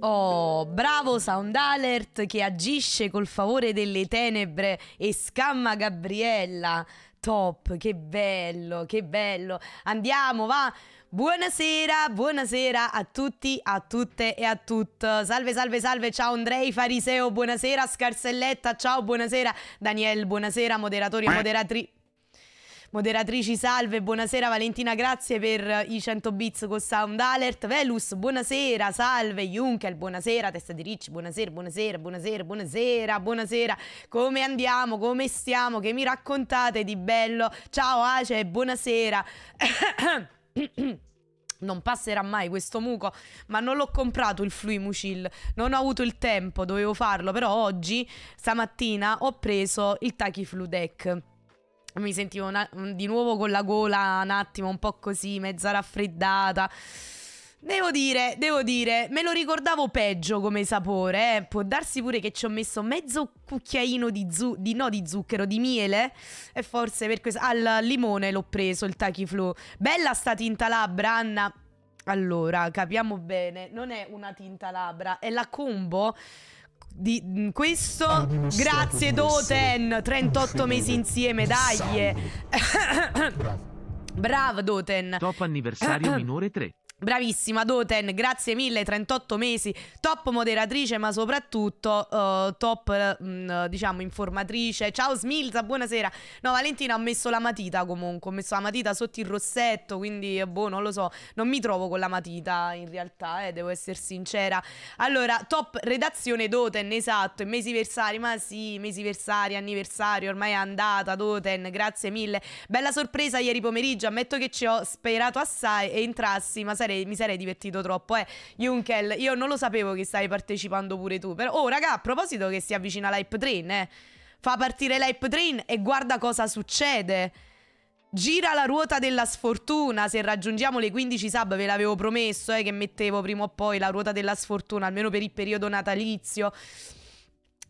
Oh, bravo Sound Alert che agisce col favore delle tenebre e scamma Gabriella. Top, che bello, che bello. Andiamo, va. Buonasera, buonasera a tutti, a tutte e a tutto. Salve, salve, salve, ciao Andrei Fariseo, buonasera Scarselletta, ciao, buonasera Daniel, buonasera moderatori e moderatrici. Moderatrici, salve, buonasera Valentina, grazie per i 100 bits con Sound Alert. Velus, buonasera, salve, Junkel, buonasera, testa di Ricci, buonasera, buonasera, buonasera, buonasera, buonasera. Come andiamo, come stiamo, che mi raccontate di bello? Ciao Ace, buonasera. Non passerà mai questo muco, ma non l'ho comprato il Fluimucil, non ho avuto il tempo, dovevo farlo, però oggi, stamattina, ho preso il Tachifludec mi sentivo una, di nuovo con la gola un attimo un po' così, mezza raffreddata. Devo dire, devo dire, me lo ricordavo peggio come sapore, eh. può darsi pure che ci ho messo mezzo cucchiaino di, zu- di, no, di zucchero, di miele e forse per questo, al limone l'ho preso il tachiflu. Bella sta tinta labbra, Anna. Allora, capiamo bene, non è una tinta labbra, è la combo di mm, questo Grazie Doten 38 mesi insieme dai Bravo Doten Top anniversario minore 3 Bravissima Doten, grazie mille, 38 mesi, top moderatrice ma soprattutto uh, top mh, mm, diciamo informatrice. Ciao Smilza, buonasera. No Valentina ho messo la matita comunque, ho messo la matita sotto il rossetto, quindi eh, boh non lo so, non mi trovo con la matita in realtà, eh, devo essere sincera. Allora, top redazione Doten, esatto, e mesi versari, ma sì, mesi versari, anniversario, ormai è andata Doten, grazie mille. Bella sorpresa ieri pomeriggio, ammetto che ci ho sperato assai e entrassi, ma sai sarei, mi sarei divertito troppo. Eh, Junkel, io non lo sapevo che stavi partecipando pure tu. Però, oh, raga, a proposito che si avvicina l'hype train, eh. Fa partire l'hype train e guarda cosa succede. Gira la ruota della sfortuna. Se raggiungiamo le 15 sub, ve l'avevo promesso eh, che mettevo prima o poi la ruota della sfortuna, almeno per il periodo natalizio.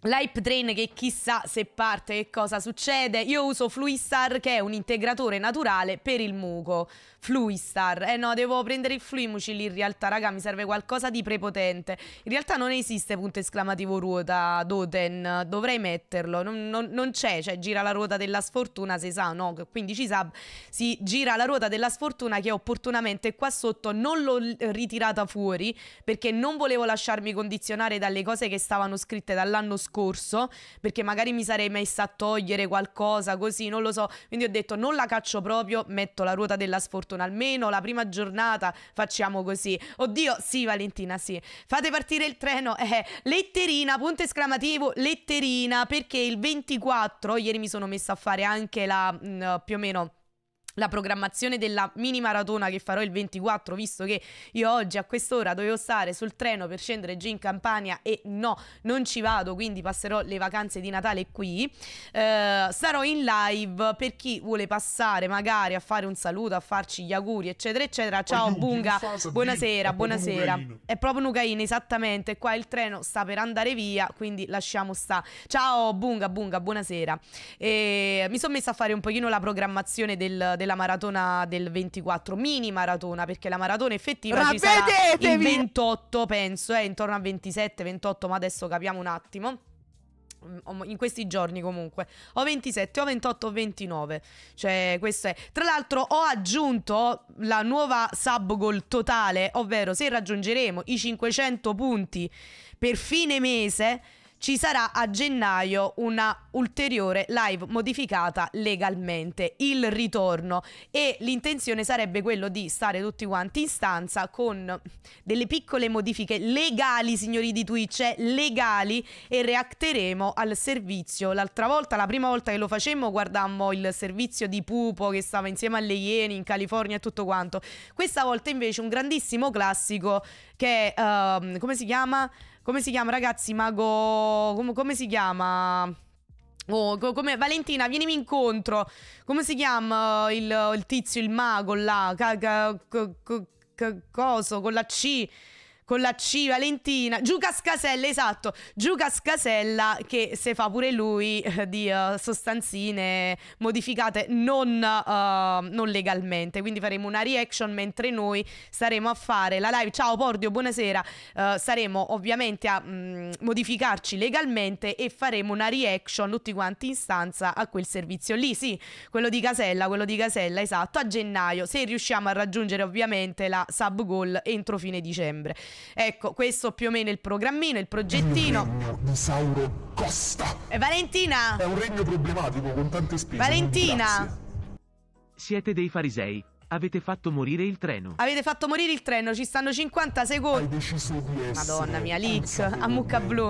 L'hype train che chissà se parte che cosa succede. Io uso Fluistar che è un integratore naturale per il muco. Fluistar. Eh no, devo prendere il Fluimucil in realtà, raga, mi serve qualcosa di prepotente. In realtà non esiste punto esclamativo ruota Doten, dovrei metterlo. Non, non, non c'è, cioè gira la ruota della sfortuna, si sa, no, 15 sub. Si gira la ruota della sfortuna che opportunamente qua sotto non l'ho ritirata fuori perché non volevo lasciarmi condizionare dalle cose che stavano scritte dall'anno scorso scorso perché magari mi sarei messa a togliere qualcosa così, non lo so. Quindi ho detto non la caccio proprio, metto la ruota della sfortuna almeno la prima giornata facciamo così. Oddio, sì Valentina, sì. Fate partire il treno, eh, letterina, punto esclamativo, letterina, perché il 24, ieri mi sono messa a fare anche la mh, mm, più o meno la programmazione della mini maratona che farò il 24, visto che io oggi a quest'ora dovevo stare sul treno per scendere giù in Campania e no, non ci vado, quindi passerò le vacanze di Natale qui. Eh, sarò in live per chi vuole passare magari a fare un saluto, a farci gli auguri, eccetera, eccetera. Ciao oh, Bunga, buonasera, buonasera. È proprio Nucaina, esattamente, qua il treno sta per andare via, quindi lasciamo sta. Ciao Bunga, Bunga, buonasera. Eh, mi sono messa a fare un pochino la programmazione del, del della maratona del 24, mini maratona, perché la maratona effettiva ci sarà il 28, penso, eh, intorno a 27, 28, ma adesso capiamo un attimo mm, in questi giorni comunque ho 27 ho 28 ho 29 cioè questo è tra l'altro ho aggiunto la nuova sub goal totale ovvero se raggiungeremo i 500 punti per fine mese ci sarà a gennaio una ulteriore live modificata legalmente, il ritorno e l'intenzione sarebbe quello di stare tutti quanti in stanza con delle piccole modifiche legali, signori di Twitch, eh, legali e reacteremo al servizio. L'altra volta, la prima volta che lo facemmo, guardammo il servizio di Pupo che stava insieme alle Ieni in California e tutto quanto. Questa volta invece un grandissimo classico che è, uh, come si chiama? Come si chiama, ragazzi? Mago. come, come si chiama? Oh, come Valentina, vienimi incontro. Come si chiama uh, il, uh, il tizio, il mago là? C- coso con la C con la C, Valentina, Giucas Casella, esatto, Giucas Casella che se fa pure lui eh, di uh, sostanzine modificate non, uh, non, legalmente, quindi faremo una reaction mentre noi staremo a fare la live, ciao Pordio, buonasera, uh, saremo ovviamente a mh, mm, modificarci legalmente e faremo una reaction tutti quanti in stanza a quel servizio lì, sì, quello di Casella, quello di Casella, esatto, a gennaio, se riusciamo a raggiungere ovviamente la sub goal entro fine dicembre. Ecco, questo più o meno il programmino, il progettino. Di Sauro Costa. E Valentina? È un regno problematico con tante spese. Valentina? Siete dei farisei. Avete fatto morire il treno. Avete fatto morire il treno, ci stanno 50 secondi. Hai deciso di essere Madonna mia, Lix, a mucca blu.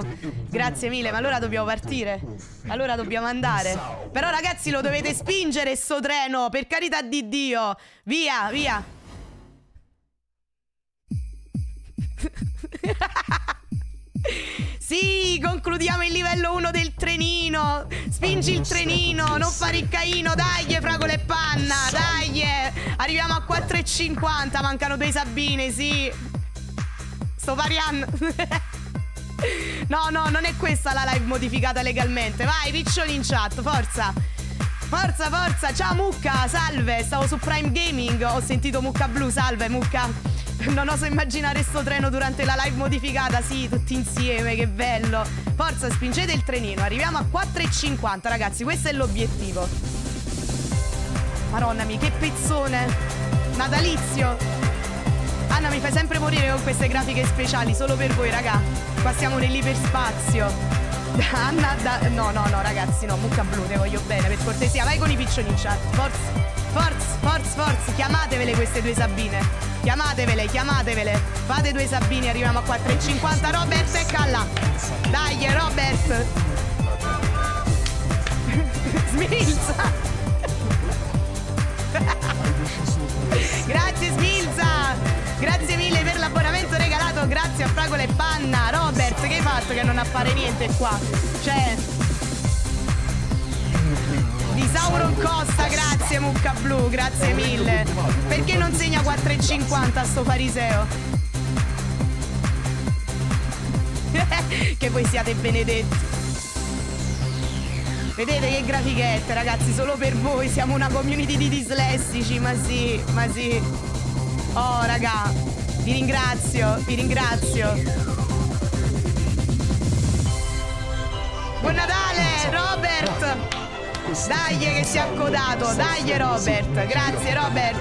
Grazie mille, ma allora dobbiamo partire. Allora dobbiamo andare. Però ragazzi, lo dovete spingere sto treno, per carità di Dio. Via, via. sì, concludiamo il livello 1 del trenino. Spingi il trenino, non fare il caino. Dai, fragole e panna, dai. Arriviamo a 4,50. Mancano due sabine, sì. Sto variando. no, no, non è questa la live modificata legalmente. Vai, piccioli in chat, forza. Forza, forza, ciao Mucca, salve, stavo su Prime Gaming, ho sentito Mucca Blu, salve Mucca. Non oso immaginare sto treno durante la live modificata, sì, tutti insieme, che bello. Forza, spingete il trenino, arriviamo a 4,50 ragazzi, questo è l'obiettivo. Madonna mia, che pezzone. Natalizio. Anna mi fai sempre morire con queste grafiche speciali, solo per voi raga. Qua siamo nell'iperspazio. Anna da... No, no, no, ragazzi, no, mucca blu, te voglio bene, per cortesia, vai con i piccioni in chat. Forza, forza, forza, forza, chiamatevele queste due Sabine. Chiamatevele, chiamatevele. Fate due Sabine, arriviamo a 4,50. Robert eccala. Dai, Robert. Smilza. Grazie Smilza. Grazie mille per l'abbonamento giocato grazie a Fragola e Panna. Robert, che hai fatto che non appare niente qua? Cioè... Di Sauron Costa, grazie Mucca Blu, grazie mille. Perché non segna 4,50 sto fariseo? che voi siate benedetti. Vedete che grafichette ragazzi, solo per voi, siamo una community di dislessici, ma sì, ma sì. Oh raga, vi ringrazio, vi ringrazio. Buon Natale, Robert! Dai che si è accodato, dai Robert, grazie Robert.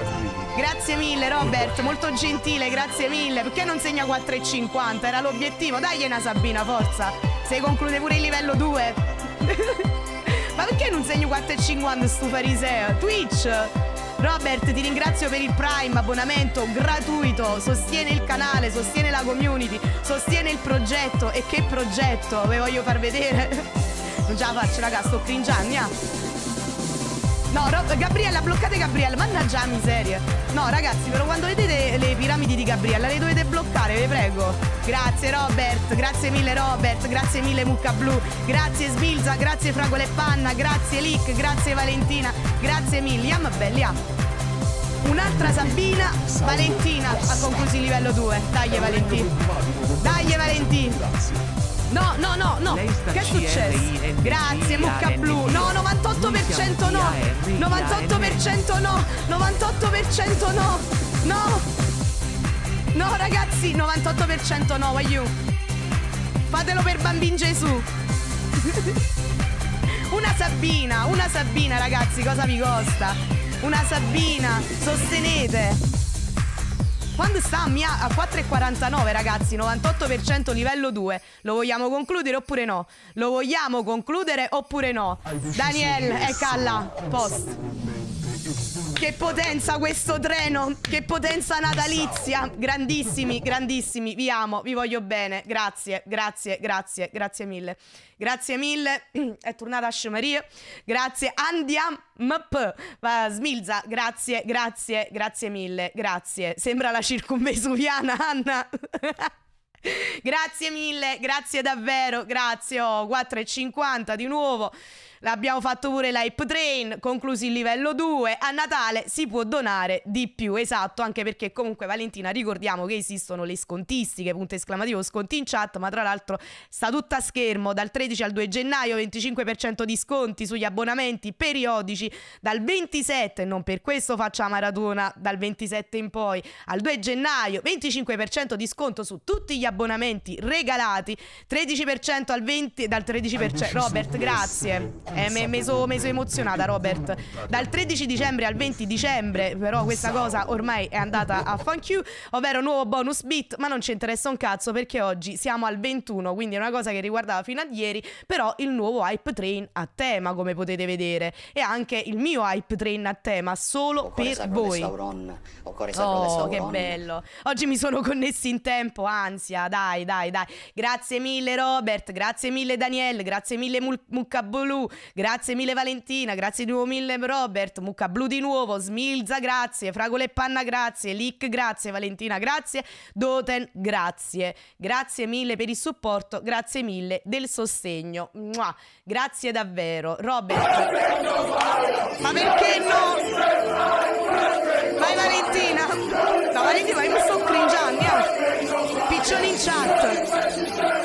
Grazie mille Robert, molto gentile, grazie mille. Perché non segna 4,50? Era l'obiettivo. Dai una Sabina, forza. Se conclude pure il livello 2. Ma perché non segno 4,50 sto fariseo? Twitch! Robert, ti ringrazio per il Prime, abbonamento gratuito, sostiene il canale, sostiene la community, sostiene il progetto e che progetto, ve voglio far vedere. Non ce la faccio raga, sto cringiando. Eh. No, Rob, Gabriella, bloccate Gabriella, mannaggia la miseria. No, ragazzi, però quando vedete le piramidi di Gabriella le dovete bloccare, vi prego. Grazie Robert, grazie mille Robert, grazie mille Mucca Blu, grazie Sbilza, grazie Fragole e Panna, grazie Lick, grazie Valentina, grazie mille. Am belli, am. Un'altra Sabina, Valentina ha concluso il livello 2. Dagli Valentina. Dagli Valentina. Grazie. No, no, no, no. Che è successo? Grazie, mucca blu. No, 98% no. 98% no. 98% no. No. No, ragazzi, 98% no, why you? Fatelo per bambin Gesù. Una Sabina, una Sabina, ragazzi, cosa vi costa? Una Sabina, sostenete. Quando sta a, mia, a 4,49 ragazzi, 98% livello 2, lo vogliamo concludere oppure no? Lo vogliamo concludere oppure no? Daniel e Calla, post. Che potenza questo treno. Che potenza natalizia. Grandissimi, grandissimi. Vi amo, vi voglio bene. Grazie, grazie, grazie, grazie mille. Grazie mille. È tornata Asce Grazie. Andiamo. Smilza, grazie, grazie, grazie mille. Grazie. Sembra la circumvesuviana, Anna. grazie mille, grazie davvero, grazie. Oh, 4,50 di nuovo abbiamo fatto pure l'hype train, conclusi il livello 2, a Natale si può donare di più, esatto, anche perché comunque Valentina ricordiamo che esistono le scontistiche, punto esclamativo, sconti in chat, ma tra l'altro sta tutta a schermo dal 13 al 2 gennaio, 25% di sconti sugli abbonamenti periodici dal 27, non per questo facciamo maratona dal 27 in poi, al 2 gennaio, 25% di sconto su tutti gli abbonamenti regalati, 13% al 20, dal 13%, Robert grazie. Eh, mi me, sono emozionata Robert. Dal 13 dicembre al 20 dicembre però questa cosa ormai è andata a funk you, ovvero nuovo bonus beat, ma non ci interessa un cazzo perché oggi siamo al 21, quindi è una cosa che riguardava fino a ieri, però il nuovo hype train a tema come potete vedere e anche il mio hype train a tema solo Occorre per voi. Oh, che bello. Oggi mi sono connessi in tempo, ansia, dai, dai, dai. Grazie mille Robert, grazie mille Daniel, grazie mille Mucca Blu, Grazie mille Valentina, grazie di nuovo mille Robert, Mucca Blu di nuovo, Smilza grazie, Fragole e Panna grazie, Lick grazie, Valentina grazie, Doten grazie. Grazie mille per il supporto, grazie mille del sostegno. Mua, grazie davvero. Robert. Ma perché no? Vai Valentina. No, Valentina, io io sto cringiando. Eh. Piccioni in chat.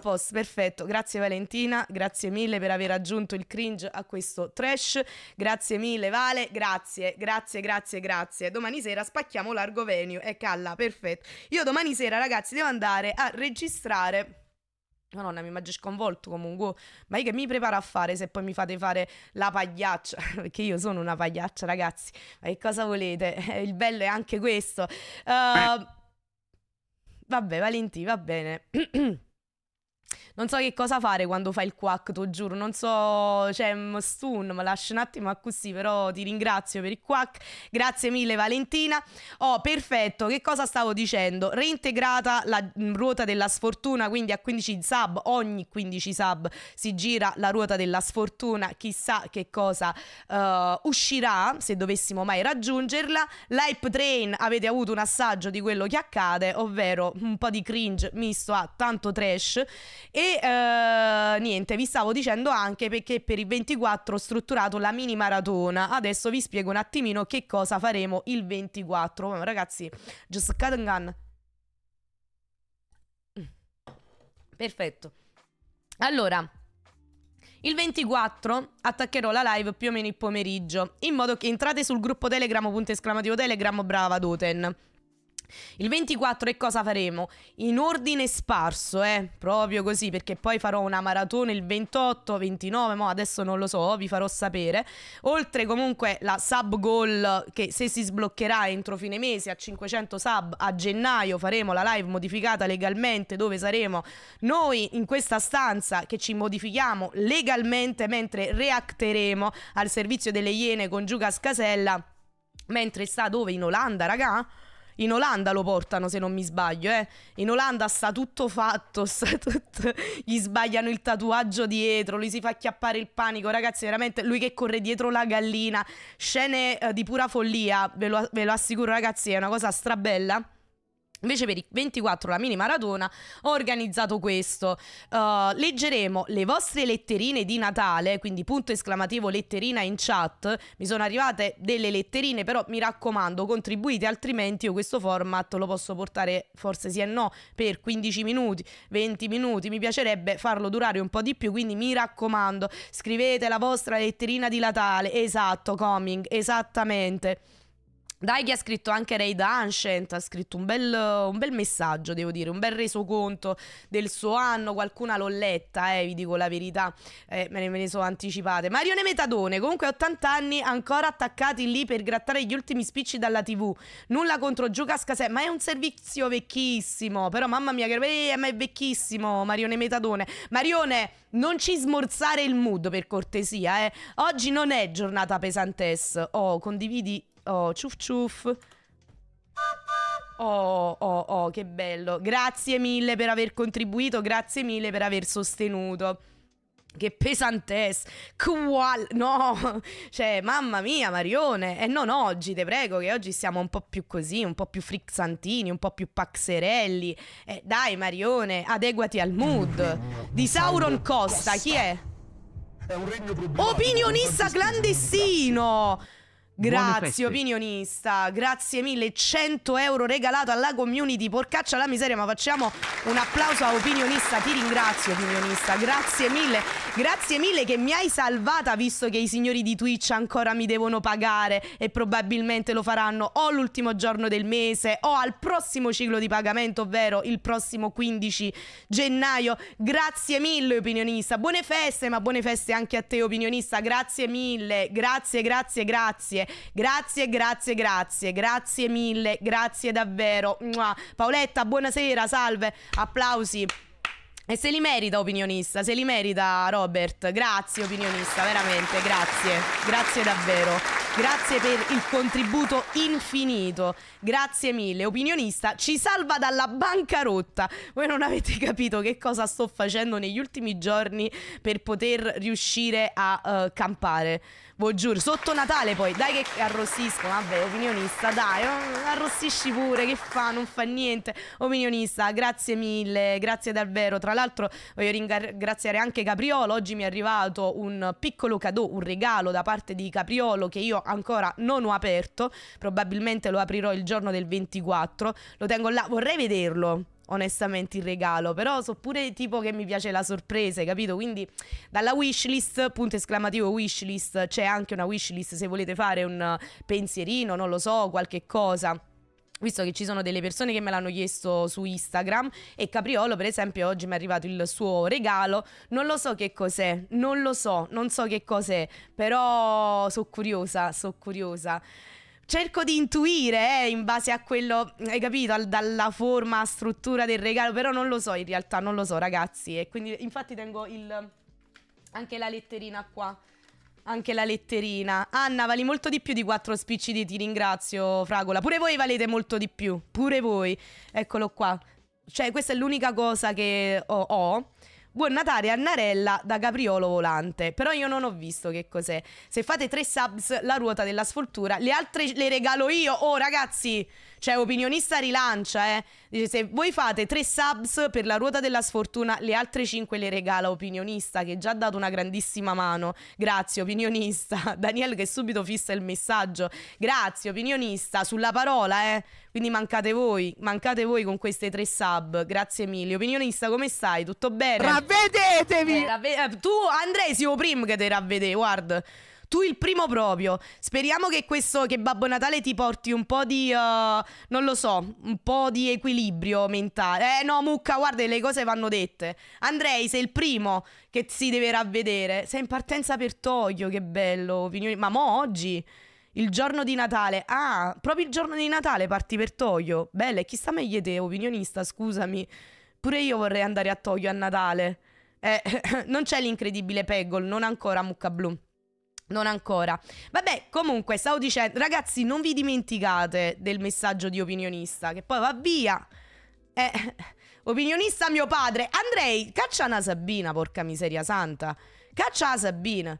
post, perfetto. Grazie Valentina, grazie mille per aver aggiunto il cringe a questo trash. Grazie mille Vale, grazie, grazie, grazie, grazie. Domani sera spacchiamo largo venue e calla, perfetto. Io domani sera ragazzi devo andare a registrare Madonna, mi immagino sconvolto comunque. Ma io che mi preparo a fare se poi mi fate fare la pagliaccia? Perché io sono una pagliaccia, ragazzi. Ma che cosa volete? Il bello è anche questo. Uh, vabbè, Valentina, va bene. non so che cosa fare quando fai il quack, te giuro, non so, c'è cioè, stun, ma lascia un attimo a così, però ti ringrazio per il quack, grazie mille Valentina. Oh, perfetto, che cosa stavo dicendo? Reintegrata la ruota della sfortuna, quindi a 15 sub, ogni 15 sub si gira la ruota della sfortuna, chissà che cosa uh, uscirà se dovessimo mai raggiungerla. L'hype train, avete avuto un assaggio di quello che accade, ovvero un po' di cringe misto a tanto trash. E eh, niente, vi stavo dicendo anche perché per il 24 ho strutturato la mini maratona. Adesso vi spiego un attimino che cosa faremo il 24. Oh, ragazzi, just cut and gun. Mm. Perfetto. Allora, il 24 attaccherò la live più o meno il pomeriggio, in modo che entrate sul gruppo Telegram, punto esclamativo Telegram, brava Doten. Il 24 e cosa faremo? In ordine sparso, eh, proprio così, perché poi farò una maratona il 28, 29, ma adesso non lo so, vi farò sapere. Oltre comunque la sub goal che se si sbloccherà entro fine mese a 500 sub a gennaio faremo la live modificata legalmente dove saremo noi in questa stanza che ci modifichiamo legalmente mentre reacteremo al servizio delle Iene con Giuca Scasella mentre sta dove in Olanda, ragà? In Olanda lo portano, se non mi sbaglio, eh. In Olanda sta tutto fatto, sta tutto... gli sbagliano il tatuaggio dietro, lui si fa acchiappare il panico, ragazzi, veramente, lui che corre dietro la gallina, scene eh, di pura follia, ve lo, ve lo assicuro ragazzi, è una cosa strabella. Invece per i 24 la mini maratona ho organizzato questo. Uh, leggeremo le vostre letterine di Natale, quindi punto esclamativo letterina in chat. Mi sono arrivate delle letterine, però mi raccomando, contribuite, altrimenti io questo format lo posso portare forse sì e no per 15 minuti, 20 minuti. Mi piacerebbe farlo durare un po' di più, quindi mi raccomando, scrivete la vostra letterina di Natale. Esatto, coming, esattamente. Dai che ha scritto anche Ray Ancient, ha scritto un bel, un bel, messaggio, devo dire, un bel resoconto del suo anno, qualcuna l'ho letta, eh, vi dico la verità, eh, me, ne, me ne sono anticipate. Marione Metadone, comunque 80 anni, ancora attaccati lì per grattare gli ultimi spicci dalla tv, nulla contro Giù Cascasè, ma è un servizio vecchissimo, però mamma mia, eh, ma è vecchissimo Marione Metadone. Marione, non ci smorzare il mood per cortesia, eh. oggi non è giornata pesantessa, oh, condividi Oh, ciuff ciuff. Oh, oh, oh, che bello. Grazie mille per aver contribuito, grazie mille per aver sostenuto. Che pesantesse. Qual... No, cioè, mamma mia, Marione. E eh, non oggi, te prego, che oggi siamo un po' più così, un po' più frizzantini, un po' più paxerelli. Eh, dai, Marione, adeguati al mood. Di Sauron Costa, chi è? È un regno Opinionista clandestino. Grazie opinionista, grazie mille, 100 euro regalato alla community, porcaccia la miseria, ma facciamo un applauso a opinionista, ti ringrazio opinionista, grazie mille, grazie mille che mi hai salvata visto che i signori di Twitch ancora mi devono pagare e probabilmente lo faranno o l'ultimo giorno del mese o al prossimo ciclo di pagamento, ovvero il prossimo 15 gennaio, grazie mille opinionista, buone feste ma buone feste anche a te opinionista, grazie mille, grazie, grazie, grazie. Grazie, grazie, grazie, grazie mille, grazie davvero. Mua. Paoletta, buonasera, salve, applausi. E se li merita opinionista, se li merita Robert, grazie opinionista, veramente, grazie, grazie davvero, grazie per il contributo infinito, grazie mille. Opinionista ci salva dalla bancarotta, voi non avete capito che cosa sto facendo negli ultimi giorni per poter riuscire a uh, campare. Buongiorno, sotto Natale poi, dai che arrossisco, vabbè, opinionista, dai, oh, arrossisci pure, che fa, non fa niente, opinionista, grazie mille, grazie davvero, tra l'altro voglio ringraziare anche Capriolo, oggi mi è arrivato un piccolo cadeau, un regalo da parte di Capriolo che io ancora non ho aperto, probabilmente lo aprirò il giorno del 24, lo tengo là, vorrei vederlo, onestamente il regalo, però so pure tipo che mi piace la sorpresa, capito? Quindi dalla wishlist, punto esclamativo wishlist, c'è anche una wishlist se volete fare un pensierino, non lo so, qualche cosa visto che ci sono delle persone che me l'hanno chiesto su Instagram e Capriolo per esempio oggi mi è arrivato il suo regalo, non lo so che cos'è, non lo so, non so che cos'è, però sono curiosa, sono curiosa cerco di intuire eh, in base a quello, hai capito, Al, dalla forma, struttura del regalo, però non lo so in realtà, non lo so ragazzi. E quindi infatti tengo il, anche la letterina qua. Anche la letterina. Anna, vali molto di più di quattro spicci di ti ringrazio, Fragola. Pure voi valete molto di più, pure voi. Eccolo qua. Cioè, questa è l'unica cosa che ho. ho Buon Natale Annarella da Capriolo Volante. Però io non ho visto che cos'è. Se fate tre subs, la ruota della sfortuna. Le altre le regalo io. Oh, ragazzi. Cioè, opinionista rilancia, eh. Dice, se voi fate tre subs per la ruota della sfortuna, le altre cinque le regala opinionista, che già ha dato una grandissima mano. Grazie, opinionista. Daniel che subito fissa il messaggio. Grazie, opinionista, sulla parola, eh. Quindi mancate voi, mancate voi con queste tre sub. Grazie mille. Opinionista, come stai? Tutto bene? Ravvedetevi! Eh, ravve eh, tu, Andrei, siamo prima che te ravvede, guarda. Tu il primo proprio. Speriamo che questo, che Babbo Natale ti porti un po' di, uh, non lo so, un po' di equilibrio mentale. Eh no, mucca, guarda, le cose vanno dette. Andrei, sei il primo che si deve ravvedere. Sei in partenza per Tokyo, che bello. Opinioni... Ma mo' oggi... Il giorno di Natale. Ah, proprio il giorno di Natale parti per Tokyo. chi sta meglio te, opinionista, scusami. Pure io vorrei andare a Tokyo a Natale. Eh, non c'è l'incredibile Peggle, non ancora Mucca Blu. Non ancora. Vabbè, comunque, stavo dicendo, ragazzi, non vi dimenticate del messaggio di opinionista, che poi va via. Eh, opinionista mio padre. Andrei, caccia una Sabina, porca miseria santa. Caccia la Sabina.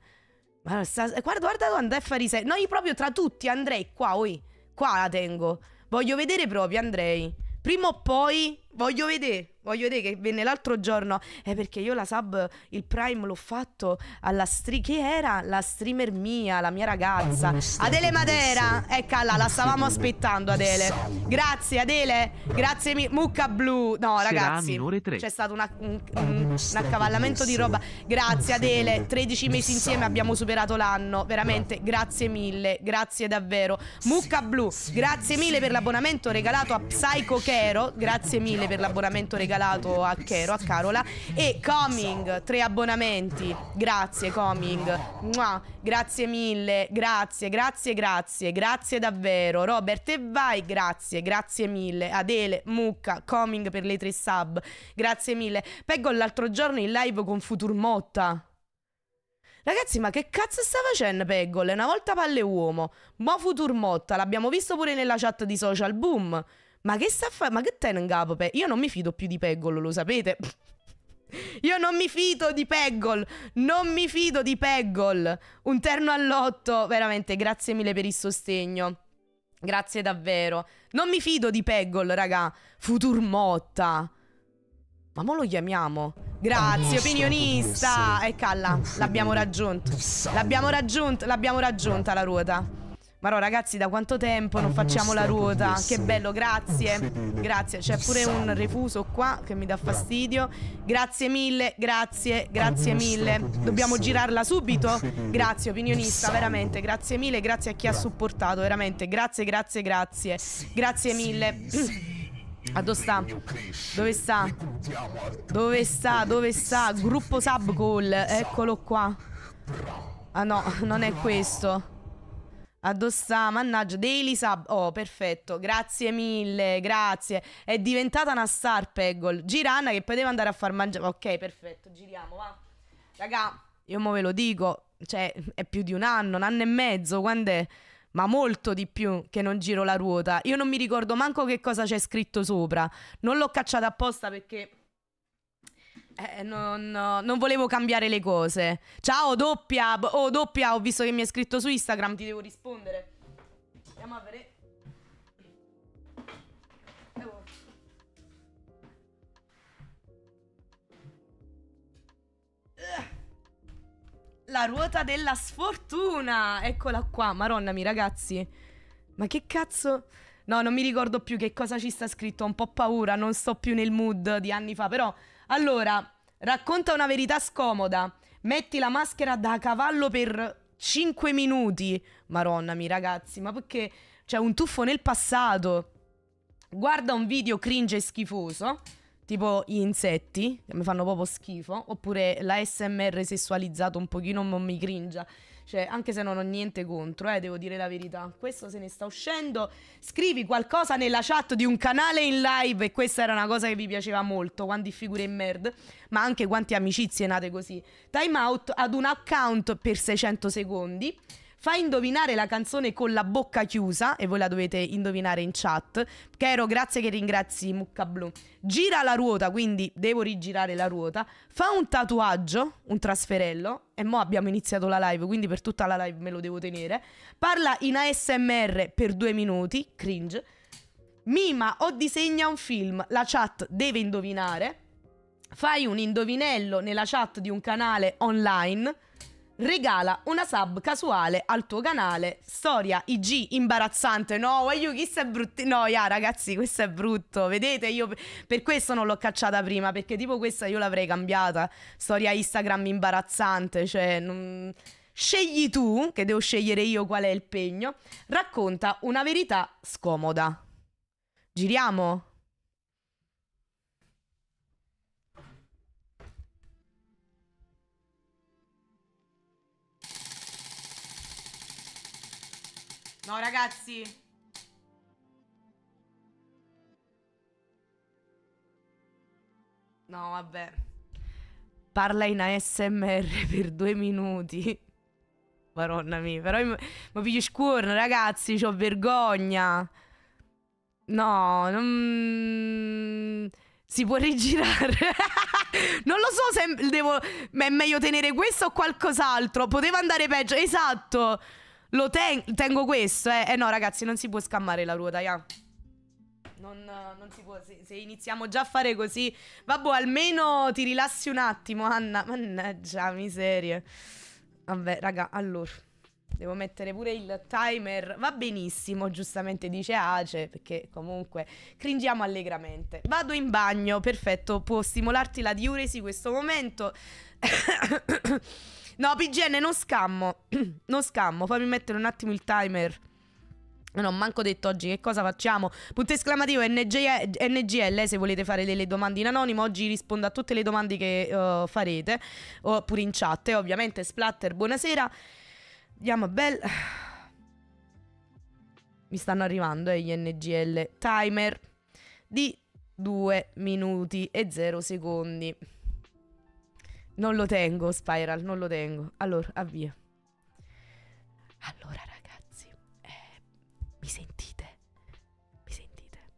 guarda, guarda quando è a farise. Noi proprio tra tutti, Andrei, qua, oi. Qua la tengo. Voglio vedere proprio, Andrei. Prima o poi Voglio vedere, voglio vedere che venne l'altro giorno. È eh, perché io la sub, il Prime l'ho fatto alla stri- che era la streamer mia, la mia ragazza. Ah, Adele Madera, eccola, la stavamo aspettando Adele. Grazie Adele, grazie mi- Mucca Blu. No ragazzi, c'è stato una, un, ah, un, un accavallamento di roba. Grazie Adele, 13 mesi insieme abbiamo superato l'anno, veramente grazie mille, grazie davvero. Mucca Blu, grazie mille per l'abbonamento regalato a Psycho Kero, grazie mille mille per l'abbonamento regalato a Chero, a Carola. E Coming, tre abbonamenti. Grazie Coming. Mua, grazie mille, grazie, grazie, grazie, grazie davvero. Robert e vai, grazie, grazie mille. Adele, Mucca, Coming per le tre sub. Grazie mille. Peggo l'altro giorno in live con Futurmotta. Ragazzi, ma che cazzo sta facendo Peggol? Una volta palle uomo, ma Futurmotta, l'abbiamo visto pure nella chat di social, boom. Ma che sta a fare? Ma che te in capo? Pe? Io non mi fido più di Peggle, lo sapete? Io non mi fido di Peggle! non mi fido di Peggle! Un terno all'otto, veramente, grazie mille per il sostegno. Grazie davvero. Non mi fido di Peggol, raga. Futurmotta. Ma mo lo chiamiamo. Grazie, opinionista. E l'abbiamo raggiunto. L'abbiamo raggiunto, l'abbiamo raggiunta la ruota. Ma no, ragazzi, da quanto tempo non facciamo la ruota? Che bello, grazie. Grazie, c'è pure un refuso qua che mi dà fastidio. Grazie mille, grazie, grazie mille. Dobbiamo girarla subito? Grazie, opinionista, veramente. Grazie mille, grazie a chi ha supportato, veramente. Grazie, grazie, grazie. Grazie mille. A dove sta? Dove sta? Dove sta? Dove sta? Gruppo Subcall, eccolo qua. Ah no, non è questo. Addossa, mannaggia, Daily Sub. Oh, perfetto, grazie mille, grazie. È diventata una star, Peggle. Anna che poi deve andare a far mangiare. Ok, perfetto, giriamo, va. Raga, io mo ve lo dico, cioè, è più di un anno, un anno e mezzo, quando è? ma molto di più che non giro la ruota. Io non mi ricordo manco che cosa c'è scritto sopra. Non l'ho cacciata apposta perché eh, non, non, volevo cambiare le cose. Ciao doppia, oh doppia, ho visto che mi hai scritto su Instagram, ti devo rispondere. Andiamo a vedere. La ruota della sfortuna. Eccola qua, maronnami ragazzi. Ma che cazzo... No, non mi ricordo più che cosa ci sta scritto, ho un po' paura, non sto più nel mood di anni fa, però allora, racconta una verità scomoda. Metti la maschera da cavallo per 5 minuti. Maronnami, ragazzi, ma perché c'è un tuffo nel passato? Guarda un video cringe e schifoso, tipo gli insetti, che mi fanno proprio schifo, oppure la SMR sessualizzato un pochino, non mi cringia. Cioè, anche se non ho niente contro, eh, devo dire la verità. Questo se ne sta uscendo. Scrivi qualcosa nella chat di un canale in live e questa era una cosa che vi piaceva molto, quanti figure in merda, ma anche quante amicizie nate così. Time out ad un account per 600 secondi fa indovinare la canzone con la bocca chiusa e voi la dovete indovinare in chat. Chero, grazie che ringrazi Mucca Blu. Gira la ruota, quindi devo rigirare la ruota. Fa un tatuaggio, un trasferello e mo abbiamo iniziato la live, quindi per tutta la live me lo devo tenere. Parla in ASMR per due minuti, cringe. Mima o disegna un film, la chat deve indovinare. Fai un indovinello nella chat di un canale online regala una sub casuale al tuo canale. Storia IG imbarazzante. No, Wayu, chissà è brutto. No, ya, ragazzi, questo è brutto. Vedete, io per questo non l'ho cacciata prima, perché tipo questa io l'avrei cambiata. Storia Instagram imbarazzante, cioè... Non... Scegli tu, che devo scegliere io qual è il pegno, racconta una verità scomoda. Giriamo? No, ragazzi. No, vabbè. Parla in ASMR per due minuti. Maronna mia, però mi, mi piglio scuorno, ragazzi, ho vergogna. No, non... Si può rigirare. non lo so se devo... Ma è meglio tenere questo o qualcos'altro. Poteva andare peggio. Esatto. Lo ten tengo questo, eh. Eh no, ragazzi, non si può scammare la ruota, yeah. Non, non si può. Se, se, iniziamo già a fare così. Vabbè, almeno ti rilassi un attimo, Anna. Mannaggia, miserie. Vabbè, raga, allora. Devo mettere pure il timer. Va benissimo, giustamente dice Ace, perché comunque cringiamo allegramente. Vado in bagno, perfetto, può stimolarti la diuresi questo momento. No, PGN, non scammo. non scammo. Fammi mettere un attimo il timer. Non ho manco detto oggi che cosa facciamo. Punto esclamativo NG, NGL se volete fare delle domande in anonimo. Oggi rispondo a tutte le domande che uh, farete. Oppure in chat. E eh, ovviamente Splatter, buonasera. Andiamo a bel... Mi stanno arrivando eh, gli NGL. Timer di 2 minuti e 0 secondi. Non lo tengo, Spiral, non lo tengo. Allora, avvia. Allora, ragazzi, eh, mi sentite? Mi sentite?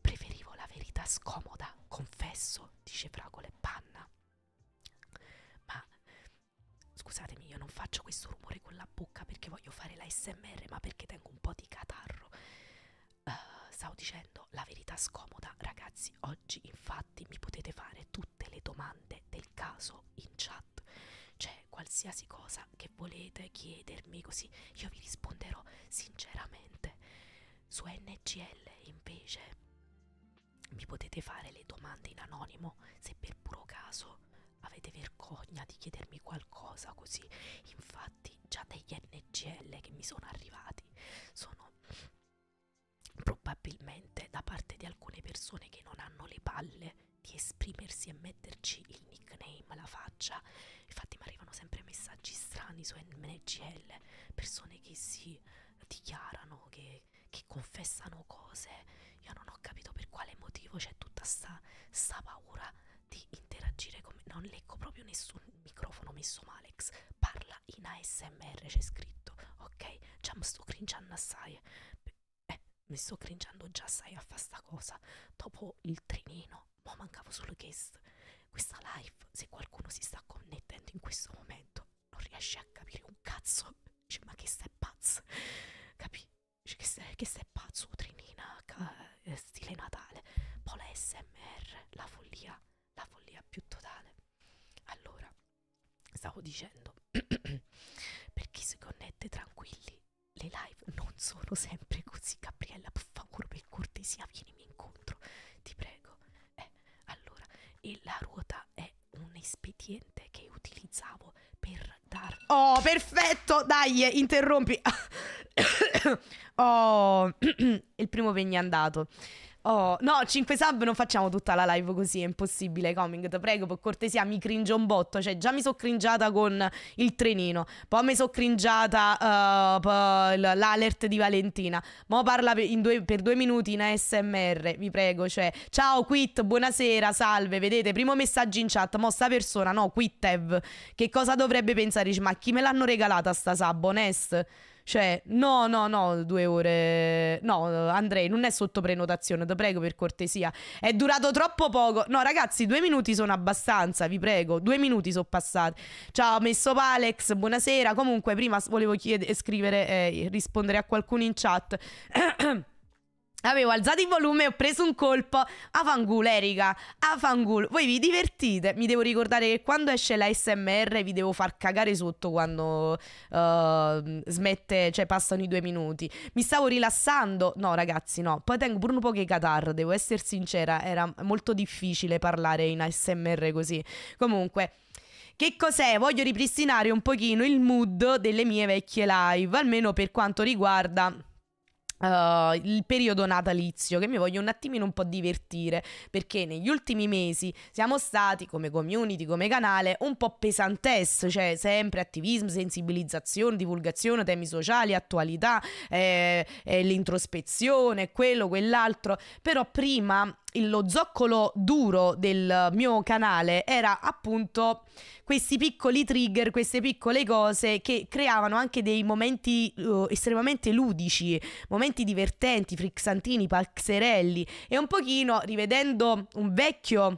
Preferivo la verità scomoda, confesso, dice Fragole Panna. Ma scusatemi, io non faccio questo rumore con la bocca perché voglio fare la SMR, ma perché tengo un po' di catarro stavo dicendo la verità scomoda, ragazzi. Oggi, infatti, mi potete fare tutte le domande del caso in chat. Cioè, qualsiasi cosa che volete chiedermi, così io vi risponderò sinceramente. Su NGL, invece, mi potete fare le domande in anonimo se per puro caso avete vergogna di chiedermi qualcosa così. Infatti, già degli NGL che mi sono arrivati sono probabilmente da parte di alcune persone che non hanno le palle di esprimersi e metterci il nickname, la faccia. Infatti mi arrivano sempre messaggi strani su NGL, persone che si dichiarano, che, che confessano cose. Io non ho capito per quale motivo c'è tutta sta, sta paura di interagire con me. Non leggo proprio nessun microfono messo Malex. Parla in ASMR, c'è scritto, ok? Già sto cringiando assai mi sto cringiando già sai a fa sta cosa dopo il trenino ma mancavo solo guest questa live se qualcuno si sta connettendo in questo momento non riesce a capire un cazzo dice ma che stai pazzo capi dice, che stai che pazzo trenina eh, stile natale poi la smr la follia la follia più totale allora stavo dicendo per chi si connette tranquilli le live non sono sempre così Gabriella per favore per cortesia vienimi incontro ti prego eh, allora e la ruota è un espediente che utilizzavo per dar oh perfetto dai interrompi oh il primo pegno è andato Oh, no, 5 sub non facciamo tutta la live così, è impossibile. Coming, ti prego, per cortesia, mi cringe un botto. Cioè, già mi sono cringiata con il trenino, poi mi sono cringiata uh, l'alert di Valentina. Mo parla per due, per due minuti in ASMR, vi prego. Cioè, ciao Quit, buonasera, salve. Vedete, primo messaggio in chat. Mo sta persona, no, Quittev, che cosa dovrebbe pensare? ma chi me l'hanno regalata sta sub, onest? Cioè, no, no, no, due ore. No, Andrei, non è sotto prenotazione, te prego per cortesia. È durato troppo poco. No, ragazzi, due minuti sono abbastanza, vi prego. Due minuti sono passati. Ciao, ho messo Palex, buonasera. Comunque, prima volevo chiedere, scrivere, eh, rispondere a qualcuno in chat. Avevo alzato il volume, e ho preso un colpo. A fangul, Erika. A fangul. Voi vi divertite. Mi devo ricordare che quando esce la SMR vi devo far cagare sotto quando uh, smette, cioè passano i due minuti. Mi stavo rilassando. No, ragazzi, no. Poi tengo pure un po' che Qatar, devo essere sincera. Era molto difficile parlare in ASMR così. Comunque. Che cos'è? Voglio ripristinare un pochino il mood delle mie vecchie live, almeno per quanto riguarda Uh, il periodo natalizio che mi voglio un attimino un po' divertire perché negli ultimi mesi siamo stati come community, come canale un po' pesantess, cioè sempre attivismo, sensibilizzazione, divulgazione, temi sociali, attualità, eh, eh, l'introspezione, quello, quell'altro, però prima lo zoccolo duro del mio canale era appunto questi piccoli trigger, queste piccole cose che creavano anche dei momenti uh, estremamente ludici, momenti divertenti, frixantini, paxerelli e un pochino rivedendo un vecchio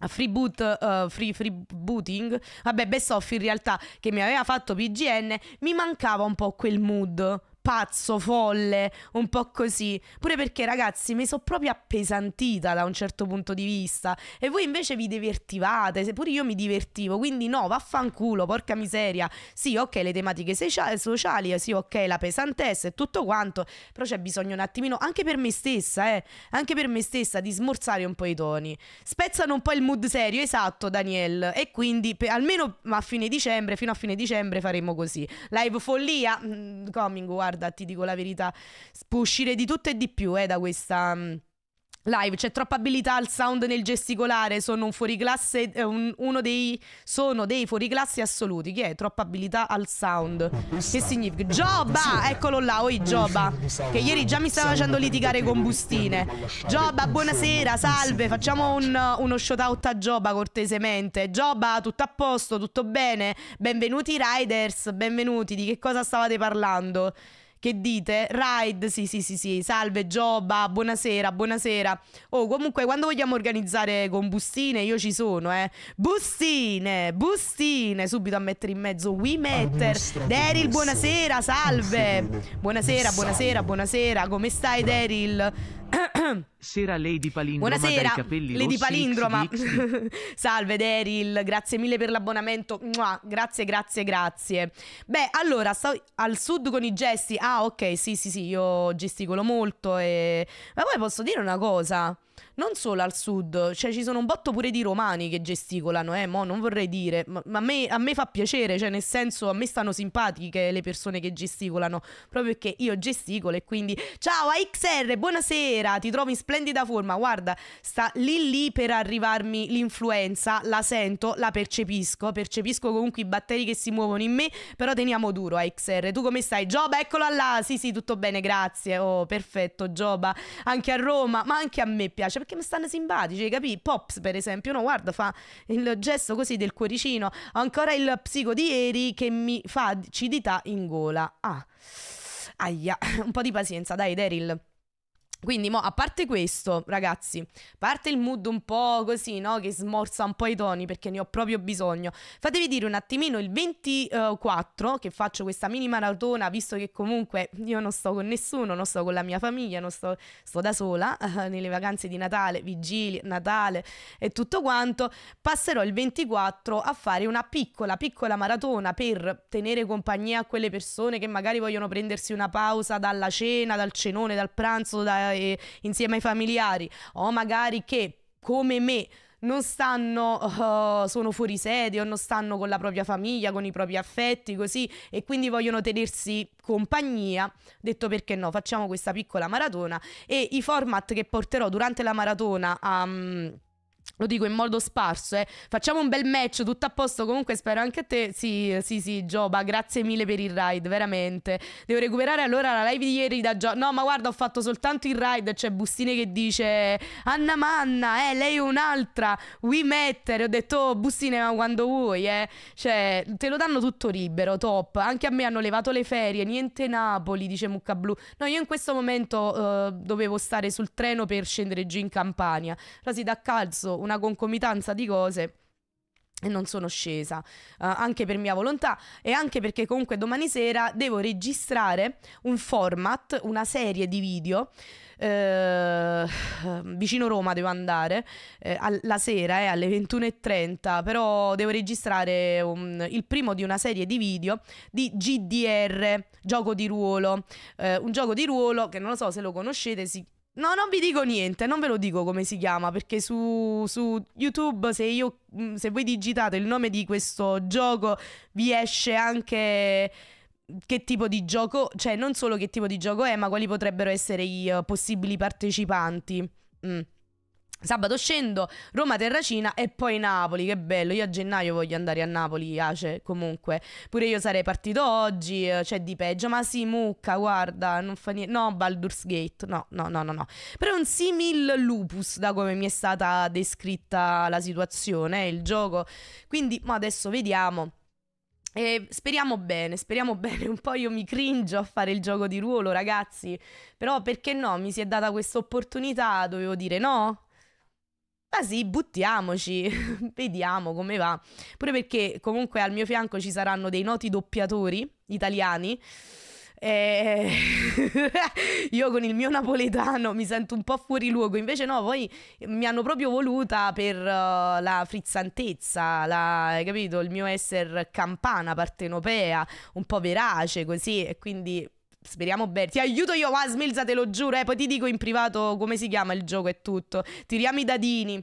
eh, eh, free boot, uh, free, free, booting, vabbè best off in realtà che mi aveva fatto PGN, mi mancava un po' quel mood pazzo, folle, un po' così. Pure perché, ragazzi, mi sono proprio appesantita da un certo punto di vista. E voi invece vi divertivate, seppure io mi divertivo. Quindi no, vaffanculo, porca miseria. Sì, ok, le tematiche sociali, sì, ok, la pesantezza e tutto quanto. Però c'è bisogno un attimino, anche per me stessa, eh, anche per me stessa, di smorzare un po' i toni. Spezzano un po' il mood serio, esatto, Daniel. E quindi, per, almeno a fine dicembre, fino a fine dicembre faremo così. Live follia, mm, coming, guarda guarda, ti dico la verità, può uscire di tutto e di più eh, da questa mm, live, c'è troppa abilità al sound nel gesticolare, sono un fuoriclasse, eh, un, uno dei, sono dei fuoriclassi assoluti, che è troppa abilità al sound, che significa? Gioba, eccolo là, oi Gioba, che ieri già mi stava facendo litigare con Bustine, Gioba buonasera, salve, facciamo un, uno shout out a Gioba cortesemente, Gioba tutto a posto, tutto bene, benvenuti Riders, benvenuti, di che cosa stavate parlando? che dite ride, sì sì sì sì, salve Gioba, buonasera, buonasera. Oh, comunque quando vogliamo organizzare con bustine io ci sono, eh. Bustine, bustine, subito a mettere in mezzo We Matter. Ah, Daryl, buonasera, salve. Buonasera, buonasera, buonasera, come stai Daryl? Buonasera Lady Palindroma Buonasera, capelli Lady Palindroma. Salve Daryl, grazie mille per l'abbonamento. Grazie, grazie, grazie. Beh, allora, sto al sud con i gesti. Ah, ok, sì, sì, sì, io gesticolo molto e... Ma poi posso dire una cosa? non solo al sud, cioè ci sono un botto pure di romani che gesticolano, eh, mo non vorrei dire, ma, ma a, me, a me fa piacere, cioè nel senso a me stanno simpatiche le persone che gesticolano, proprio perché io gesticolo e quindi ciao AXR, buonasera, ti trovo in splendida forma, guarda, sta lì lì per arrivarmi l'influenza, la sento, la percepisco, percepisco comunque i batteri che si muovono in me, però teniamo duro AXR, tu come stai? Gioba, eccola là, sì sì, tutto bene, grazie, oh perfetto, Gioba, anche a Roma, ma anche a me piace perché mi stanno simpatici, capi? Pops, per esempio, no, guarda, fa il gesto così del cuoricino. Ho Ancora il psico di ieri che mi fa acidità in gola. Ah, aia, un po' di pazienza, dai, Daryl. Quindi, mo, a parte questo, ragazzi, parte il mood un po' così, no? Che smorza un po' i toni perché ne ho proprio bisogno. Fatevi dire un attimino il 24 che faccio questa mini maratona, visto che comunque io non sto con nessuno, non sto con la mia famiglia, non sto, sto da sola eh, nelle vacanze di Natale, vigili, Natale e tutto quanto. Passerò il 24 a fare una piccola, piccola maratona per tenere compagnia a quelle persone che magari vogliono prendersi una pausa dalla cena, dal cenone, dal pranzo, da e insieme ai familiari o magari che come me non stanno, uh, sono fuori sede o non stanno con la propria famiglia, con i propri affetti, così, e quindi vogliono tenersi compagnia, detto perché no, facciamo questa piccola maratona e i format che porterò durante la maratona a... Um, lo dico in modo sparso, eh. Facciamo un bel match, tutto a posto. Comunque spero anche a te. Sì, sì, sì, Gioba, grazie mille per il ride, veramente. Devo recuperare allora la live di ieri da Gioba. No, ma guarda, ho fatto soltanto il ride. C'è Bustine che dice Anna Manna, eh, lei è un'altra. We mettere. Ho detto oh, Bustine, ma quando vuoi, eh. Cioè, te lo danno tutto libero, top. Anche a me hanno levato le ferie, niente Napoli, dice Mucca Blu. No, io in questo momento eh, dovevo stare sul treno per scendere giù in Campania. Allora si dà calzo una concomitanza di cose e non sono scesa uh, anche per mia volontà e anche perché comunque domani sera devo registrare un format, una serie di video eh, vicino Roma devo andare eh, alla sera eh, alle 21.30 però devo registrare un, il primo di una serie di video di GDR gioco di ruolo eh, un gioco di ruolo che non lo so se lo conoscete si, No, non vi dico niente, non ve lo dico come si chiama, perché su, su YouTube se, io, mm, se voi digitate il nome di questo gioco vi esce anche che tipo di gioco, cioè non solo che tipo di gioco è, ma quali potrebbero essere i uh, possibili partecipanti. Mm. Sabato scendo, Roma Terracina e poi Napoli, che bello, io a gennaio voglio andare a Napoli, Ace, comunque. Pure io sarei partito oggi, eh, c'è cioè di peggio, ma sì, mucca, guarda, non fa niente. No, Baldur's Gate, no, no, no, no, no. Però è un simil lupus da come mi è stata descritta la situazione, eh, il gioco. Quindi, ma adesso vediamo. E speriamo bene, speriamo bene. Un po' io mi cringio a fare il gioco di ruolo, ragazzi. Però perché no? Mi si è data questa opportunità, dovevo dire no? Ma sì, buttiamoci, vediamo come va. Pure perché comunque al mio fianco ci saranno dei noti doppiatori italiani. E... Eh, io con il mio napoletano mi sento un po' fuori luogo, invece no, poi mi hanno proprio voluta per uh, la frizzantezza, la, hai capito? Il mio essere campana, partenopea, un po' verace così, e quindi Speriamo bene. Ti aiuto io, Wasmilza, te lo giuro. Eh. Poi ti dico in privato come si chiama il gioco e tutto. Tiriamo i dadini.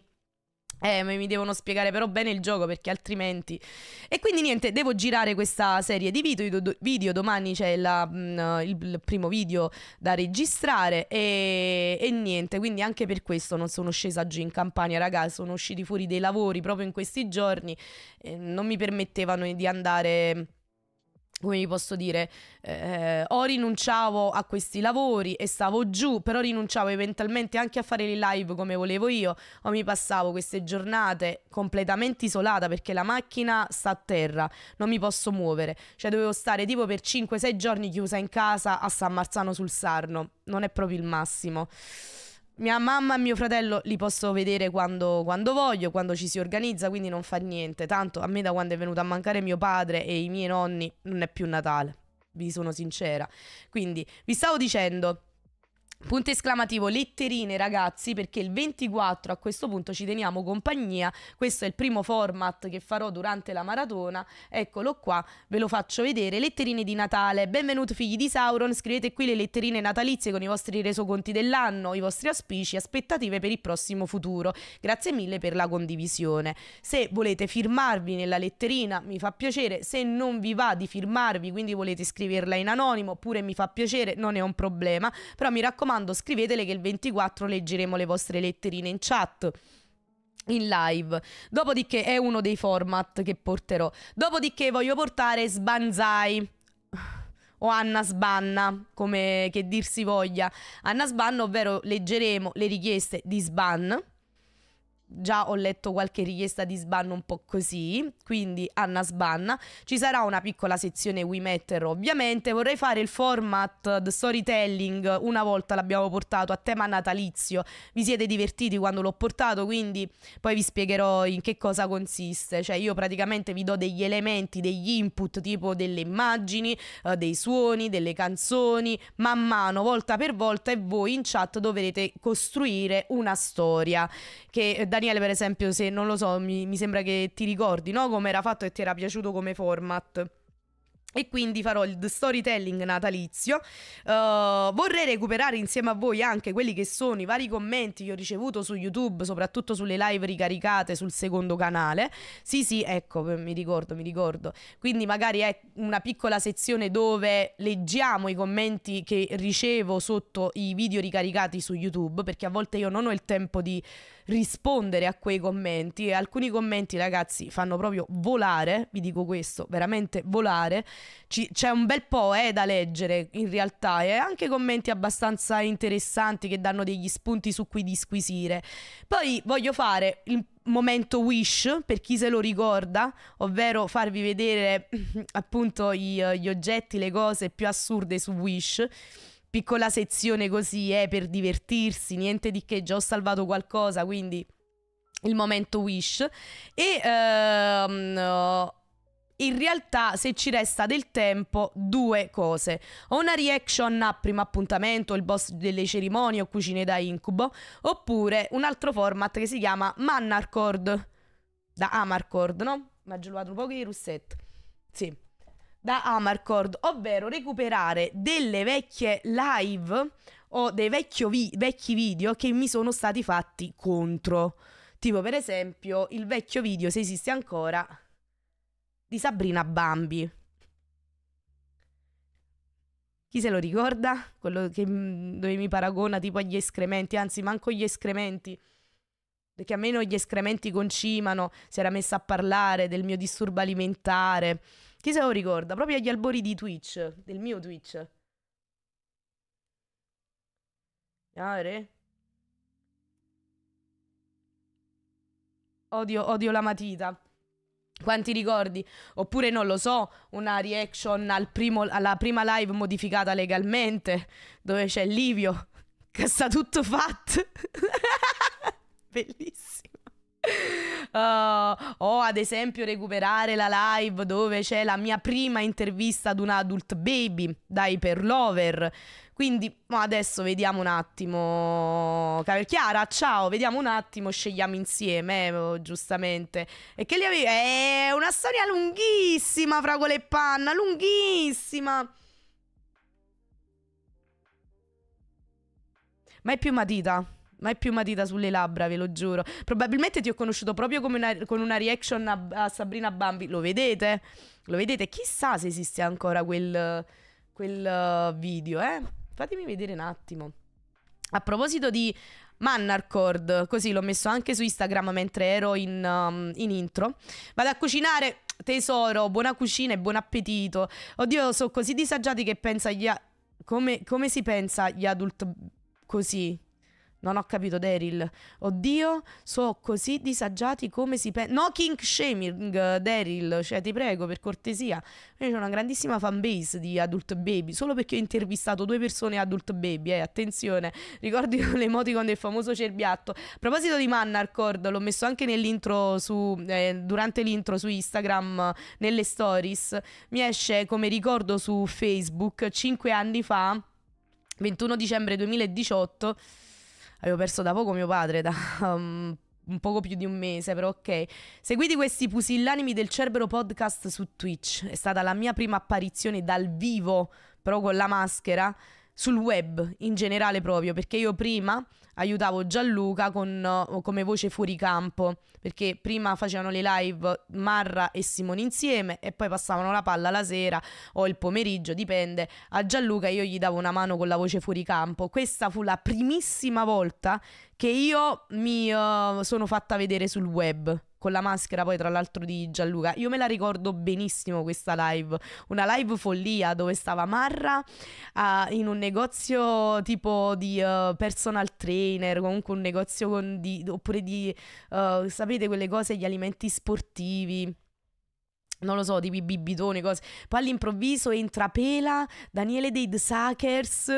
Eh, mi devono spiegare però bene il gioco perché altrimenti... E quindi niente, devo girare questa serie di video, do, video domani c'è mm, il, il, primo video da registrare e, e, niente, quindi anche per questo non sono scesa giù in campagna, raga, sono usciti fuori dei lavori proprio in questi giorni, eh, non mi permettevano di andare come vi posso dire, eh, o rinunciavo a questi lavori e stavo giù, però rinunciavo eventualmente anche a fare le live come volevo io, o mi passavo queste giornate completamente isolata perché la macchina sta a terra, non mi posso muovere, cioè dovevo stare tipo per 5-6 giorni chiusa in casa a San Marzano sul Sarno, non è proprio il massimo. Mia mamma e mio fratello li posso vedere quando, quando, voglio, quando ci si organizza, quindi non fa niente. Tanto a me da quando è venuto a mancare mio padre e i miei nonni non è più Natale, vi sono sincera. Quindi vi stavo dicendo, Punto esclamativo, letterine ragazzi, perché il 24 a questo punto ci teniamo compagnia, questo è il primo format che farò durante la maratona, eccolo qua, ve lo faccio vedere, letterine di Natale, benvenuti figli di Sauron, scrivete qui le letterine natalizie con i vostri resoconti dell'anno, i vostri auspici, aspettative per il prossimo futuro, grazie mille per la condivisione. Se volete firmarvi nella letterina mi fa piacere, se non vi va di firmarvi, quindi volete scriverla in anonimo, oppure mi fa piacere, non è un problema, però mi raccomando raccomando scrivetele che il 24 leggeremo le vostre letterine in chat in live. Dopodiché è uno dei format che porterò. Dopodiché voglio portare Sbanzai o Anna Sbanna, come che dir si voglia. Anna Sbanna, ovvero leggeremo le richieste di Sban già ho letto qualche richiesta di sbanno un po' così, quindi Anna sbanna. Ci sarà una piccola sezione We Matter ovviamente, vorrei fare il format The Storytelling, una volta l'abbiamo portato a tema natalizio, vi siete divertiti quando l'ho portato, quindi poi vi spiegherò in che cosa consiste, cioè io praticamente vi do degli elementi, degli input tipo delle immagini, eh, dei suoni, delle canzoni, man mano, volta per volta e voi in chat dovrete costruire una storia che eh, da Daniele, per esempio, se non lo so, mi, mi sembra che ti ricordi, no? Come era fatto e ti era piaciuto come format. E quindi farò il storytelling natalizio. Uh, vorrei recuperare insieme a voi anche quelli che sono i vari commenti che ho ricevuto su YouTube, soprattutto sulle live ricaricate sul secondo canale. Sì, sì, ecco, eh, mi ricordo, mi ricordo. Quindi magari è una piccola sezione dove leggiamo i commenti che ricevo sotto i video ricaricati su YouTube, perché a volte io non ho il tempo di rispondere a quei commenti e alcuni commenti, ragazzi, fanno proprio volare, vi dico questo, veramente volare ci, c'è un bel po' eh, da leggere in realtà e anche commenti abbastanza interessanti che danno degli spunti su cui disquisire. Poi voglio fare il momento wish per chi se lo ricorda, ovvero farvi vedere appunto gli, gli oggetti, le cose più assurde su wish piccola sezione così eh, per divertirsi, niente di che, già ho salvato qualcosa, quindi il momento wish. E ehm, in realtà se ci resta del tempo due cose o una reaction a primo appuntamento il boss delle cerimonie o cucine da incubo oppure un altro format che si chiama Mannarcord da Amarcord no? ma giurato un po' che i russetti sì da Amarcord ovvero recuperare delle vecchie live o dei vi vecchi video che mi sono stati fatti contro tipo per esempio il vecchio video se esiste ancora di Sabrina Bambi. Chi se lo ricorda? Quello che, mm, dove mi paragona tipo agli escrementi, anzi manco gli escrementi perché almeno gli escrementi concimano, si era messa a parlare del mio disturbo alimentare. Chi se lo ricorda? Proprio agli albori di Twitch, del mio Twitch. Are. Odio, odio la matita. Quanti ricordi? Oppure non lo so, una reaction al primo, alla prima live modificata legalmente, dove c'è Livio, che sta tutto fatto. Bellissimo. Uh, o ad esempio recuperare la live dove c'è la mia prima intervista ad un adult baby dai per lover. Quindi adesso vediamo un attimo, Cara Chiara, ciao, vediamo un attimo, scegliamo insieme, eh, oh, giustamente. E che li avevi? È eh, una storia lunghissima, fragole e panna, lunghissima. Ma è più matita. Mai più matita sulle labbra, ve lo giuro. Probabilmente ti ho conosciuto proprio una, con una reaction a, a, Sabrina Bambi. Lo vedete? Lo vedete? Chissà se esiste ancora quel, quel uh, video, eh? Fatemi vedere un attimo. A proposito di Mannarcord, così l'ho messo anche su Instagram mentre ero in, um, in intro. Vado a cucinare, tesoro, buona cucina e buon appetito. Oddio, sono così disagiati che pensa agli... Come, come si pensa gli adult così? Non ho capito, Daryl. Oddio, so così disagiati come si pensa. No king shaming, Daryl. Cioè, ti prego, per cortesia. Io c'è una grandissima fanbase di Adult Baby. Solo perché ho intervistato due persone Adult Baby. Eh, attenzione. Ricordi le l'emoticon del famoso cerbiatto. A proposito di Mannarcord, l'ho messo anche nell'intro su... Eh, durante l'intro su Instagram, nelle stories. Mi esce, come ricordo su Facebook, cinque anni fa, 21 dicembre 2018 avevo perso da poco mio padre, da um, un poco più di un mese, però ok. Seguiti questi pusillanimi del Cerbero podcast su Twitch. È stata la mia prima apparizione dal vivo, però con la maschera sul web in generale proprio, perché io prima aiutavo Gianluca con, eh, come voce fuori campo, perché prima facevano le live Marra e Simone insieme e poi passavano la palla la sera o il pomeriggio, dipende, a Gianluca io gli davo una mano con la voce fuori campo. Questa fu la primissima volta che io mi uh, sono fatta vedere sul web con la maschera poi tra l'altro di Gianluca. Io me la ricordo benissimo questa live, una live follia dove stava Marra uh, in un negozio tipo di uh, personal trainer, comunque un negozio con di, oppure di, uh, sapete, quelle cose, gli alimenti sportivi non lo so, tipo i bibitoni, cose. Poi all'improvviso entra Pela, Daniele dei The Suckers,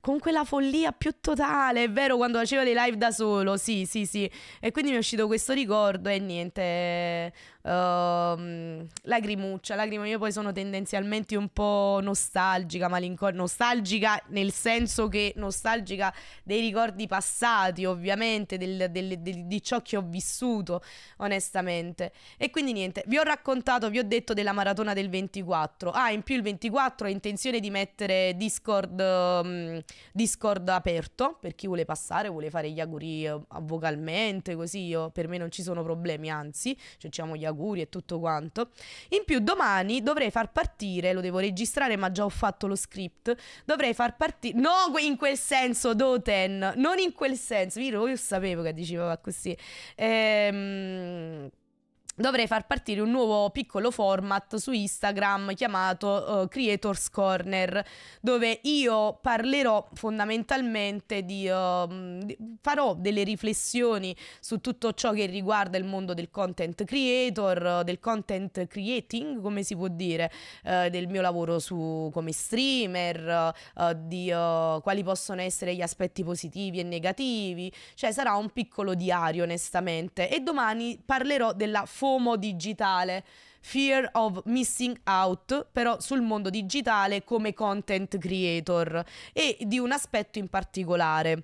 con quella follia più totale, è vero, quando faceva dei live da solo, sì, sì, sì. E quindi mi è uscito questo ricordo e niente, Eh... Ehm, lagrimuccia, lagrima. Io poi sono tendenzialmente un po' nostalgica, malinconica, nostalgica nel senso che nostalgica dei ricordi passati, ovviamente, del, del, del, di ciò che ho vissuto, onestamente. E quindi niente, vi ho raccontato, vi ho detto della maratona del 24. Ah, in più il 24 ho intenzione di mettere Discord, um, Discord aperto per chi vuole passare, vuole fare gli auguri eh, vocalmente, così io, per me non ci sono problemi, anzi, cioè, diciamo gli auguri e tutto quanto. In più domani dovrei far partire, lo devo registrare ma già ho fatto lo script, dovrei far partire... No, in quel senso, Doten, non in quel senso. Io, io sapevo che diceva così. Ehm dovrei far partire un nuovo piccolo format su Instagram chiamato uh, Creators Corner, dove io parlerò fondamentalmente di, uh, di, farò delle riflessioni su tutto ciò che riguarda il mondo del content creator, del content creating, come si può dire, uh, del mio lavoro su, come streamer, eh, di quali possono essere gli aspetti positivi e negativi, cioè sarà un piccolo diario onestamente e domani parlerò della formazione FOMO digitale, Fear of Missing Out, però sul mondo digitale come content creator e di un aspetto in particolare.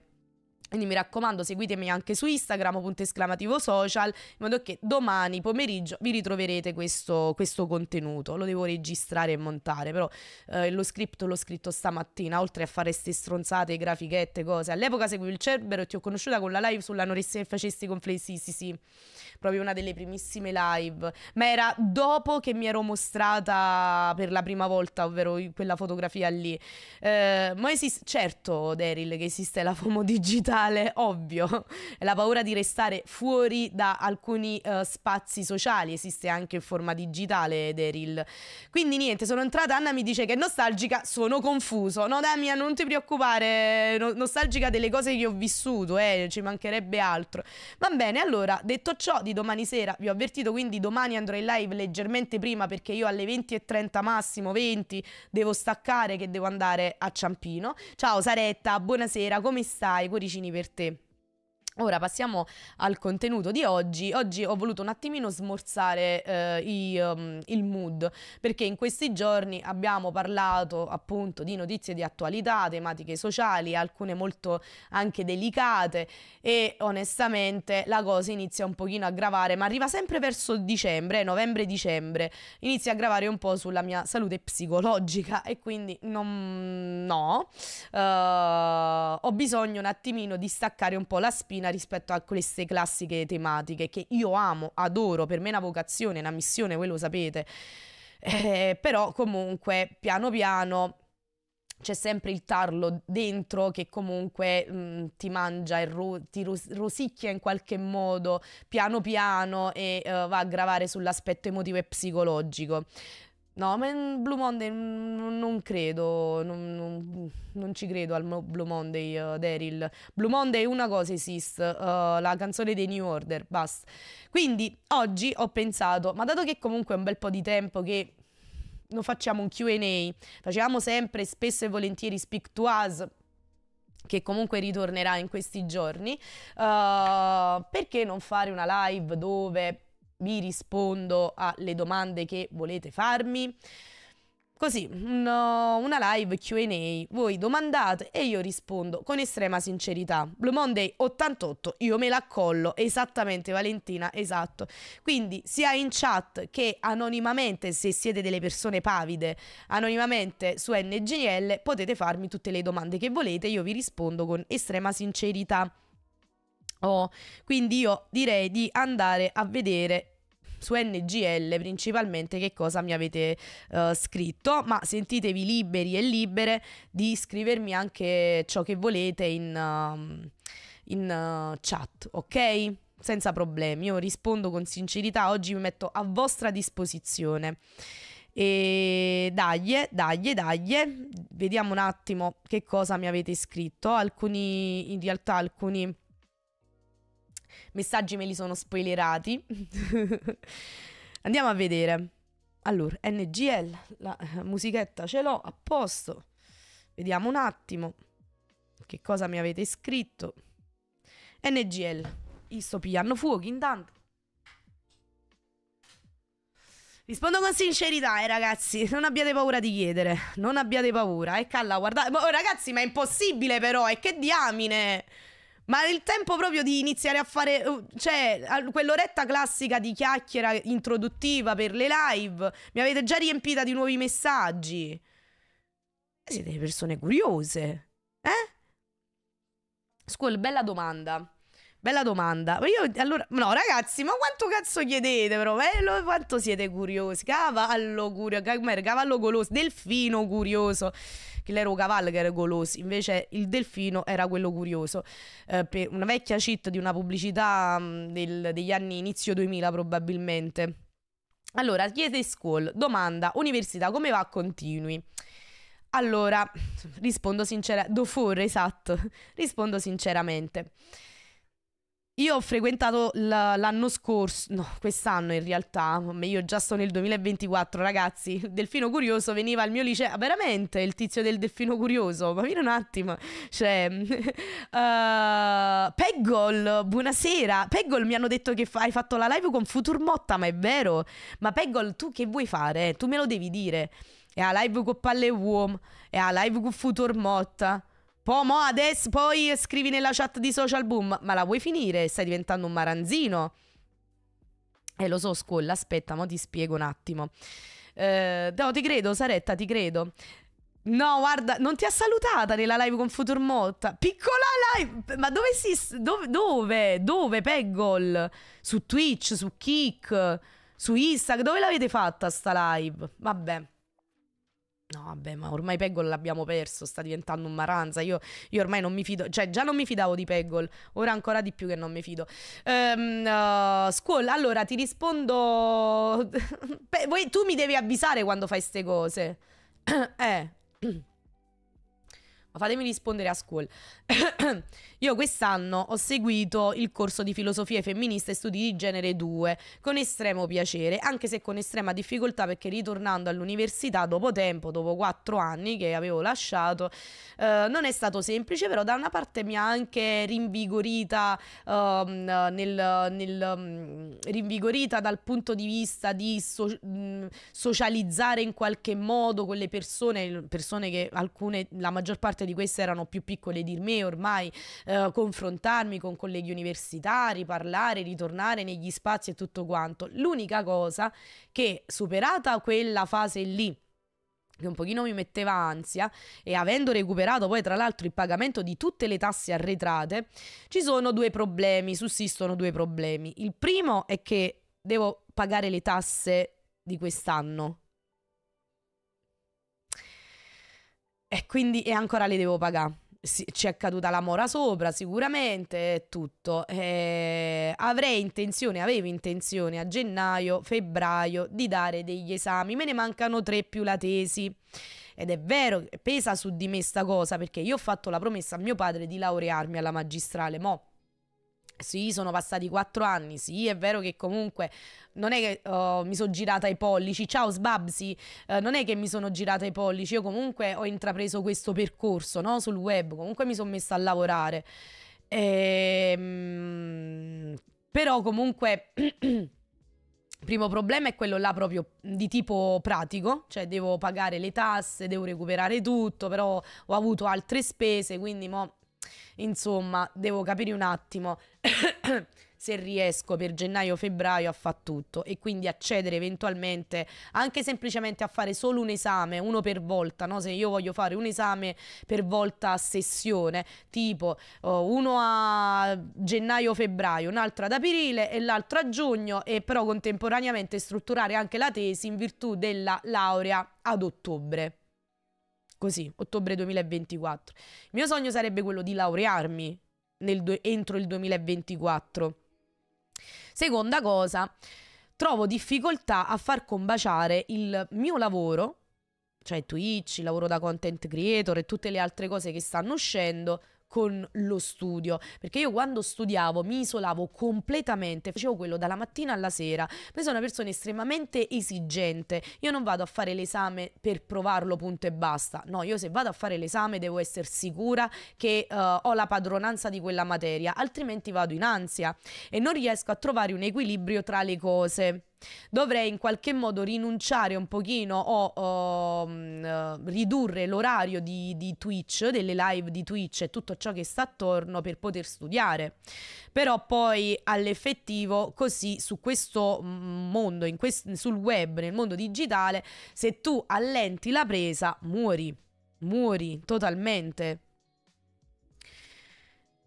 Quindi mi raccomando, seguitemi anche su Instagram, punto esclamativo social, in modo che domani pomeriggio vi ritroverete questo, questo contenuto. Lo devo registrare e montare, però eh, lo script l'ho scritto stamattina, oltre a fare ste stronzate, grafichette, cose. All'epoca seguivo il Cerbero e ti ho conosciuta con la live sulla sull'anoressia e facesti con Flessi, sì, sì proprio una delle primissime live, ma era dopo che mi ero mostrata per la prima volta, ovvero quella fotografia lì. Eh, ma esiste, certo, Daryl, che esiste la FOMO digitale, ovvio, la paura di restare fuori da alcuni uh, spazi sociali, esiste anche in forma digitale, Daryl. Quindi niente, sono entrata, Anna mi dice che è nostalgica, sono confuso. No, Damia, non ti preoccupare, no, nostalgica delle cose che ho vissuto, eh, ci mancherebbe altro. Va bene, allora, detto ciò, di domani sera. Vi ho avvertito quindi domani andrò in live leggermente prima perché io alle 20.30 massimo, 20, devo staccare che devo andare a Ciampino. Ciao Saretta, buonasera, come stai? Cuoricini per te. Ora passiamo al contenuto di oggi. Oggi ho voluto un attimino smorzare eh, i, um, il mood perché in questi giorni abbiamo parlato appunto di notizie di attualità, tematiche sociali, alcune molto anche delicate e onestamente la cosa inizia un pochino a gravare, ma arriva sempre verso dicembre, eh, novembre-dicembre, inizia a gravare un po' sulla mia salute psicologica e quindi non, no, uh, ho bisogno un attimino di staccare un po' la spina carina rispetto a queste classiche tematiche che io amo, adoro, per me è una vocazione, una missione, voi lo sapete. Eh, però comunque piano piano c'è sempre il tarlo dentro che comunque mh, mm, ti mangia e ro- ti ros- rosicchia in qualche modo piano piano e uh, va a gravare sull'aspetto emotivo e psicologico. No, ma in Blue Monday n- non credo, non, non, non, ci credo al Blue Monday, uh, eh, Daryl. Blue Monday è una cosa esiste, uh, la canzone dei New Order, basta. Quindi oggi ho pensato, ma dato che comunque è un bel po' di tempo che non facciamo un Q&A, facevamo sempre spesso e volentieri Speak to Us, che comunque ritornerà in questi giorni, uh, perché non fare una live dove vi rispondo alle domande che volete farmi. Così, no, uh, una live QA, voi domandate e io rispondo con estrema sincerità. Blue Monday 88, io me l'accollo, esattamente Valentina, esatto. Quindi sia in chat che anonimamente, se siete delle persone pavide, anonimamente su NGL, potete farmi tutte le domande che volete, io vi rispondo con estrema sincerità. Oh, quindi io direi di andare a vedere su NGL principalmente che cosa mi avete uh, scritto, ma sentitevi liberi e libere di scrivermi anche ciò che volete in, uh, in uh, chat, ok? Senza problemi, io rispondo con sincerità, oggi mi metto a vostra disposizione. E dai, dai, dai, vediamo un attimo che cosa mi avete scritto. Alcuni, in realtà, alcuni messaggi me li sono spoilerati. Andiamo a vedere. Allora, NGL, la eh, musichetta ce l'ho a posto. Vediamo un attimo che cosa mi avete scritto. NGL, io sto pigliando fuochi intanto. Rispondo con sincerità, eh, ragazzi. Non abbiate paura di chiedere. Non abbiate paura. E calla, guardate. Ma, oh, ragazzi, ma è impossibile, però. E che diamine. Ma il tempo proprio di iniziare a fare, uh, cioè, quell'oretta classica di chiacchiera introduttiva per le live, mi avete già riempita di nuovi messaggi. Eh, siete persone curiose, eh? Scuol, bella domanda. Bella domanda. Ma io allora. No, ragazzi, ma quanto cazzo chiedete, però? Bello, eh, quanto siete curiosi? Cavallo curioso, cavallo goloso, delfino curioso. Che l'ero cavallo che era goloso. Invece il delfino era quello curioso. Eh, per una vecchia cheat di una pubblicità mm, del, degli anni inizio 2000, probabilmente. Allora, chiede school. Domanda: Università, come va? Continui. Allora, rispondo sinceramente. Do for, esatto. rispondo sinceramente. Io ho frequentato l'anno scorso, no, quest'anno in realtà, io già sto nel 2024, ragazzi. Delfino Curioso veniva al mio liceo, Ah, veramente il tizio del Delfino Curioso, ma vieni un attimo, cioè, uh, Peggol, buonasera. Peggol mi hanno detto che hai fatto la live con Futurmotta, ma è vero. Ma Peggol, tu che vuoi fare? Tu me lo devi dire. È a live con Palle Uom, è a live con Futurmotta. Pomo adesso poi scrivi nella chat di Social Boom. Ma la vuoi finire? Stai diventando un maranzino. Eh, lo so, scolla, aspetta, mo ti spiego un attimo. Eh, no, ti credo, Saretta, ti credo. No, guarda, non ti ha salutata nella live con Futurmotta. Piccola live! Ma dove si... Dove? Dove? dove Peggol? Su Twitch, su Kick, su Instagram? Dove l'avete fatta sta live? Vabbè. No, vabbè, ma ormai Peggle l'abbiamo perso, sta diventando un maranza. Io, io, ormai non mi fido, cioè già non mi fidavo di Peggle, ora ancora di più che non mi fido. Um, uh, Squall, allora ti rispondo. Beh, voi, tu mi devi avvisare quando fai queste cose. eh. Fatemi rispondere a school. Io quest'anno ho seguito il corso di filosofia femminista e studi di genere 2 con estremo piacere, anche se con estrema difficoltà perché ritornando all'università dopo tempo, dopo quattro anni che avevo lasciato, eh, non è stato semplice, però da una parte mi ha anche rinvigorita, eh, nel, nel, mm, rinvigorita dal punto di vista di so mm, socializzare in qualche modo con le persone, persone che alcune, la maggior parte molte di queste erano più piccole di me ormai, eh, confrontarmi con colleghi universitari, parlare, ritornare negli spazi e tutto quanto. L'unica cosa che superata quella fase lì, che un pochino mi metteva ansia e avendo recuperato poi tra l'altro il pagamento di tutte le tasse arretrate, ci sono due problemi, sussistono due problemi. Il primo è che devo pagare le tasse di quest'anno E quindi e ancora le devo pagare. ci è caduta la mora sopra sicuramente è tutto eh, avrei intenzione avevo intenzione a gennaio febbraio di dare degli esami me ne mancano tre più la tesi ed è vero pesa su di me sta cosa perché io ho fatto la promessa a mio padre di laurearmi alla magistrale mo sì, sono passati quattro anni, sì, è vero che comunque non è che uh, mi sono girata i pollici, ciao Sbabsi, uh, non è che mi sono girata i pollici, io comunque ho intrapreso questo percorso no? sul web, comunque mi sono messa a lavorare. Ehm, però comunque... primo problema è quello là proprio di tipo pratico, cioè devo pagare le tasse, devo recuperare tutto, però ho avuto altre spese, quindi mo Insomma, devo capire un attimo se riesco per gennaio o febbraio a fare tutto e quindi accedere eventualmente anche semplicemente a fare solo un esame, uno per volta, no? se io voglio fare un esame per volta a sessione, tipo oh, uno a gennaio o febbraio, un altro ad aprile e l'altro a giugno e però contemporaneamente strutturare anche la tesi in virtù della laurea ad ottobre. Così, ottobre 2024. Il mio sogno sarebbe quello di laurearmi do- entro il 2024. Seconda cosa, trovo difficoltà a far combaciare il mio lavoro, cioè Twitch, il lavoro da content creator e tutte le altre cose che stanno uscendo, con lo studio, perché io quando studiavo mi isolavo completamente, facevo quello dalla mattina alla sera, poi sono una persona estremamente esigente, io non vado a fare l'esame per provarlo punto e basta, no, io se vado a fare l'esame devo essere sicura che uh, ho la padronanza di quella materia, altrimenti vado in ansia e non riesco a trovare un equilibrio tra le cose. Dovrei in qualche modo rinunciare un pochino o, o mm, eh, ridurre l'orario di, di Twitch, delle live di Twitch e tutto ciò che sta attorno per poter studiare. Però poi all'effettivo così su questo mm, mondo, quest sul web, nel mondo digitale, se tu allenti la presa muori, muori totalmente.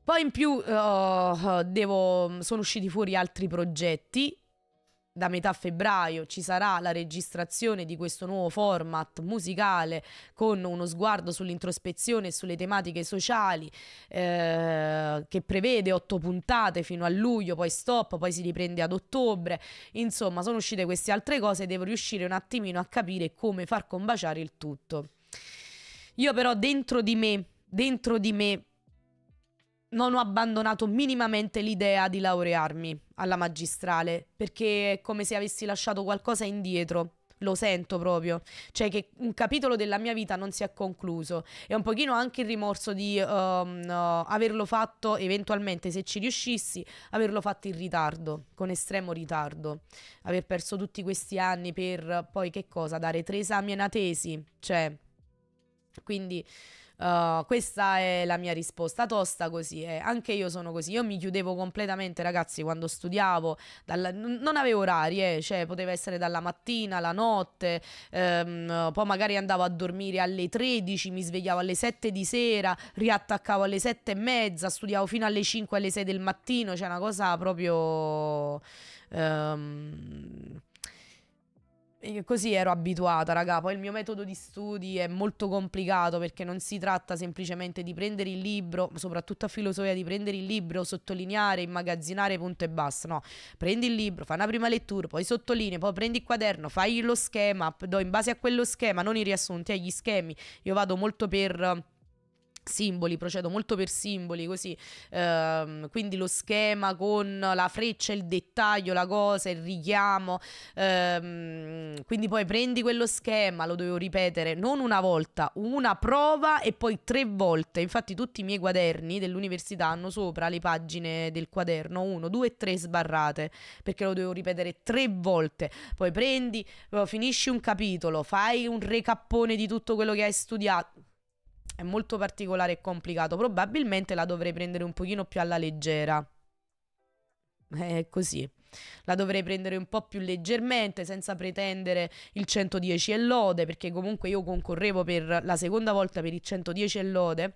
Poi in più uh, devo, sono usciti fuori altri progetti da metà febbraio ci sarà la registrazione di questo nuovo format musicale con uno sguardo sull'introspezione e sulle tematiche sociali eh, che prevede otto puntate fino a luglio, poi stop, poi si riprende ad ottobre. Insomma, sono uscite queste altre cose e devo riuscire un attimino a capire come far combaciare il tutto. Io però dentro di me, dentro di me non ho abbandonato minimamente l'idea di laurearmi alla magistrale, perché è come se avessi lasciato qualcosa indietro. Lo sento proprio, cioè che un capitolo della mia vita non si è concluso e un pochino anche il rimorso di um, uh, averlo fatto eventualmente se ci riuscissi, averlo fatto in ritardo, con estremo ritardo, aver perso tutti questi anni per poi che cosa, dare tre esami e una tesi, cioè quindi Uh, questa è la mia risposta tosta così è. Eh. Anche io sono così. Io mi chiudevo completamente, ragazzi, quando studiavo. Dalla... non avevo orari, eh. cioè poteva essere dalla mattina, la notte. Ehm, poi magari andavo a dormire alle 13, mi svegliavo alle 7 di sera, riattaccavo alle 7 e mezza, studiavo fino alle 5, alle 6 del mattino. Cioè una cosa proprio... Um, Così ero abituata, raga. Poi il mio metodo di studi è molto complicato perché non si tratta semplicemente di prendere il libro, soprattutto a filosofia, di prendere il libro, sottolineare, immagazzinare, punto e basta. No, prendi il libro, fai una prima lettura, poi sottolinei, poi prendi il quaderno, fai lo schema, do in base a quello schema, non i riassunti, agli schemi. Io vado molto per simboli, procedo molto per simboli, così. Ehm, quindi lo schema con la freccia, il dettaglio, la cosa, il richiamo. Ehm, quindi poi prendi quello schema, lo devo ripetere non una volta, una prova e poi tre volte. Infatti tutti i miei quaderni dell'università hanno sopra le pagine del quaderno uno, due e tre sbarrate, perché lo devo ripetere tre volte. Poi prendi, oh, finisci un capitolo, fai un recappone di tutto quello che hai studiato è molto particolare e complicato, probabilmente la dovrei prendere un pochino più alla leggera. È così. La dovrei prendere un po' più leggermente, senza pretendere il 110 e lode, perché comunque io concorrevo per la seconda volta per il 110 e lode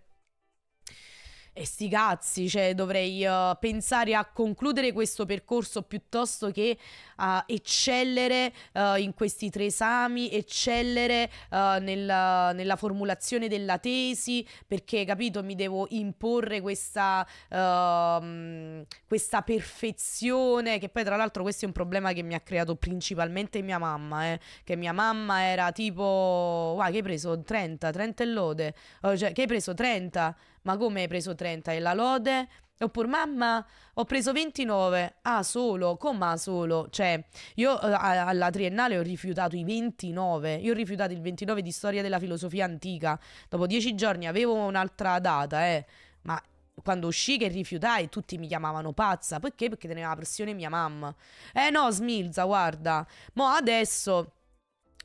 e sti cazzi, cioè dovrei uh, pensare a concludere questo percorso piuttosto che a uh, eccellere uh, in questi tre esami, eccellere eh, nella, nella, formulazione della tesi, perché capito mi devo imporre questa, ehm, questa perfezione, che poi tra l'altro questo è un problema che mi ha creato principalmente mia mamma, eh, che mia mamma era tipo, wow, che hai preso 30, 30 e lode, cioè che hai preso 30? ma come hai preso 30 e la lode? Oppure mamma, ho preso 29, ah solo, come ah, solo? Cioè, io eh, alla triennale ho rifiutato i 29, io ho rifiutato il 29 di storia della filosofia antica, dopo dieci giorni avevo un'altra data, eh, ma quando uscì che rifiutai tutti mi chiamavano pazza, perché? Perché teneva pressione mia mamma. Eh no, smilza, guarda, mo adesso...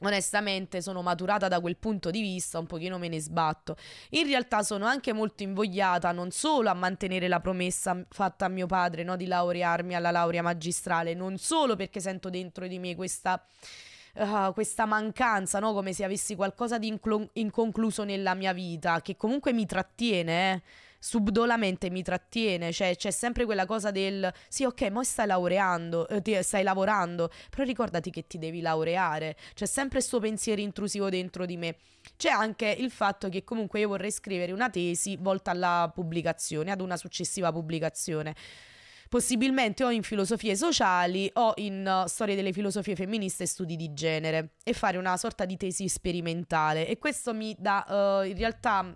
Onestamente sono maturata da quel punto di vista, un pochino me ne sbatto. In realtà sono anche molto invogliata non solo a mantenere la promessa fatta a mio padre no, di laurearmi alla laurea magistrale, non solo perché sento dentro di me questa, uh, questa mancanza, no, come se avessi qualcosa di inconcluso nella mia vita, che comunque mi trattiene. Eh subdolamente mi trattiene, cioè c'è sempre quella cosa del sì, ok, ma stai laureando, eh, stai lavorando, però ricordati che ti devi laureare, c'è sempre questo pensiero intrusivo dentro di me. C'è anche il fatto che comunque io vorrei scrivere una tesi volta alla pubblicazione, ad una successiva pubblicazione possibilmente o in filosofie sociali o in uh, eh, storia delle filosofie femministe e studi di genere e fare una sorta di tesi sperimentale e questo mi dà uh, in realtà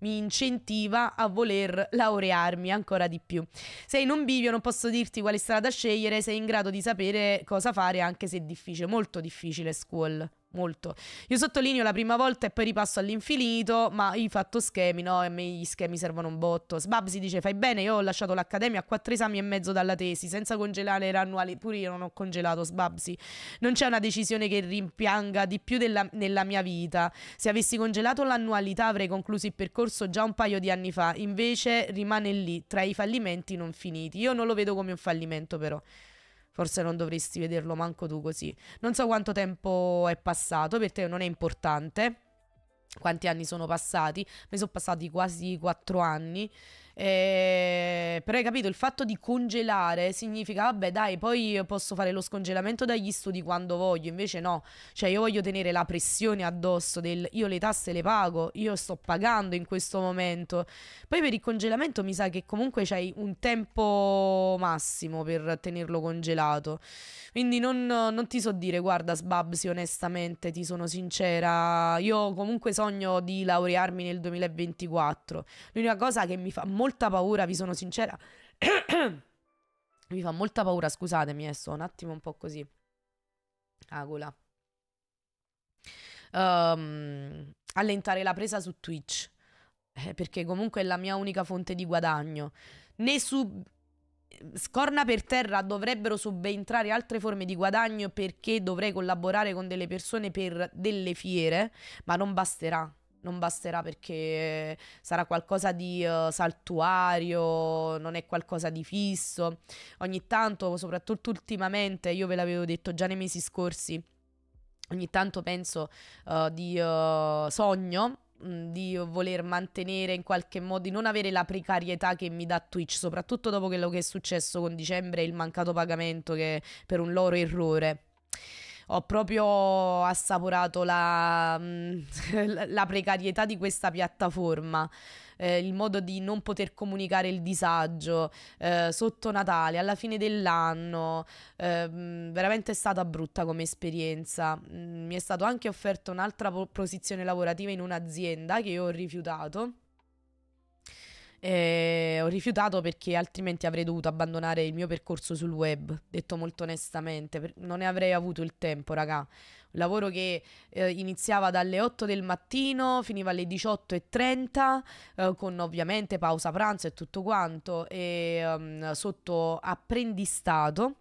mi incentiva a voler laurearmi ancora di più. Sei in un bivio, non posso dirti quale strada scegliere, sei in grado di sapere cosa fare anche se è difficile, molto difficile scuola molto. Io sottolineo la prima volta e poi ripasso all'infinito, ma io ho fatto schemi, no? E me gli schemi servono un botto. Sbabsi dice, fai bene, io ho lasciato l'accademia a quattro esami e mezzo dalla tesi, senza congelare l'annuale, pure io non ho congelato Sbabsi. Non c'è una decisione che rimpianga di più della, nella mia vita. Se avessi congelato l'annualità avrei concluso il percorso già un paio di anni fa, invece rimane lì, tra i fallimenti non finiti. Io non lo vedo come un fallimento però forse non dovresti vederlo manco tu così. Non so quanto tempo è passato, per te non è importante quanti anni sono passati, mi sono passati quasi quattro anni eh, però hai capito, il fatto di congelare significa, vabbè dai, poi posso fare lo scongelamento dagli studi quando voglio, invece no, cioè io voglio tenere la pressione addosso del io le tasse le pago, io sto pagando in questo momento. Poi per il congelamento mi sa che comunque c'hai un tempo massimo per tenerlo congelato. Quindi non, non ti so dire, guarda Sbabsi, onestamente ti sono sincera, io comunque sogno di laurearmi nel 2024. L'unica cosa che mi fa molto molta paura, vi sono sincera. mi fa molta paura, scusatemi, adesso eh, un attimo un po' così. Agola. Um, allentare la presa su Twitch. Eh, perché comunque è la mia unica fonte di guadagno. Né su scorna per terra dovrebbero subentrare altre forme di guadagno perché dovrei collaborare con delle persone per delle fiere, ma non basterà non basterà perché sarà qualcosa di uh, saltuario, non è qualcosa di fisso. Ogni tanto, soprattutto ultimamente, io ve l'avevo detto già nei mesi scorsi, ogni tanto penso uh, di uh, sogno mm, di voler mantenere in qualche modo, di non avere la precarietà che mi dà Twitch, soprattutto dopo quello che è successo con dicembre e il mancato pagamento che per un loro errore ho proprio assaporato mm, la, la precarietà di questa piattaforma. Eh, il modo di non poter comunicare il disagio eh, sotto Natale, alla fine dell'anno, eh, veramente è stata brutta come esperienza. Mm, mi è stato anche offerto un'altra posizione lavorativa in un'azienda che io ho rifiutato eh, ho rifiutato perché altrimenti avrei dovuto abbandonare il mio percorso sul web, detto molto onestamente, non ne avrei avuto il tempo, raga. Un lavoro che eh, iniziava dalle 8 del mattino, finiva alle 18.30, eh, con ovviamente pausa pranzo e tutto quanto, e um, sotto apprendistato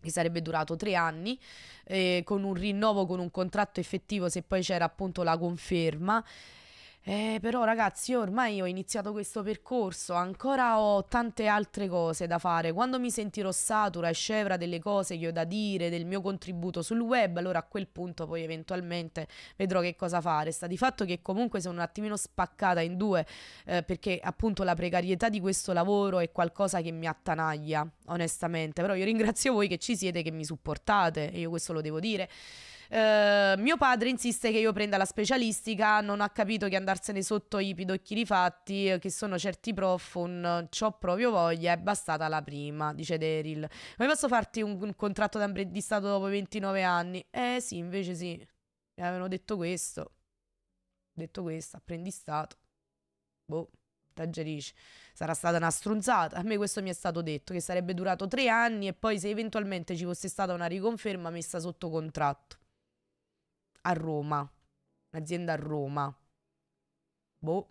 che sarebbe durato tre anni, eh, con un rinnovo, con un contratto effettivo se poi c'era appunto la conferma eh, però ragazzi, io ormai ho iniziato questo percorso, ancora ho tante altre cose da fare. Quando mi sentirò satura e scevra delle cose che ho da dire, del mio contributo sul web, allora a quel punto poi eventualmente vedrò che cosa fare. Sta di fatto che comunque sono un attimino spaccata in due, eh, perché appunto la precarietà di questo lavoro è qualcosa che mi attanaglia, onestamente. Però io ringrazio voi che ci siete, che mi supportate, e io questo lo devo dire. Eh, mio padre insiste che io prenda la specialistica, non ha capito che andarsene sotto i pidocchi rifatti, che sono certi prof, un ciò proprio voglia, è bastata la prima, dice Daryl. Come posso farti un, un contratto d'apprendistato dopo 29 anni? Eh sì, invece sì, mi avevano detto questo. Detto questo, apprendistato. Boh taggerisce. Sarà stata una stronzata. A me questo mi è stato detto, che sarebbe durato tre anni e poi se eventualmente ci fosse stata una riconferma messa sotto contratto a Roma. Un'azienda a Roma. Boh.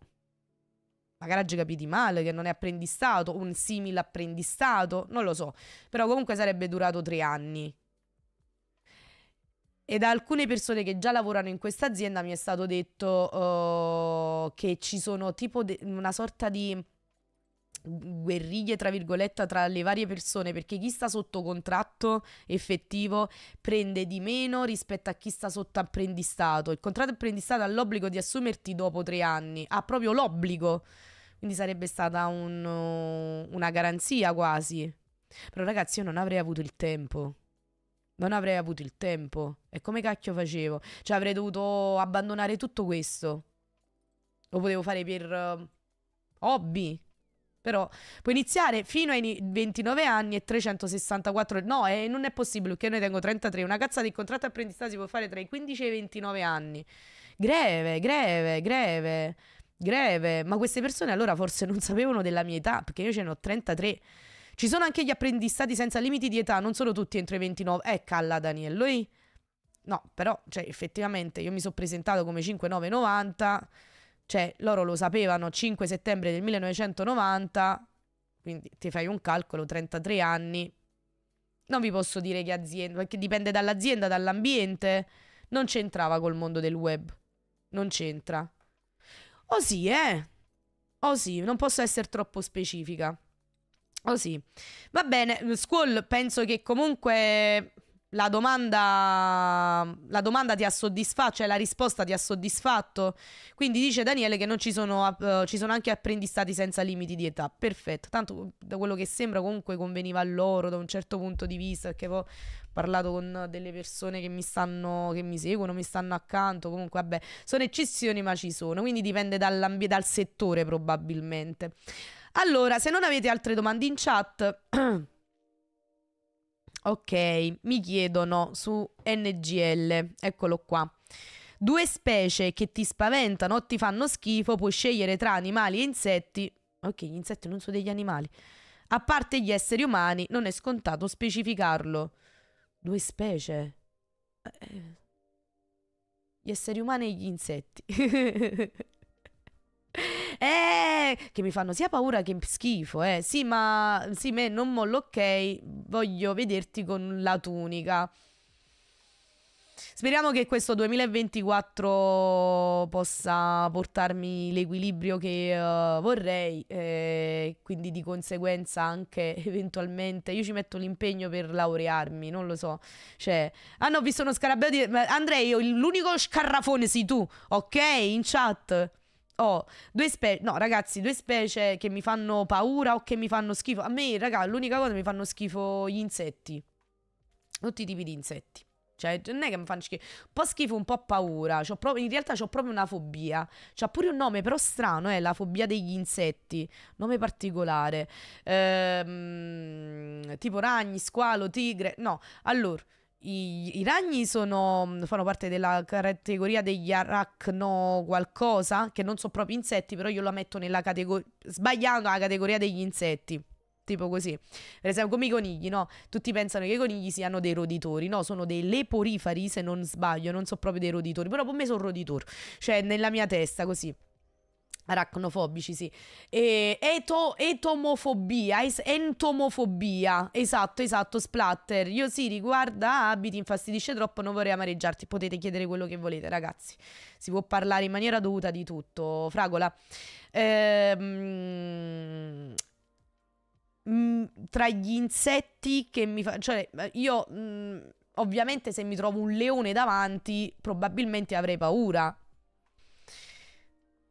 Magari ci capiti male che non è apprendistato, un simile apprendistato, non lo so. Però comunque sarebbe durato tre anni. E da alcune persone che già lavorano in questa azienda mi è stato detto uh, che ci sono tipo una sorta di guerriglie tra virgolette tra le varie persone perché chi sta sotto contratto effettivo prende di meno rispetto a chi sta sotto apprendistato il contratto apprendistato ha l'obbligo di assumerti dopo tre anni ha proprio l'obbligo quindi sarebbe stata un, una garanzia quasi però ragazzi io non avrei avuto il tempo non avrei avuto il tempo e come cacchio facevo cioè avrei dovuto abbandonare tutto questo lo potevo fare per uh, hobby però puoi iniziare fino ai 29 anni e 364. No, eh, non è possibile perché ne tengo 33. Una cazzata di contratto apprendistato si può fare tra i 15 e i 29 anni. Greve, greve, greve, greve. Ma queste persone allora forse non sapevano della mia età perché io ce ne ho 33. Ci sono anche gli apprendistati senza limiti di età, non sono tutti entro i 29. Eh, calla Daniello. No, però, cioè, effettivamente io mi sono presentato come 5990 cioè, loro lo sapevano 5 settembre del 1990, quindi ti fai un calcolo, 33 anni. Non vi posso dire che azienda, perché dipende dall'azienda, dall'ambiente. Non c'entrava col mondo del web. Non c'entra. Oh sì, eh. Oh sì, non posso essere troppo specifica. Oh sì. Va bene, Squall penso che comunque la domanda, la domanda ti ha soddisfatto, cioè la risposta ti ha soddisfatto. Quindi dice Daniele che non ci sono, uh, ci sono anche apprendistati senza limiti di età. Perfetto, tanto da quello che sembra comunque conveniva a loro da un certo punto di vista, perché ho parlato con delle persone che mi stanno, che mi seguono, mi stanno accanto, comunque vabbè, sono eccezioni ma ci sono, quindi dipende dal settore probabilmente. Allora, se non avete altre domande in chat... Ok, mi chiedono su NGL, eccolo qua. Due specie che ti spaventano o ti fanno schifo, puoi scegliere tra animali e insetti. Ok, gli insetti non sono degli animali. A parte gli esseri umani, non è scontato specificarlo. Due specie. Eh, gli esseri umani e gli insetti. eh, che mi fanno sia paura che schifo, eh. Sì, ma sì, me non mollo, ok, voglio vederti con la tunica. Speriamo che questo 2024 possa portarmi l'equilibrio che uh, vorrei, eh, quindi di conseguenza anche eventualmente io ci metto l'impegno per laurearmi, non lo so. Cioè, ah no, ho visto uno scarabeo di Andrei, l'unico scarrafone sei tu, ok? In chat ho due specie, no ragazzi, due specie che mi fanno paura o che mi fanno schifo. A me, raga, l'unica cosa che mi fanno schifo gli insetti. Tutti i tipi di insetti. Cioè, non è che mi fanno schifo. Un po' schifo, un po' paura. in realtà ho proprio una fobia. C'ha pure un nome, però strano, è eh, la fobia degli insetti. Nome particolare. Ehm, tipo ragni, squalo, tigre. No, allora i, i ragni sono, mm, fanno parte della categoria degli arachno qualcosa, che non sono proprio insetti, però io la metto nella categoria, sbagliando la categoria degli insetti. Tipo così, per esempio come i conigli, no? Tutti pensano che i conigli siano dei roditori, no? Sono dei leporifari, se non sbaglio, non sono proprio dei roditori, però per me sono roditori, cioè nella mia testa così. Aracnofobici, sì. E, eto, etomofobia, es, entomofobia. Esatto, esatto, splatter. Io sì, riguarda abiti, infastidisce troppo, non vorrei amareggiarti. Potete chiedere quello che volete, ragazzi. Si può parlare in maniera dovuta di tutto. Fragola. Ehm, mm, tra gli insetti che mi fa... Cioè, eh, io... Mh, mm, ovviamente se mi trovo un leone davanti, probabilmente avrei paura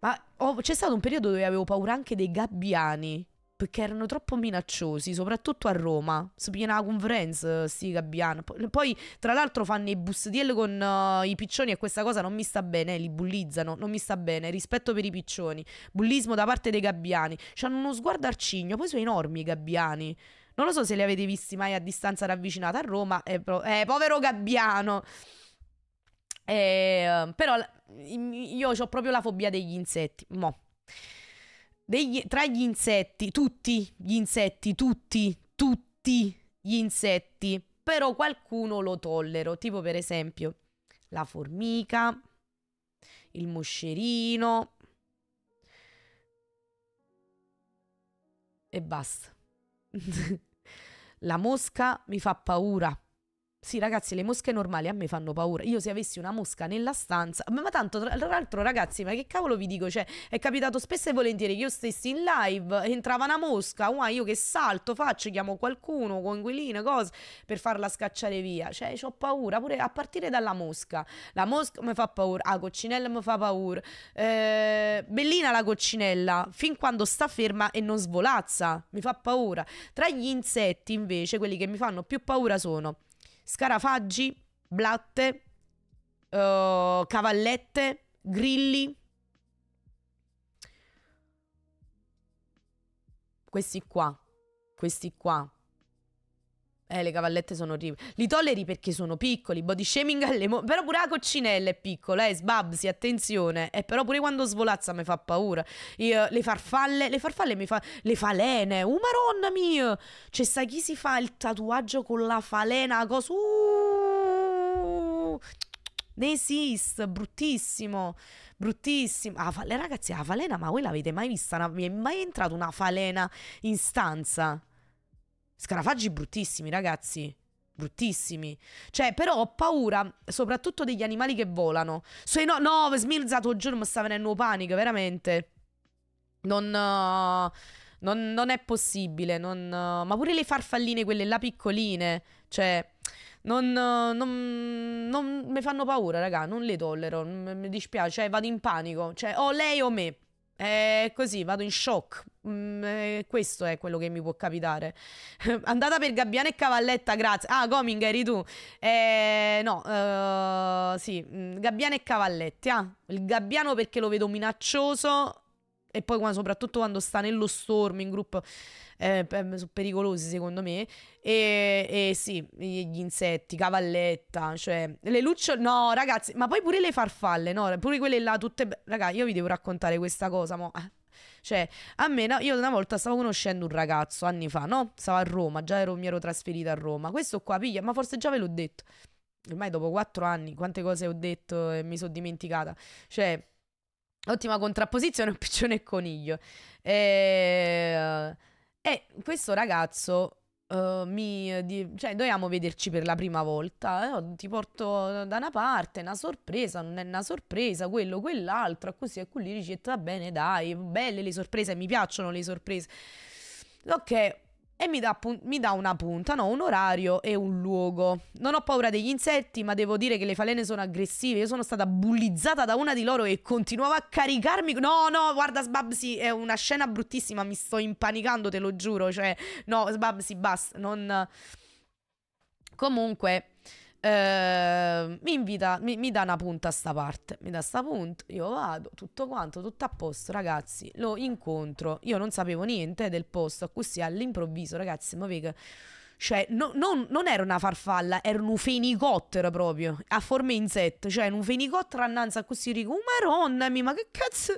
ma ho- c'è stato un periodo dove avevo paura anche dei gabbiani. Perché erano troppo minacciosi, soprattutto a Roma. Si piena la conferenza, eh, sti gabbiani. P- Poi, tra l'altro, fanno i bustiel con uh, i piccioni e questa cosa non mi sta bene. eh, Li bullizzano, non mi sta bene. Rispetto per i piccioni. Bullismo da parte dei gabbiani. C'hanno uno sguardo arcigno, poi sono enormi i gabbiani. Non lo so se li avete visti mai a distanza ravvicinata a Roma. Eh, pro- eh, povero gabbiano. Eh, però io ho proprio la fobia degli insetti. Mo. Degli, tra gli insetti, tutti gli insetti, tutti, tutti gli insetti. Però qualcuno lo tollero, tipo per esempio la formica, il moscerino e basta. la mosca mi fa paura. Sì, ragazzi, le mosche normali a me fanno paura. Io se avessi una mosca nella stanza. Ma, ma tanto, tra l'altro, ragazzi, ma che cavolo vi dico? Cioè, è capitato spesso e volentieri che io stessi in live, entrava una mosca, wow, io che salto, faccio, chiamo qualcuno, coinquilina, cose, per farla scacciare via. Cioè, ho paura, pure a partire dalla mosca. La mosca mi fa paura, la coccinella mi fa paura. Eh, bellina la coccinella, fin quando sta ferma e non svolazza, mi fa paura. Tra gli insetti, invece, quelli che mi fanno più paura sono scarafaggi, blatte, uh, cavallette, grilli. Questi qua, questi qua. Eh, le cavallette sono orribili. Li tolleri perché sono piccoli. Body shaming alle mo- Però pure la coccinella è piccola, eh. Sbabsi, attenzione. Eh, però pure quando svolazza mi fa paura. Io, le farfalle, le farfalle mi fa. Le falene. Uh, maronna mia! Cioè, sai chi si fa il tatuaggio con la falena, cosa. Uh! Ne bruttissimo, bruttissimo. Ah, le ragazzi, la falena, ma voi l'avete mai vista? Mi è mai entrata una falena in stanza? Scarafaggi bruttissimi, ragazzi. Bruttissimi. Cioè, però ho paura, soprattutto degli animali che volano. Se no, no, smilza tuo giorno mi sta venendo panico, veramente. Non, uh, non, non, è possibile. Non, uh, ma pure le farfalline, quelle là piccoline. Cioè, non, uh, non mi fanno paura, raga. Non le tollero. Mi dispiace. Cioè, vado in panico. Cioè, o lei o me. È così, vado in shock. Mm, questo è quello che mi può capitare. Andata per Gabbiana e Cavalletta, grazie. Ah, Coming, eri tu. Eh, no, uh, sì, mm, Gabbiana e Cavalletti. Ah, il Gabbiano perché lo vedo minaccioso e poi quando, soprattutto quando sta nello storm in gruppo eh, sono pericolosi secondo me e, e, sì gli insetti cavalletta cioè le lucciole no ragazzi ma poi pure le farfalle no pure quelle là tutte raga io vi devo raccontare questa cosa mo ah. cioè, a me, no, io una volta stavo conoscendo un ragazzo anni fa, no? Stavo a Roma, già ero, mi ero trasferita a Roma. Questo qua, piglia, ma forse già ve l'ho detto. Ormai dopo quattro anni, quante cose ho detto e mi sono dimenticata. Cioè, Ottima contrapposizione, piccione e coniglio. E, eh, e questo ragazzo uh, mi... Di, cioè, dovevamo vederci per la prima volta. Eh? Oh, ti porto da una parte, una sorpresa, non è una sorpresa, quello, quell'altro, così. E quelli dice, va bene, dai, belle le sorprese, mi piacciono le sorprese. Ok, e mi dà, mi dà, una punta, no, un orario e un luogo. Non ho paura degli insetti, ma devo dire che le falene sono aggressive. Io sono stata bullizzata da una di loro e continuavo a caricarmi. No, no, guarda Sbabsi, è una scena bruttissima, mi sto impanicando, te lo giuro. Cioè, no, Sbabsi, basta, non... Comunque... Ehm, mi invita, mi, mi dà una punta a sta parte, mi dà sta punta, io vado, tutto quanto, tutto a posto, ragazzi, lo incontro, io non sapevo niente del posto, così all'improvviso, ragazzi, ma vedo cioè no, non, non, era una farfalla, era un fenicottero proprio, a forma insetto, cioè un fenicottero annanza così, dico, oh maronna mia, ma che cazzo...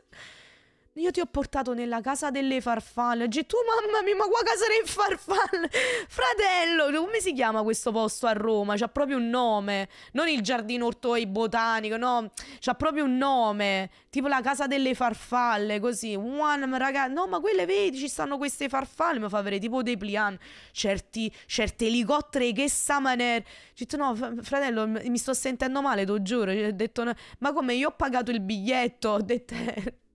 Io ti ho portato nella casa delle farfalle. G, tu, oh, mamma mia, ma qua casa delle farfalle. Fratello, come si chiama questo posto a Roma? C'ha proprio un nome. Non il giardino ortoi botanico, no. C'ha proprio un nome. Tipo la casa delle farfalle, così. One, raga. No, ma quelle vedi, ci stanno queste farfalle. Mi fa avere tipo dei plian. Certi, certi elicotteri che samaner. G, tu, no, fratello, mi sto sentendo male, te lo giuro. Ho detto, no. ma come io ho pagato il biglietto? Ho detto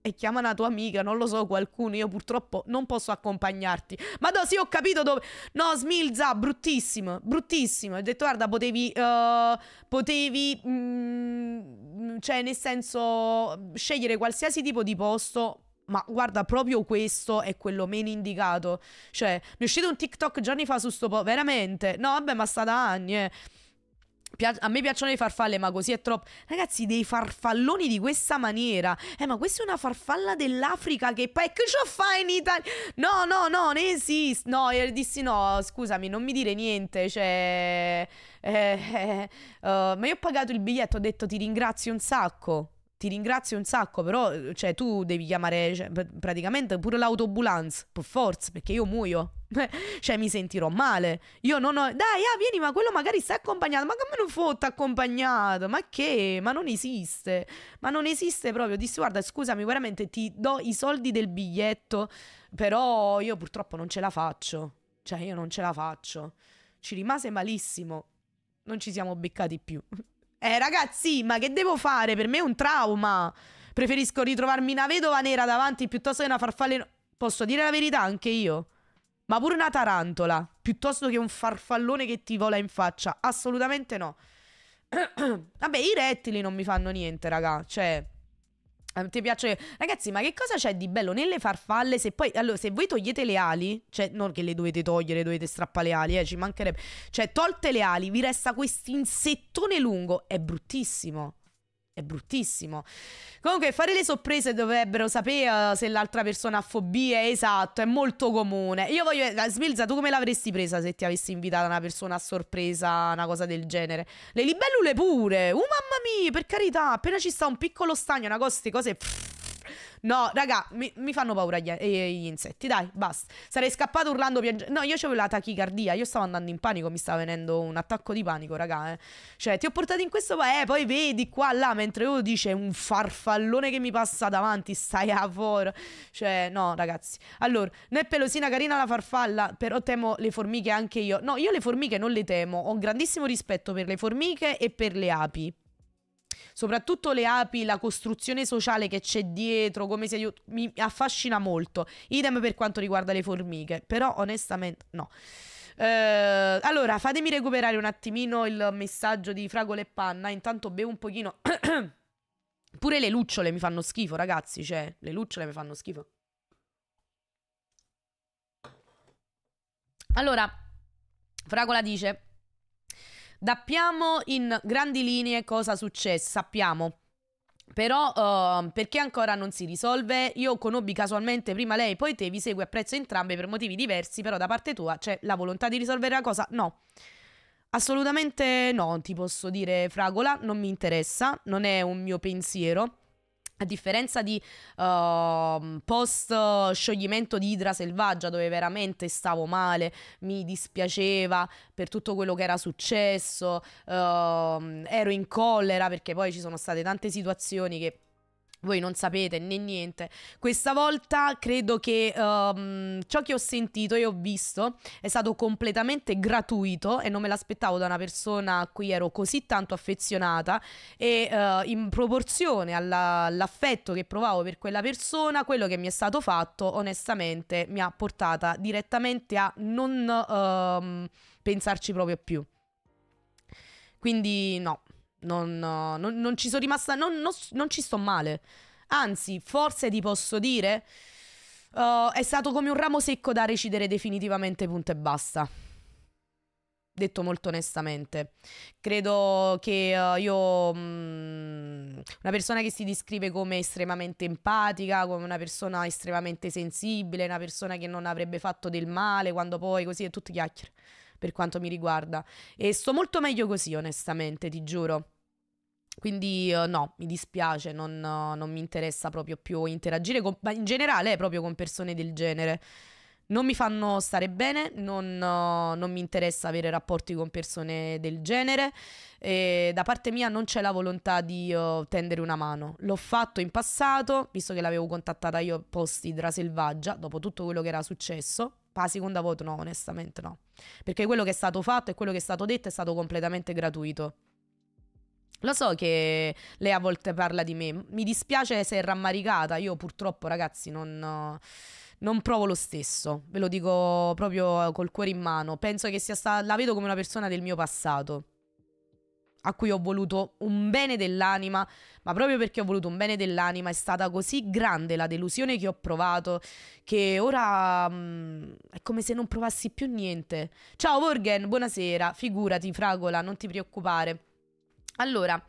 e chiama una tua amica, non lo so, qualcuno, io purtroppo non posso accompagnarti. Ma no, sì, ho capito dove... No, Smilza, bruttissimo, bruttissimo. Ho detto, guarda, potevi... Uh, potevi... Mm, cioè, nel senso, scegliere qualsiasi tipo di posto... Ma guarda, proprio questo è quello meno indicato. Cioè, mi è uscito un TikTok giorni fa su sto po'. Veramente? No, vabbè, ma sta da anni, eh a me piacciono le farfalle, ma così è troppo. Ragazzi, dei farfalloni di questa maniera. Eh, ma questa è una farfalla dell'Africa che poi che ci fa in Italia? No, no, no, ne esiste. No, io dissi no, scusami, non mi dire niente. Cioè. Eh, eh, uh, ma io ho pagato il biglietto, ho detto ti ringrazio un sacco ti ringrazio un sacco, però cioè, tu devi chiamare cioè, praticamente pure l'autobulanza, per forza, perché io muoio. cioè mi sentirò male. Io non ho... Dai, ah, vieni, ma quello magari sta accompagnato. Ma come non fotta accompagnato? Ma che? Ma non esiste. Ma non esiste proprio. Disse, guarda, scusami, veramente ti do i soldi del biglietto, però io purtroppo non ce la faccio. Cioè, io non ce la faccio. Ci rimase malissimo. Non ci siamo beccati più. Eh, ragazzi, ma che devo fare? Per me è un trauma. Preferisco ritrovarmi una vedova nera davanti piuttosto che una farfalla. Posso dire la verità anche io. Ma pure una tarantola, piuttosto che un farfallone che ti vola in faccia. Assolutamente no. Vabbè, i rettili non mi fanno niente, raga. Cioè, Ehm, ti piace, ragazzi, ma che cosa c'è di bello nelle farfalle? Se poi, allora, se voi togliete le ali, cioè, non che le dovete togliere, dovete strappare le ali, eh, ci mancherebbe, cioè, tolte le ali, vi resta questo insettone lungo, è bruttissimo è bruttissimo. Comunque, fare le sorprese dovrebbero sapere eh, se l'altra persona ha fobie, esatto, è molto comune. Io voglio. Eh, Smilza, tu come l'avresti presa se ti avessi invitata una persona a sorpresa, una cosa del genere? Le libellule pure! Uh, mamma mia, per carità, appena ci sta un piccolo stagno, una cosa, queste cose. Pff, No, raga, mi, mi fanno paura gli, eh, gli, insetti. Dai, basta. Sarei scappato urlando piangendo. No, io avevo la tachicardia. Io stavo andando in panico. Mi stava venendo un attacco di panico, raga. Eh. Cioè, ti ho portato in questo paese. Eh, poi vedi qua, là. Mentre uno dice un farfallone che mi passa davanti. Stai a fuori. Cioè, no, ragazzi. Allora, né pelosina carina la farfalla. Però temo le formiche anche io. No, io le formiche non le temo. Ho un grandissimo rispetto per le formiche e per le api soprattutto le api, la costruzione sociale che c'è dietro, come si aiuta, mi affascina molto. Idem per quanto riguarda le formiche, però onestamente no. Eh, allora, fatemi recuperare un attimino il messaggio di Fragole e Panna, intanto bevo un pochino... Pure le lucciole mi fanno schifo, ragazzi, cioè, le lucciole mi fanno schifo. Allora, Fragola dice... Dappiamo in grandi linee cosa successe, sappiamo. Però uh, perché ancora non si risolve? Io conobbi casualmente prima lei, poi te, vi segue a prezzo entrambe per motivi diversi, però da parte tua c'è la volontà di risolvere la cosa? No. Assolutamente no, ti posso dire fragola, non mi interessa, non è un mio pensiero. A differenza di uh, post eh, scioglimento di Idra Selvaggia, dove veramente stavo male, mi dispiaceva per tutto quello che era successo, uh, ero in collera perché poi ci sono state tante situazioni che voi non sapete né niente. Questa volta credo che um, ciò che ho sentito e ho visto è stato completamente gratuito e non me l'aspettavo da una persona a cui ero così tanto affezionata e uh, in proporzione alla, all'affetto che provavo per quella persona, quello che mi è stato fatto onestamente mi ha portata direttamente a non uh, pensarci proprio più. Quindi no, non, non, non ci sono rimasta, non, non, ci sto male. Anzi, forse ti posso dire, uh, è stato come un ramo secco da recidere definitivamente, punto e basta. Detto molto onestamente, credo che uh, io, mh, mm, una persona che si descrive come estremamente empatica, come una persona estremamente sensibile, una persona che non avrebbe fatto del male, quando poi così è tutto chiacchiere per quanto mi riguarda. E sto molto meglio così, onestamente, ti giuro. Quindi eh, no, mi dispiace, non, eh, non, mi interessa proprio più interagire, con, ma in generale è proprio con persone del genere. Non mi fanno stare bene, non, eh, non mi interessa avere rapporti con persone del genere e da parte mia non c'è la volontà di tendere una mano. L'ho fatto in passato, visto che l'avevo contattata io post Idra Selvaggia, dopo tutto quello che era successo, Ma la seconda volta no, onestamente no. Perché quello che è stato fatto e quello che è stato detto è stato completamente gratuito. Lo so che lei a volte parla di me. Mi dispiace se è rammaricata. Io purtroppo, ragazzi, non, non provo lo stesso. Ve lo dico proprio col cuore in mano. Penso che sia stata. La vedo come una persona del mio passato. A cui ho voluto un bene dell'anima, ma proprio perché ho voluto un bene dell'anima è stata così grande la delusione che ho provato che ora mh, mm, è come se non provassi più niente. Ciao Vorgen, buonasera, figurati, Fragola, non ti preoccupare. Allora,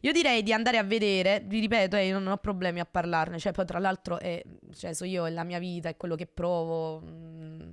io direi di andare a vedere, vi ripeto, eh, io non ho problemi a parlarne, cioè poi tra l'altro eh, cioè, so io, è la mia vita, è quello che provo. Mm,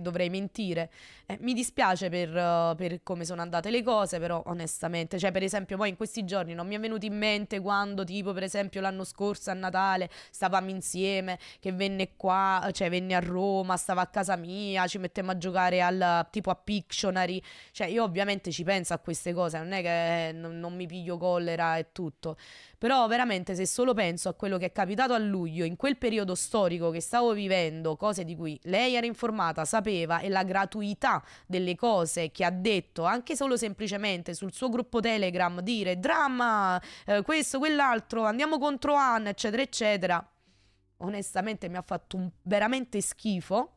dovrei mentire. Eh, mi dispiace per, eh, per, come sono andate le cose, però onestamente, cioè per esempio poi in questi giorni non mi è venuto in mente quando tipo per esempio l'anno scorso a Natale stavamo insieme, che venne qua, cioè venne a Roma, stava a casa mia, ci mettemmo a giocare al tipo a Pictionary, cioè io ovviamente ci penso a queste cose, non è che eh, non, non mi piglio collera e tutto. Però veramente se solo penso a quello che è capitato a luglio, in quel periodo storico che stavo vivendo, cose di cui lei era informata, sapeva e la gratuità delle cose che ha detto, anche solo semplicemente sul suo gruppo Telegram, dire dramma, eh, questo, quell'altro, andiamo contro Anne eccetera, eccetera. Onestamente mi ha fatto un, veramente schifo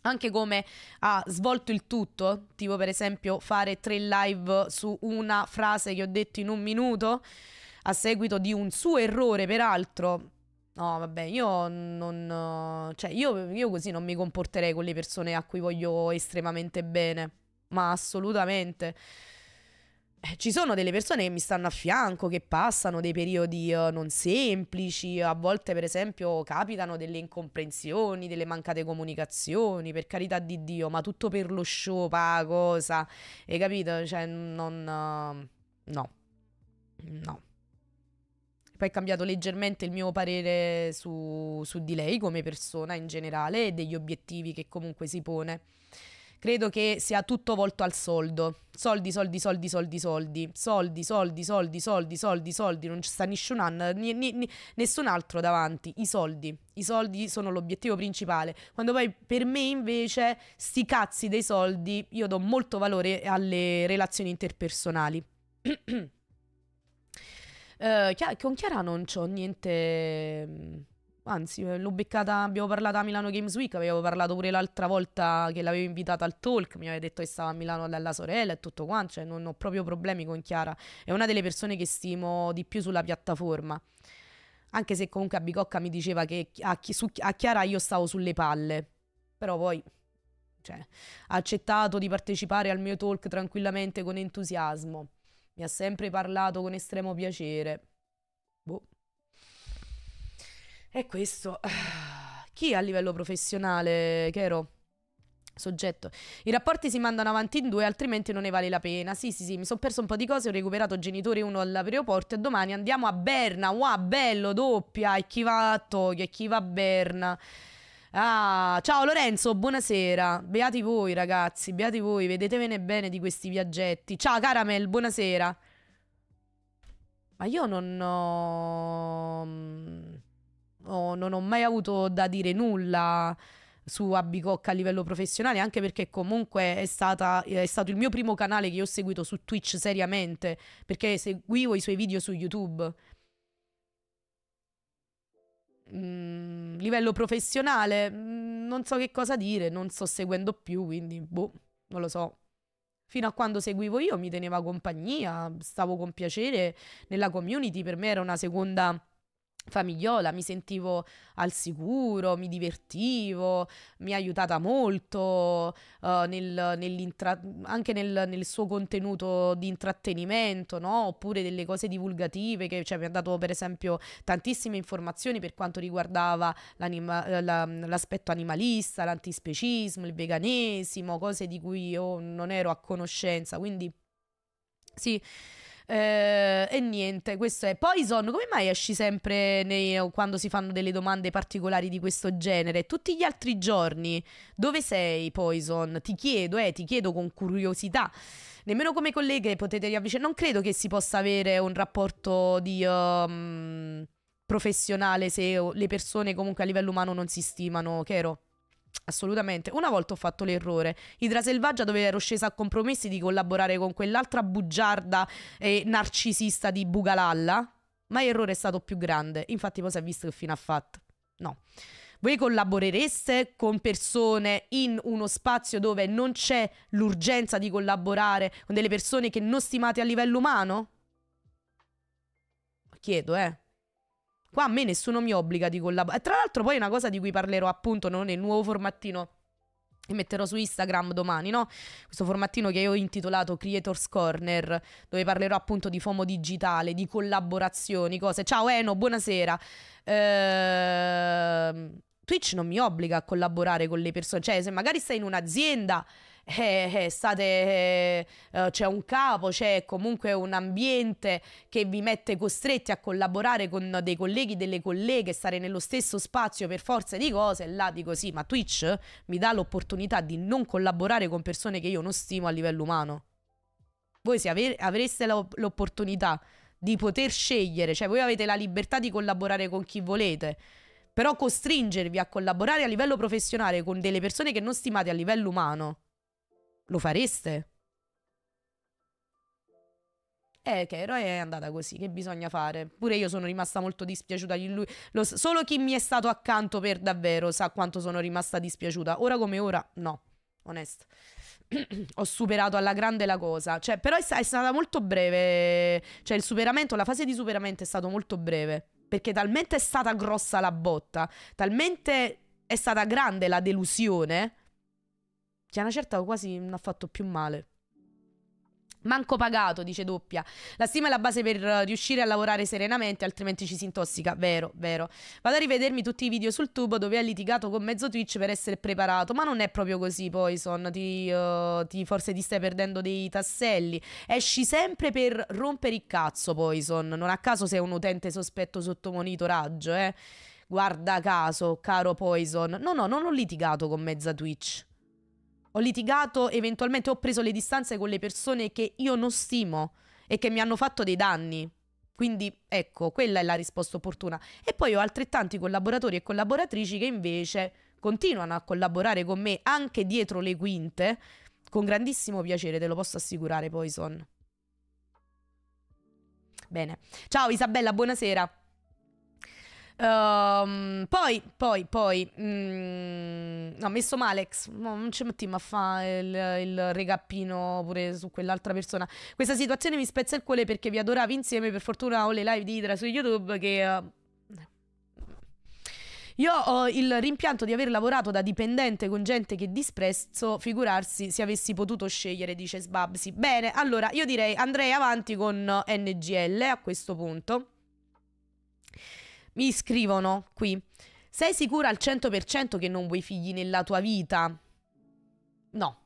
anche come ha svolto il tutto, tipo per esempio fare tre live su una frase che ho detto in un minuto a seguito di un suo errore, peraltro. No, vabbè, io non. Cioè, io, io così non mi comporterei con le persone a cui voglio estremamente bene. Ma assolutamente eh, ci sono delle persone che mi stanno a fianco, che passano dei periodi eh, non semplici, a volte per esempio capitano delle incomprensioni, delle mancate comunicazioni, per carità di Dio, ma tutto per lo show, pa, cosa, hai capito? Cioè, non... Eh, no. No. Poi è cambiato leggermente il mio parere su, su di lei come persona in generale e degli obiettivi che comunque si pone credo che sia tutto volto al soldo. Soldi, soldi, soldi, soldi, soldi, soldi, soldi, soldi, soldi, soldi, soldi, non ci sta nessun, anno, ni, ni, nessun altro davanti, i soldi. I soldi sono l'obiettivo principale. Quando poi per me invece sti cazzi dei soldi, io do molto valore alle relazioni interpersonali. Uh, con Chiara non c'ho niente... Mm, anzi, eh, l'ho beccata, abbiamo parlato a Milano Games Week, avevo parlato pure l'altra volta che l'avevo invitata al talk, mi aveva detto che stava a Milano dalla sorella e tutto quanto, cioè non ho proprio problemi con Chiara, è una delle persone che stimo di più sulla piattaforma. Anche se comunque a Bicocca mi diceva che a, chi- su- a Chiara io stavo sulle palle, però poi cioè, ha accettato di partecipare al mio talk tranquillamente con entusiasmo. Mi ha sempre parlato con estremo piacere. Boh. E questo... Ah, chi a livello professionale, Chero? Soggetto. I rapporti si mandano avanti in due, altrimenti non ne vale la pena. Sì, sì, sì, mi sono perso un po' di cose, ho recuperato genitori uno all'aeroporto e domani andiamo a Berna. Wow, bello, doppia, e chi va a Tokyo, e chi va a Berna. Ah, ciao Lorenzo, buonasera. Beati voi, ragazzi, beati voi, vedetevene bene di questi viaggetti. Ciao Caramel, buonasera. Ma io non ho... Mm, oh, non ho mai avuto da dire nulla su Abicocca a livello professionale, anche perché comunque è, stata, è stato il mio primo canale che ho seguito su Twitch seriamente, perché seguivo i suoi video su YouTube mh, mm, livello professionale, mh, mm, non so che cosa dire, non sto seguendo più, quindi boh, non lo so. Fino a quando seguivo io mi teneva compagnia, stavo con piacere nella community, per me era una seconda famigliola, mi sentivo al sicuro, mi divertivo, mi ha aiutata molto uh, nel, anche nel, nel, suo contenuto di intrattenimento, no? oppure delle cose divulgative che cioè, mi ha dato per esempio tantissime informazioni per quanto riguardava eh, la, l'aspetto animalista, l'antispecismo, il veganesimo, cose di cui io non ero a conoscenza, quindi sì eh, e niente, questo è. Poison, come mai esci sempre nei, quando si fanno delle domande particolari di questo genere? Tutti gli altri giorni, dove sei Poison? Ti chiedo, eh, ti chiedo con curiosità. Nemmeno come colleghe potete riavvicinare. Non credo che si possa avere un rapporto di... Um, professionale se le persone comunque a livello umano non si stimano, Kero. Assolutamente. Una volta ho fatto l'errore. Idra Selvaggia dove ero scesa a compromessi di collaborare con quell'altra bugiarda e narcisista di Bugalalla. Ma l'errore è stato più grande. Infatti poi si è visto che fine ha fatto. No. Voi collaborereste con persone in uno spazio dove non c'è l'urgenza di collaborare con delle persone che non stimate a livello umano? Chiedo, eh. Qua a me nessuno mi obbliga di collaborare. Tra l'altro poi è una cosa di cui parlerò appunto no? nel nuovo formattino che metterò su Instagram domani, no? Questo formattino che io ho intitolato Creators Corner, dove parlerò appunto di FOMO digitale, di collaborazioni, cose. Ciao Eno, buonasera. Ehm... Twitch non mi obbliga a collaborare con le persone, cioè se magari sei in un'azienda eh eh, eh, eh, c'è un capo, c'è comunque un ambiente che vi mette costretti a collaborare con dei colleghi, delle colleghe, stare nello stesso spazio per forza di cose, e là dico sì, ma Twitch mi dà l'opportunità di non collaborare con persone che io non stimo a livello umano. Voi se ave avreste l'opportunità di poter scegliere, cioè voi avete la libertà di collaborare con chi volete, però costringervi a collaborare a livello professionale con delle persone che non stimate a livello umano lo fareste? Eh, che eroe è andata così, che bisogna fare? Pure io sono rimasta molto dispiaciuta di lui. solo chi mi è stato accanto per davvero sa quanto sono rimasta dispiaciuta. Ora come ora, no, onesto. Ho superato alla grande la cosa. Cioè, però è, è stata molto breve. Cioè, il superamento, la fase di superamento è stata molto breve. Perché talmente è stata grossa la botta, talmente è stata grande la delusione che cioè, a una certa quasi non ha fatto più male. Manco pagato, dice doppia. La stima è la base per riuscire a lavorare serenamente, altrimenti ci si intossica. Vero, vero. Vado a rivedermi tutti i video sul tubo dove ha litigato con mezzo Twitch per essere preparato. Ma non è proprio così, Poison. Ti, uh, ti, forse ti stai perdendo dei tasselli. Esci sempre per rompere il cazzo, Poison. Non a caso sei un utente sospetto sotto monitoraggio, eh. Guarda caso, caro Poison. No, no, non ho litigato con mezza Twitch ho litigato, eventualmente ho preso le distanze con le persone che io non stimo e che mi hanno fatto dei danni. Quindi ecco, quella è la risposta opportuna. E poi ho altrettanti collaboratori e collaboratrici che invece continuano a collaborare con me anche dietro le quinte, con grandissimo piacere, te lo posso assicurare, Poison. Bene. Ciao Isabella, buonasera. Um, poi, poi, poi, mm, no, ho messo Malex, no, non ci mettiamo a fare il, il regappino pure su quell'altra persona. Questa situazione mi spezza il cuore perché vi adoravo insieme, per fortuna ho le live di Idra su YouTube che... Uh, io ho il rimpianto di aver lavorato da dipendente con gente che disprezzo, figurarsi se avessi potuto scegliere, dice Sbabsi. Bene, allora io direi andrei avanti con NGL a questo punto. Mi scrivono qui. Sei sicura al 100% che non vuoi figli nella tua vita? No,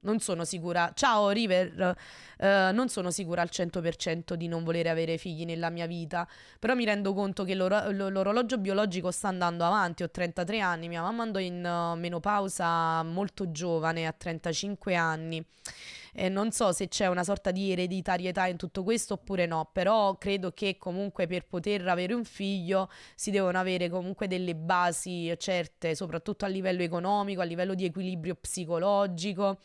non sono sicura. Ciao River, uh, non sono sicura al 100% di non volere avere figli nella mia vita, però mi rendo conto che l'orologio biologico sta andando avanti, ho 33 anni, mia mamma andò in uh, menopausa molto giovane, a 35 anni. Eh, non so se c'è una sorta di ereditarietà in tutto questo oppure no, però credo che comunque per poter avere un figlio si devono avere comunque delle basi certe, soprattutto a livello economico, a livello di equilibrio psicologico.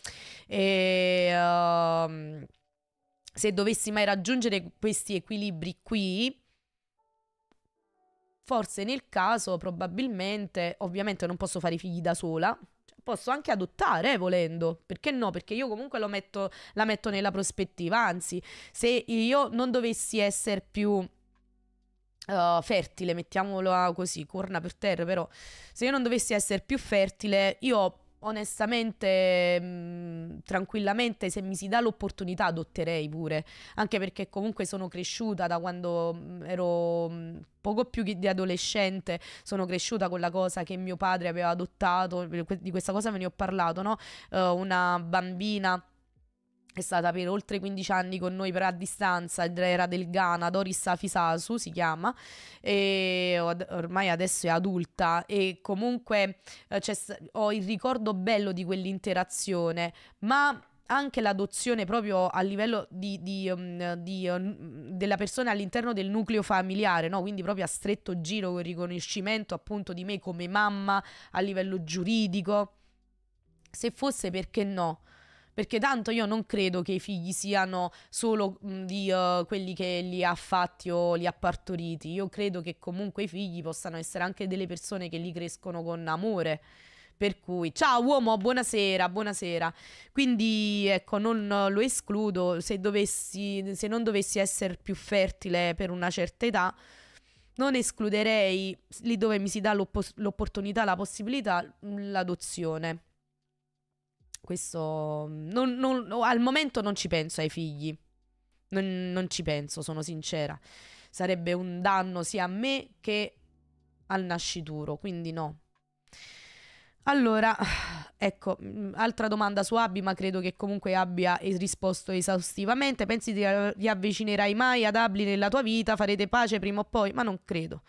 E, uh, se dovessi mai raggiungere questi equilibri qui, forse nel caso probabilmente, ovviamente non posso fare figli da sola, posso anche adottare eh, volendo, perché no? Perché io comunque metto, la metto nella prospettiva, anzi, se io non dovessi essere più... Uh, fertile, mettiamolo ah, così, corna per terra, però se io non dovessi essere più fertile, io onestamente, mh, mm, tranquillamente, se mi si dà l'opportunità adotterei pure, anche perché comunque sono cresciuta da quando mm, ero mm, poco più di adolescente, sono cresciuta con la cosa che mio padre aveva adottato, di questa cosa ve ne ho parlato, no? Uh, una bambina è stata per oltre 15 anni con noi però a distanza, era del Ghana, Doris Afisasu si chiama, e ormai adesso è adulta e comunque eh, ho il ricordo bello di quell'interazione, ma anche l'adozione proprio a livello di, di, um, di, mm, della persona all'interno del nucleo familiare, no? quindi proprio a stretto giro con riconoscimento appunto di me come mamma a livello giuridico, se fosse perché no perché tanto io non credo che i figli siano solo di uh, quelli che li ha fatti o li ha partoriti. Io credo che comunque i figli possano essere anche delle persone che li crescono con amore. Per cui, ciao uomo, buonasera, buonasera. Quindi, ecco, non lo escludo. Se, dovessi, se non dovessi essere più fertile per una certa età, non escluderei lì dove mi si dà l'opportunità, la possibilità, l'adozione questo non, non, al momento non ci penso ai figli. Non, non, ci penso, sono sincera. Sarebbe un danno sia a me che al nascituro, quindi no. Allora, ecco, mm, altra domanda su Abby, ma credo che comunque abbia risposto esaustivamente. Pensi ti avvicinerai mai ad Abby nella tua vita? Farete pace prima o poi? Ma non credo.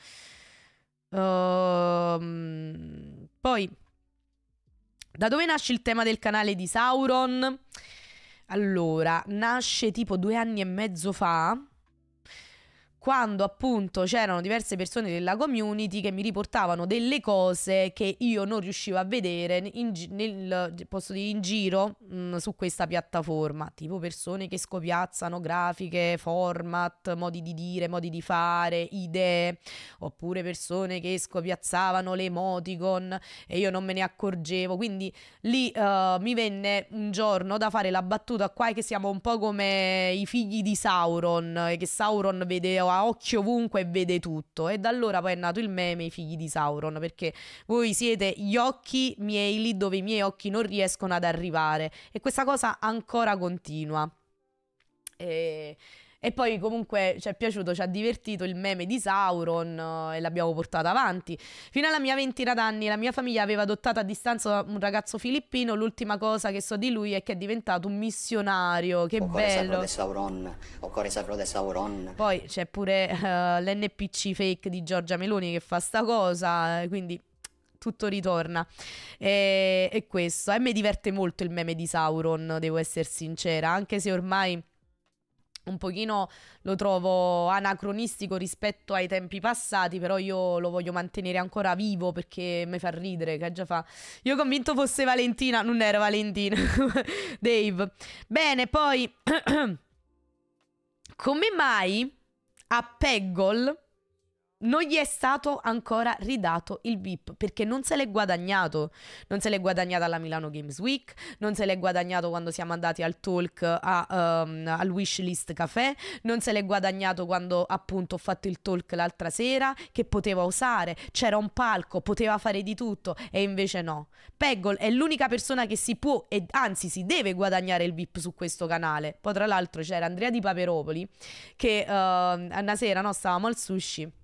Uh, poi da dove nasce il tema del canale di Sauron? Allora, nasce tipo due anni e mezzo fa quando appunto c'erano diverse persone della community che mi riportavano delle cose che io non riuscivo a vedere in, nel, posso dire, in giro mh, mm, su questa piattaforma, tipo persone che scopiazzano grafiche, format, modi di dire, modi di fare, idee, oppure persone che scopiazzavano le emoticon e io non me ne accorgevo, quindi lì uh, mi venne un giorno da fare la battuta qua che siamo un po' come i figli di Sauron, che Sauron vedeva ha occhi ovunque e vede tutto. E da allora poi è nato il meme I figli di Sauron, perché voi siete gli occhi miei lì dove i miei occhi non riescono ad arrivare. E questa cosa ancora continua. E e poi comunque ci è piaciuto, ci ha divertito il meme di Sauron eh, e l'abbiamo portato avanti. Fino alla mia ventina d'anni la mia famiglia aveva adottato a distanza un ragazzo filippino, l'ultima cosa che so di lui è che è diventato un missionario, che Occorre bello. Occorre Sauron, Occorre saprò de Sauron. Poi c'è pure uh, eh, l'NPC fake di Giorgia Meloni che fa sta cosa, eh, quindi tutto ritorna. E, e questo, a me diverte molto il meme di Sauron, devo essere sincera, anche se ormai un pochino lo trovo anacronistico rispetto ai tempi passati, però io lo voglio mantenere ancora vivo perché mi fa ridere, che già fa. Io convinto fosse Valentina, non era Valentina. Dave. Bene, poi come mai a Peggle non gli è stato ancora ridato il VIP perché non se l'è guadagnato. Non se l'è guadagnata alla Milano Games Week, non se l'è guadagnato quando siamo andati al talk a, um, al Wishlist Café, non se l'è guadagnato quando appunto ho fatto il talk l'altra sera che poteva usare, c'era un palco, poteva fare di tutto e invece no. Peggle è l'unica persona che si può e anzi si deve guadagnare il VIP su questo canale. Poi tra l'altro c'era Andrea di Paperopoli che uh, una sera no, stavamo al sushi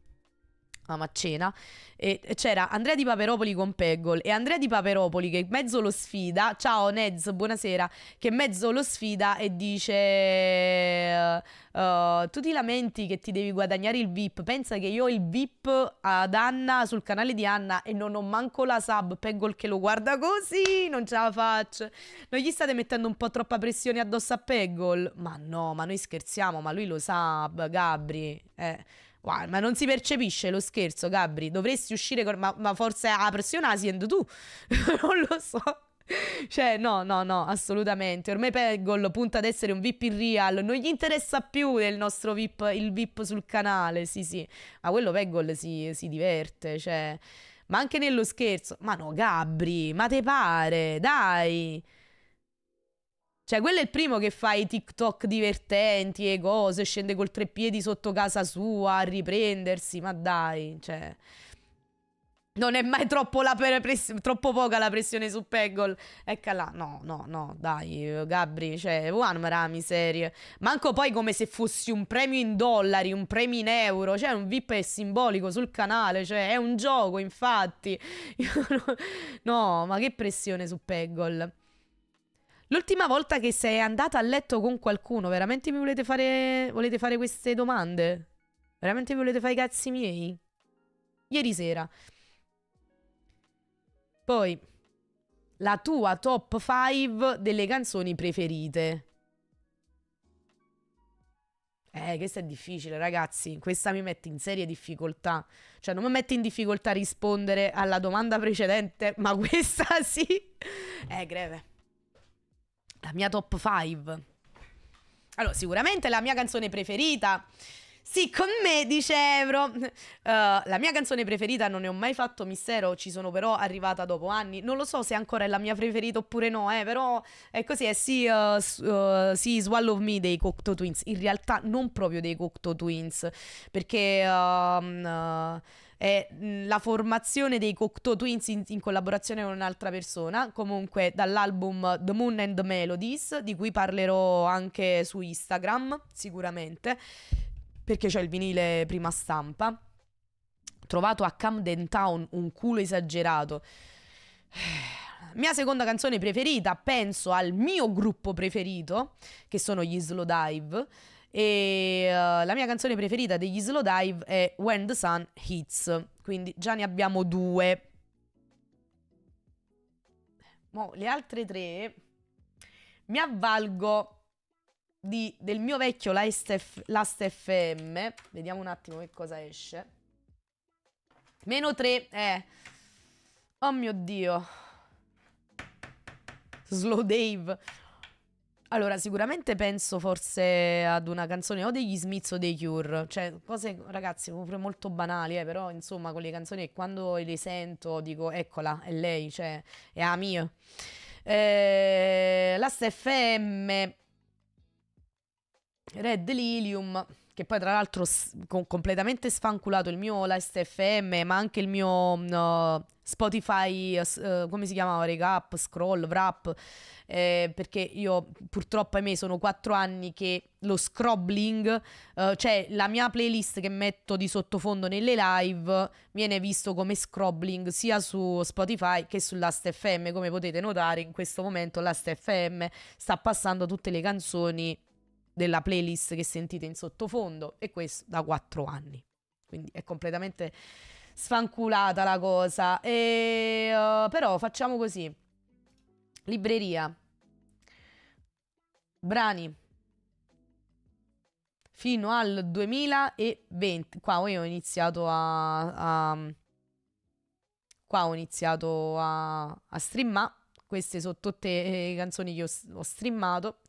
a Maccena e c'era Andrea di Paperopoli con Peggol e Andrea di Paperopoli che mezzo lo sfida ciao Nez buonasera che mezzo lo sfida e dice uh, tu ti lamenti che ti devi guadagnare il VIP pensa che io ho il VIP ad Anna sul canale di Anna e non ho manco la sub Peggol che lo guarda così non ce la faccio non gli state mettendo un po' troppa pressione addosso a Peggol ma no ma noi scherziamo ma lui lo sa Gabri eh Wow, ma non si percepisce lo scherzo, Gabri. Dovresti uscire con... Ma, ma forse ha pressione siendo tu. non lo so. Cioè, no, no, no, assolutamente. Ormai Pegol punta ad essere un VIP in real. Non gli interessa più del nostro VIP, il VIP sul canale. Sì, sì. Ma quello Pegol si, si diverte, cioè... Ma anche nello scherzo. Ma no, Gabri, ma te pare? Dai. Cioè, quello è il primo che fa i TikTok divertenti e cose, scende col treppiedi sotto casa sua a riprendersi, ma dai, cioè... Non è mai troppo, troppo poca la pressione su Peggle. Eccola, no, no, no, dai, Gabri, cioè, one una miseria. Manco poi come se fossi un premio in dollari, un premio in euro, cioè un VIP è simbolico sul canale, cioè è un gioco, infatti. No, ma che pressione su Peggle. L'ultima volta che sei andata a letto con qualcuno, veramente mi volete fare, volete fare queste domande? Veramente mi volete fare i cazzi miei? Ieri sera. Poi, la tua top 5 delle canzoni preferite. Eh, questa è difficile, ragazzi. Questa mi mette in serie difficoltà. Cioè, non mi mette in difficoltà rispondere alla domanda precedente, ma questa sì. Eh, greve. La mia top 5. Allora, sicuramente la mia canzone preferita. Sì, con me, dice Evro. Uh, la mia canzone preferita non ne ho mai fatto mistero, ci sono però arrivata dopo anni. Non lo so se ancora è la mia preferita oppure no, eh, però è così, è sì, uh, uh, sì Swallow Me dei Cocteau Twins. In realtà non proprio dei Cocteau Twins, perché... Uh, è la formazione dei Cocteau Twins in, in collaborazione con un'altra persona, comunque dall'album The Moon and the Melodies, di cui parlerò anche su Instagram sicuramente, perché c'è il vinile prima stampa. Trovato a Camden Town un culo esagerato. Mia seconda canzone preferita, penso al mio gruppo preferito, che sono gli Slow Dive. E uh, la mia canzone preferita degli Slow Dive è When the Sun Hits. Quindi già ne abbiamo due. Mo, le altre tre mi avvalgo di, del mio vecchio Last, Last FM. Vediamo un attimo che cosa esce. Meno tre, eh. Oh mio Dio. Slow Dave. Allora, sicuramente penso forse ad una canzone o degli Smith o dei Cure, cioè cose, ragazzi, pure molto banali, eh, però insomma, le canzoni che quando le sento dico, eccola, è lei, cioè, è la mia. Eh, la SFM Red Lilium che poi tra l'altro con completamente sfanculato il mio Last FM, ma anche il mio no, mm, Spotify, uh, come si chiamava, Recap, Scroll, Wrap, eh, perché io purtroppo ahimè sono quattro anni che lo scrobbling, eh, cioè la mia playlist che metto di sottofondo nelle live viene visto come scrobbling sia su Spotify che sull'AstFM, come potete notare in questo momento l'AstFM sta passando tutte le canzoni della playlist che sentite in sottofondo e questo da quattro anni. Quindi è completamente sfanculata la cosa. E, uh, però facciamo così. Libreria. Brani. Fino al 2020. Qua io ho iniziato a... a qua ho iniziato a, a streamare. Queste sono tutte le eh, canzoni che ho, ho streamato.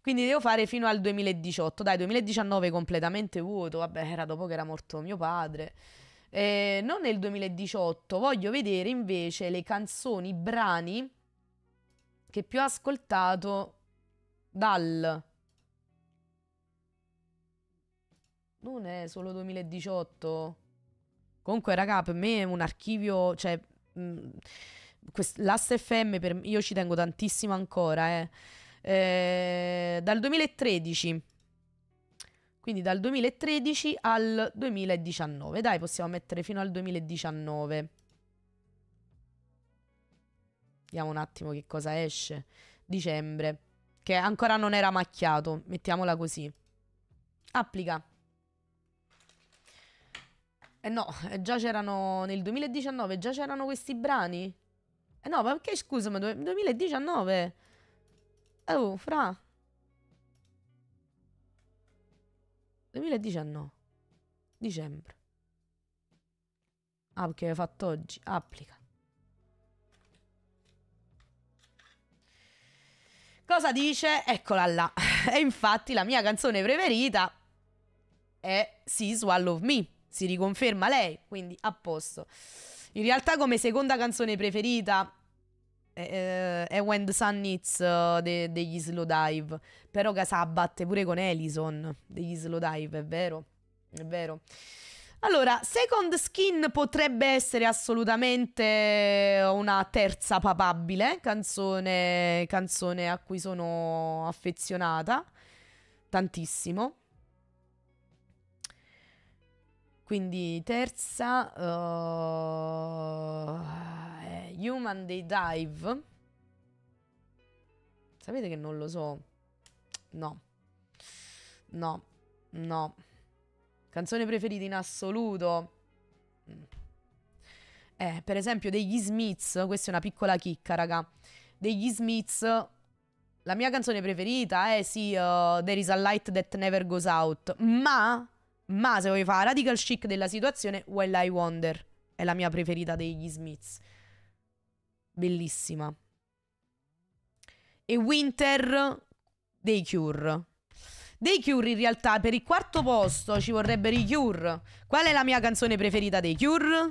Quindi devo fare fino al 2018. Dai, 2019 completamente vuoto. Vabbè, era dopo che era morto mio padre. Eh, non nel 2018, voglio vedere invece le canzoni, i brani che più ho ascoltato dal... Non è solo 2018. Comunque, raga, per me è un archivio, cioè... Mm, L'ASFM, per... io ci tengo tantissimo ancora, eh. Eh, dal 2013. Quindi dal 2013 al 2019. Dai, possiamo mettere fino al 2019. Vediamo un attimo che cosa esce. Dicembre. Che ancora non era macchiato. Mettiamola così. Applica. Eh no, eh, già c'erano... Nel 2019 già c'erano questi brani? Eh no, ma perché scusami, 2019? Oh, fra... 2019 dicembre. Ah, perché l'hai fatto oggi. Applica. Cosa dice? Eccola là. E infatti la mia canzone preferita è Sis One of Me. Si riconferma lei, quindi a posto. In realtà come seconda canzone preferita è, eh, When the Sun Hits eh, de, degli Slow Dive. Però Casà batte pure con Ellison degli Slow Dive, è vero? È vero. Allora, Second Skin potrebbe essere assolutamente una terza papabile canzone, canzone a cui sono affezionata tantissimo. Quindi terza uh, Human Day Dive. Sapete che non lo so. No. No. No. Canzone preferita in assoluto? Mm. Eh, per esempio degli Smiths, questa è una piccola chicca, raga. Degli Smiths, la mia canzone preferita è eh, sì, uh, There is a light that never goes out, ma, ma se vuoi fare radical chic della situazione, Well I Wonder è la mia preferita degli Smiths. Bellissima. E Winter dei Cure. Dei Cure in realtà per il quarto posto ci vorrebbero i Cure. Qual è la mia canzone preferita dei Cure?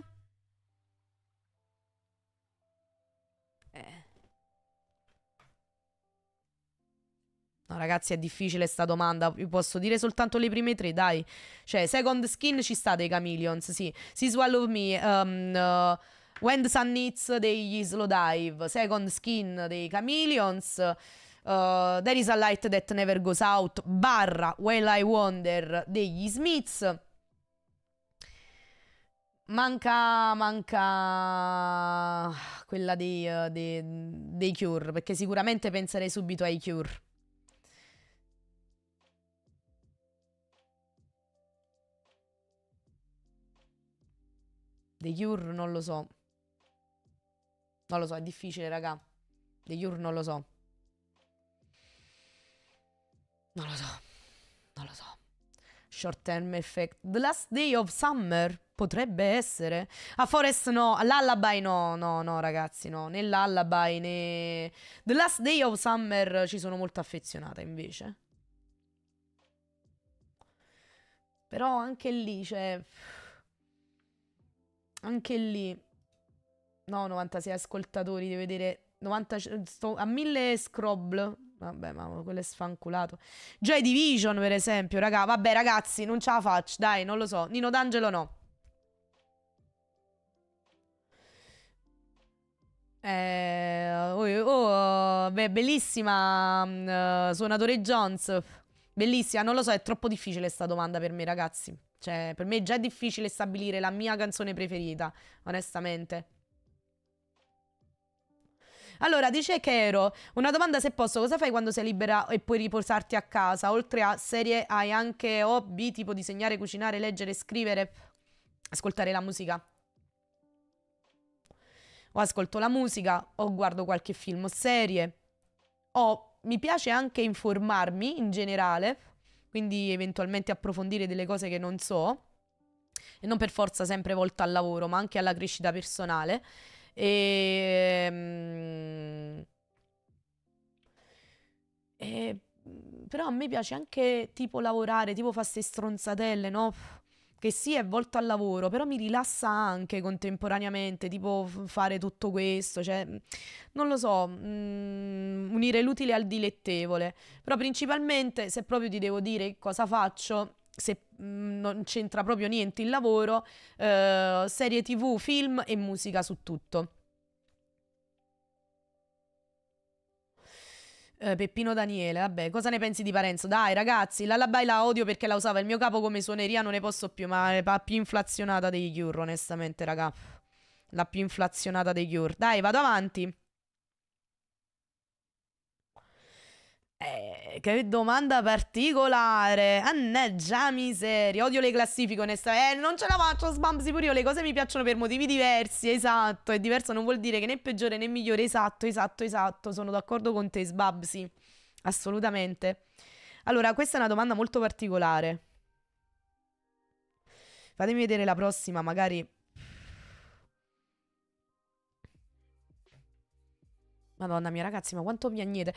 Eh. No ragazzi è difficile sta domanda, vi posso dire soltanto le prime tre, dai. Cioè, Second Skin ci sta dei Chameleons, sì. Si Swallow Me, um, uh, When the Sun Hits degli Slowdive, Second Skin dei Chameleons uh, There is a Light That Never Goes Out barra Well I Wonder degli Smiths. Manca, manca quella dei, eh, dei, dei Cure, perché sicuramente penserei subito ai Cure. The Cure non lo so. Non lo so, è difficile, raga. The Cure non lo so. Non lo so. Non lo so. Short term effect. The last day of summer. Potrebbe essere. A Forest no. All'Allaby no. No, no, ragazzi, no. Né l'Allaby né. The last day of summer ci sono molto affezionata invece. Però anche lì, cioè. Anche lì. No, 96 ascoltatori, devo vedere. 90... Sto a mille scroll. Vabbè, ma quello è sfanculato. Joy Division, per esempio, raga. Vabbè, ragazzi, non ce la faccio. Dai, non lo so. Nino D'Angelo no. Eh, oh, oh, beh, bellissima uh, suonatore Jones. Bellissima, non lo so, è troppo difficile sta domanda per me, ragazzi. Cioè, per me è già difficile stabilire la mia canzone preferita, onestamente. Allora, dice Chero, una domanda se posso, cosa fai quando sei libera e puoi riposarti a casa? Oltre a serie hai anche hobby tipo disegnare, cucinare, leggere, scrivere, ascoltare la musica? O ascolto la musica, o guardo qualche film o serie, o mi piace anche informarmi in generale, quindi eventualmente approfondire delle cose che non so e non per forza sempre volta al lavoro, ma anche alla crescita personale. Ehm, e, e, mm, però a me piace anche tipo lavorare, tipo fa queste stronzatelle, no? Che sì, è volto al lavoro, però mi rilassa anche contemporaneamente, tipo fare tutto questo, cioè, mm, non lo so, mm, unire l'utile al dilettevole. Però principalmente, se proprio ti devo dire cosa faccio, se mm, non c'entra proprio niente il lavoro, eh, serie tv, film e musica su tutto. Eh, Peppino Daniele, vabbè, cosa ne pensi di Parenzo? Dai ragazzi, la labai la odio perché la usava il mio capo come suoneria, non ne posso più, ma è la più inflazionata degli Cure, onestamente, raga. La più inflazionata dei Cure. Dai, vado avanti. Eh, che domanda particolare! Anneggia miseria! Odio le classifiche onestamente. Eh, non ce la faccio, Sbamsi, pure io. Le cose mi piacciono per motivi diversi, esatto. E diverso non vuol dire che né peggiore né migliore, esatto, esatto, esatto. Sono d'accordo con te, Sbabsi. Assolutamente. Allora, questa è una domanda molto particolare. Fatemi vedere la prossima, magari... Madonna mia, ragazzi, ma quanto piagnete.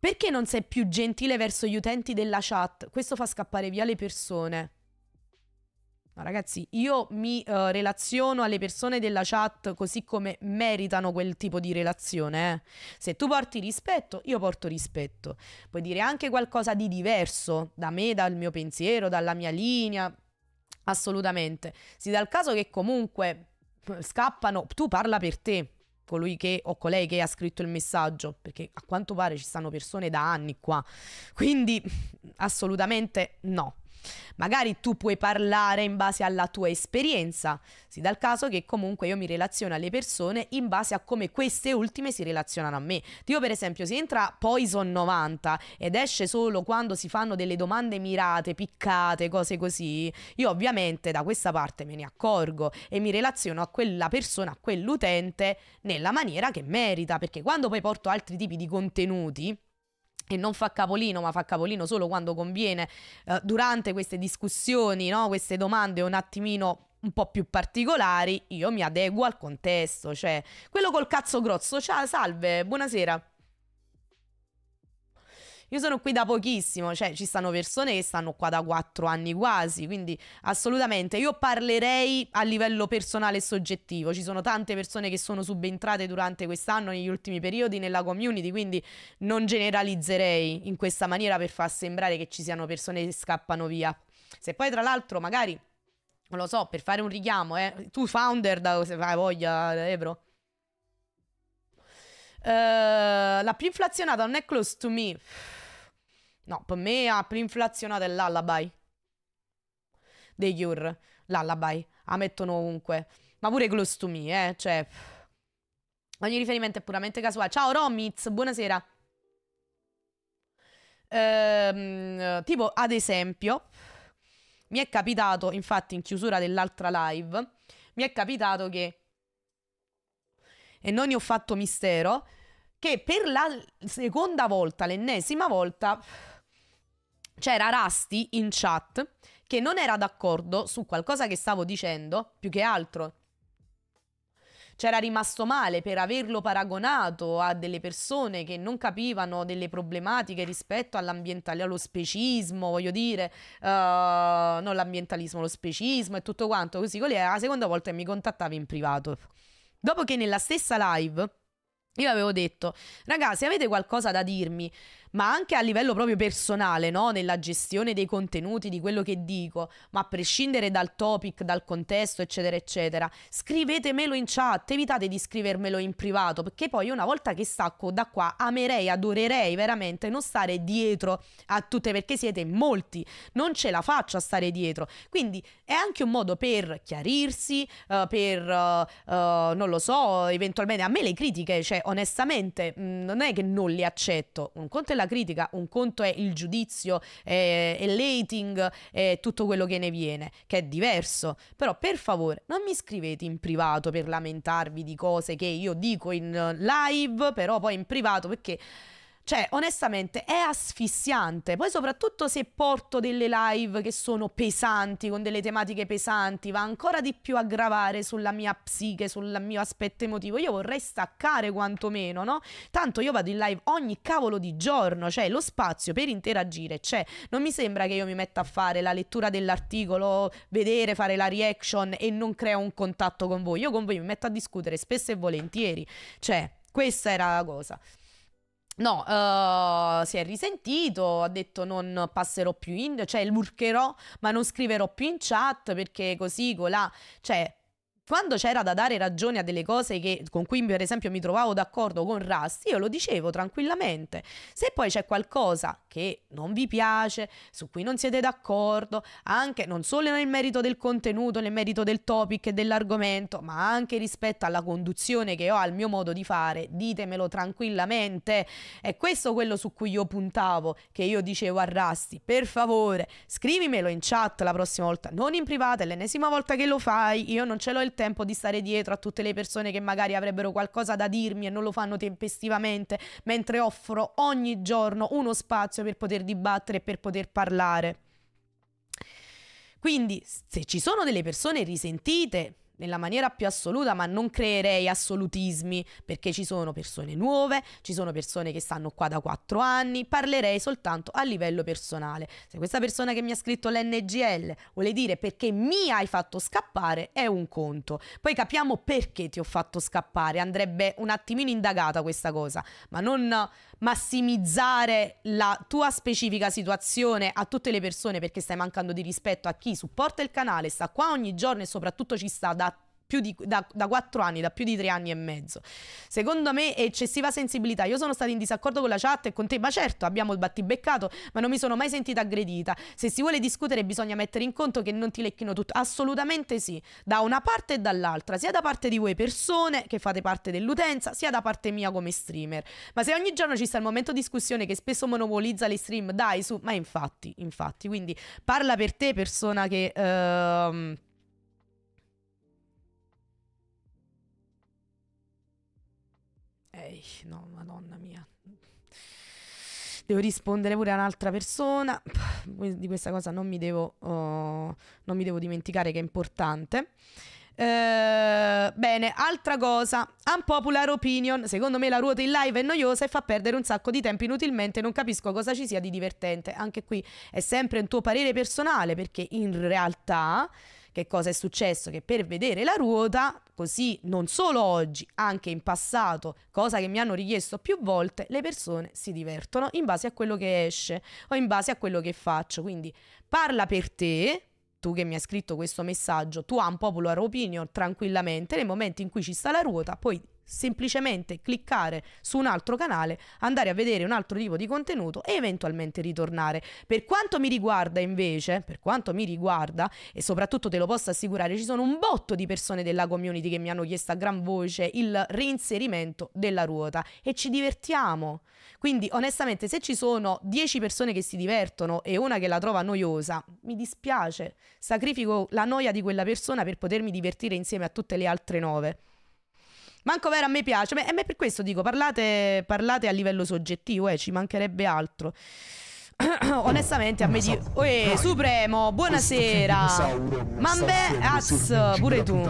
Perché non sei più gentile verso gli utenti della chat? Questo fa scappare via le persone. No, ragazzi, io mi uh, relaziono alle persone della chat così come meritano quel tipo di relazione. Eh. Se tu porti rispetto, io porto rispetto. Puoi dire anche qualcosa di diverso da me, dal mio pensiero, dalla mia linea. Assolutamente. Si dà il caso che comunque eh, scappano, tu parla per te colui che o colei che ha scritto il messaggio, perché a quanto pare ci stanno persone da anni qua. Quindi assolutamente no. Magari tu puoi parlare in base alla tua esperienza, si dà il caso che comunque io mi relaziono alle persone in base a come queste ultime si relazionano a me. Tipo per esempio se entra Poison 90 ed esce solo quando si fanno delle domande mirate, piccate, cose così, io ovviamente da questa parte me ne accorgo e mi relaziono a quella persona, a quell'utente nella maniera che merita, perché quando poi porto altri tipi di contenuti, e non fa capolino, ma fa capolino solo quando conviene, eh, durante queste discussioni, no? queste domande un attimino un po' più particolari, io mi adeguo al contesto, cioè quello col cazzo grosso, ciao, salve, buonasera. Io sono qui da pochissimo, cioè ci stanno persone che stanno qua da quattro anni quasi, quindi assolutamente io parlerei a livello personale e soggettivo, ci sono tante persone che sono subentrate durante quest'anno, negli ultimi periodi nella community, quindi non generalizzerei in questa maniera per far sembrare che ci siano persone che scappano via. Se poi tra l'altro magari non lo so, per fare un richiamo, eh. Tu founder, da, se fai voglia, Ebro. uh, la più inflazionata non è close to me. No, per me ha più inflazionata è l'Allabai. Dei Cure. L'Allabai. La mettono ovunque. Ma pure Close to Me, eh. Cioè... Ogni riferimento è puramente casuale. Ciao Romiz, buonasera. Ehm, tipo, ad esempio, mi è capitato, infatti, in chiusura dell'altra live, mi è capitato che, e non ne ho fatto mistero, che per la seconda volta, l'ennesima volta, c'era Rasti in chat che non era d'accordo su qualcosa che stavo dicendo, più che altro. C'era rimasto male per averlo paragonato a delle persone che non capivano delle problematiche rispetto all'ambientalismo, allo specismo, voglio dire, uh, non l'ambientalismo, lo specismo e tutto quanto. Così, quella era la seconda volta che mi contattavi in privato. Dopo che nella stessa live io avevo detto, ragazzi, avete qualcosa da dirmi? ma anche a livello proprio personale, no? nella gestione dei contenuti, di quello che dico, ma a prescindere dal topic, dal contesto, eccetera, eccetera, scrivetemelo in chat, evitate di scrivermelo in privato, perché poi una volta che stacco da qua amerei, adorerei veramente non stare dietro a tutte, perché siete molti, non ce la faccio a stare dietro. Quindi è anche un modo per chiarirsi, uh, per, uh, uh, non lo so, eventualmente a me le critiche, cioè onestamente mh, mm, non è che non le accetto, un conto è la critica, un conto è il giudizio eh, e l'ating e eh, tutto quello che ne viene, che è diverso. Però per favore non mi scrivete in privato per lamentarvi di cose che io dico in eh, live, però poi in privato perché... Cioè, onestamente, è asfissiante. Poi soprattutto se porto delle live che sono pesanti, con delle tematiche pesanti, va ancora di più a gravare sulla mia psiche, sul mio aspetto emotivo. Io vorrei staccare quantomeno, no? Tanto io vado in live ogni cavolo di giorno, cioè lo spazio per interagire c'è. non mi sembra che io mi metta a fare la lettura dell'articolo, vedere, fare la reaction e non creo un contatto con voi. Io con voi mi metto a discutere spesso e volentieri. Cioè, questa era la cosa. No, uh, si è risentito, ha detto non passerò più in, cioè lurcherò, ma non scriverò più in chat perché così, colà, cioè quando c'era da dare ragione a delle cose che, con cui per esempio mi trovavo d'accordo con Rust, io lo dicevo tranquillamente. Se poi c'è qualcosa che non vi piace, su cui non siete d'accordo, anche non solo nel merito del contenuto, nel merito del topic e dell'argomento, ma anche rispetto alla conduzione che ho al mio modo di fare, ditemelo tranquillamente. È questo quello su cui io puntavo, che io dicevo a Rasti, per favore, scrivimelo in chat la prossima volta, non in privata, è l'ennesima volta che lo fai, io non ce l'ho il tempo di stare dietro a tutte le persone che magari avrebbero qualcosa da dirmi e non lo fanno tempestivamente, mentre offro ogni giorno uno spazio spazio per poter dibattere, per poter parlare. Quindi se ci sono delle persone risentite, nella maniera più assoluta, ma non creerei assolutismi perché ci sono persone nuove, ci sono persone che stanno qua da quattro anni, parlerei soltanto a livello personale. Se questa persona che mi ha scritto l'NGL vuole dire perché mi hai fatto scappare è un conto. Poi capiamo perché ti ho fatto scappare, andrebbe un attimino indagata questa cosa, ma non massimizzare la tua specifica situazione a tutte le persone perché stai mancando di rispetto a chi supporta il canale, sta qua ogni giorno e soprattutto ci sta da più di, da, da 4 anni, da più di 3 anni e mezzo. Secondo me è eccessiva sensibilità. Io sono stata in disaccordo con la chat e con te, ma certo abbiamo il battibeccato, ma non mi sono mai sentita aggredita. Se si vuole discutere bisogna mettere in conto che non ti lecchino tutto. Assolutamente sì, da una parte e dall'altra, sia da parte di voi persone che fate parte dell'utenza, sia da parte mia come streamer. Ma se ogni giorno ci sta il momento discussione che spesso monopolizza le stream, dai su, ma infatti, infatti, quindi parla per te persona che... Uh, Ehi, no, madonna mia. Devo rispondere pure a un'altra persona. Di questa cosa non mi devo, oh, non mi devo dimenticare che è importante. Eh, bene, altra cosa, unpopular opinion, secondo me la ruota in live è noiosa e fa perdere un sacco di tempo inutilmente, non capisco cosa ci sia di divertente, anche qui è sempre un tuo parere personale perché in realtà che cosa è successo? Che per vedere la ruota, così non solo oggi, anche in passato, cosa che mi hanno richiesto più volte, le persone si divertono in base a quello che esce o in base a quello che faccio. Quindi parla per te, tu che mi hai scritto questo messaggio, tu hai un popular opinion tranquillamente, nel momento in cui ci sta la ruota, poi semplicemente cliccare su un altro canale, andare a vedere un altro tipo di contenuto e eventualmente ritornare. Per quanto mi riguarda invece, per quanto mi riguarda e soprattutto te lo posso assicurare, ci sono un botto di persone della community che mi hanno chiesto a gran voce il reinserimento della ruota e ci divertiamo. Quindi onestamente se ci sono 10 persone che si divertono e una che la trova noiosa, mi dispiace, sacrifico la noia di quella persona per potermi divertire insieme a tutte le altre 9. Manco vero a me piace. E me per questo dico, parlate, parlate a livello soggettivo, eh, ci mancherebbe altro. Onestamente a me di... Uè, eh, Supremo, buonasera. Mambe, Az, pure tu.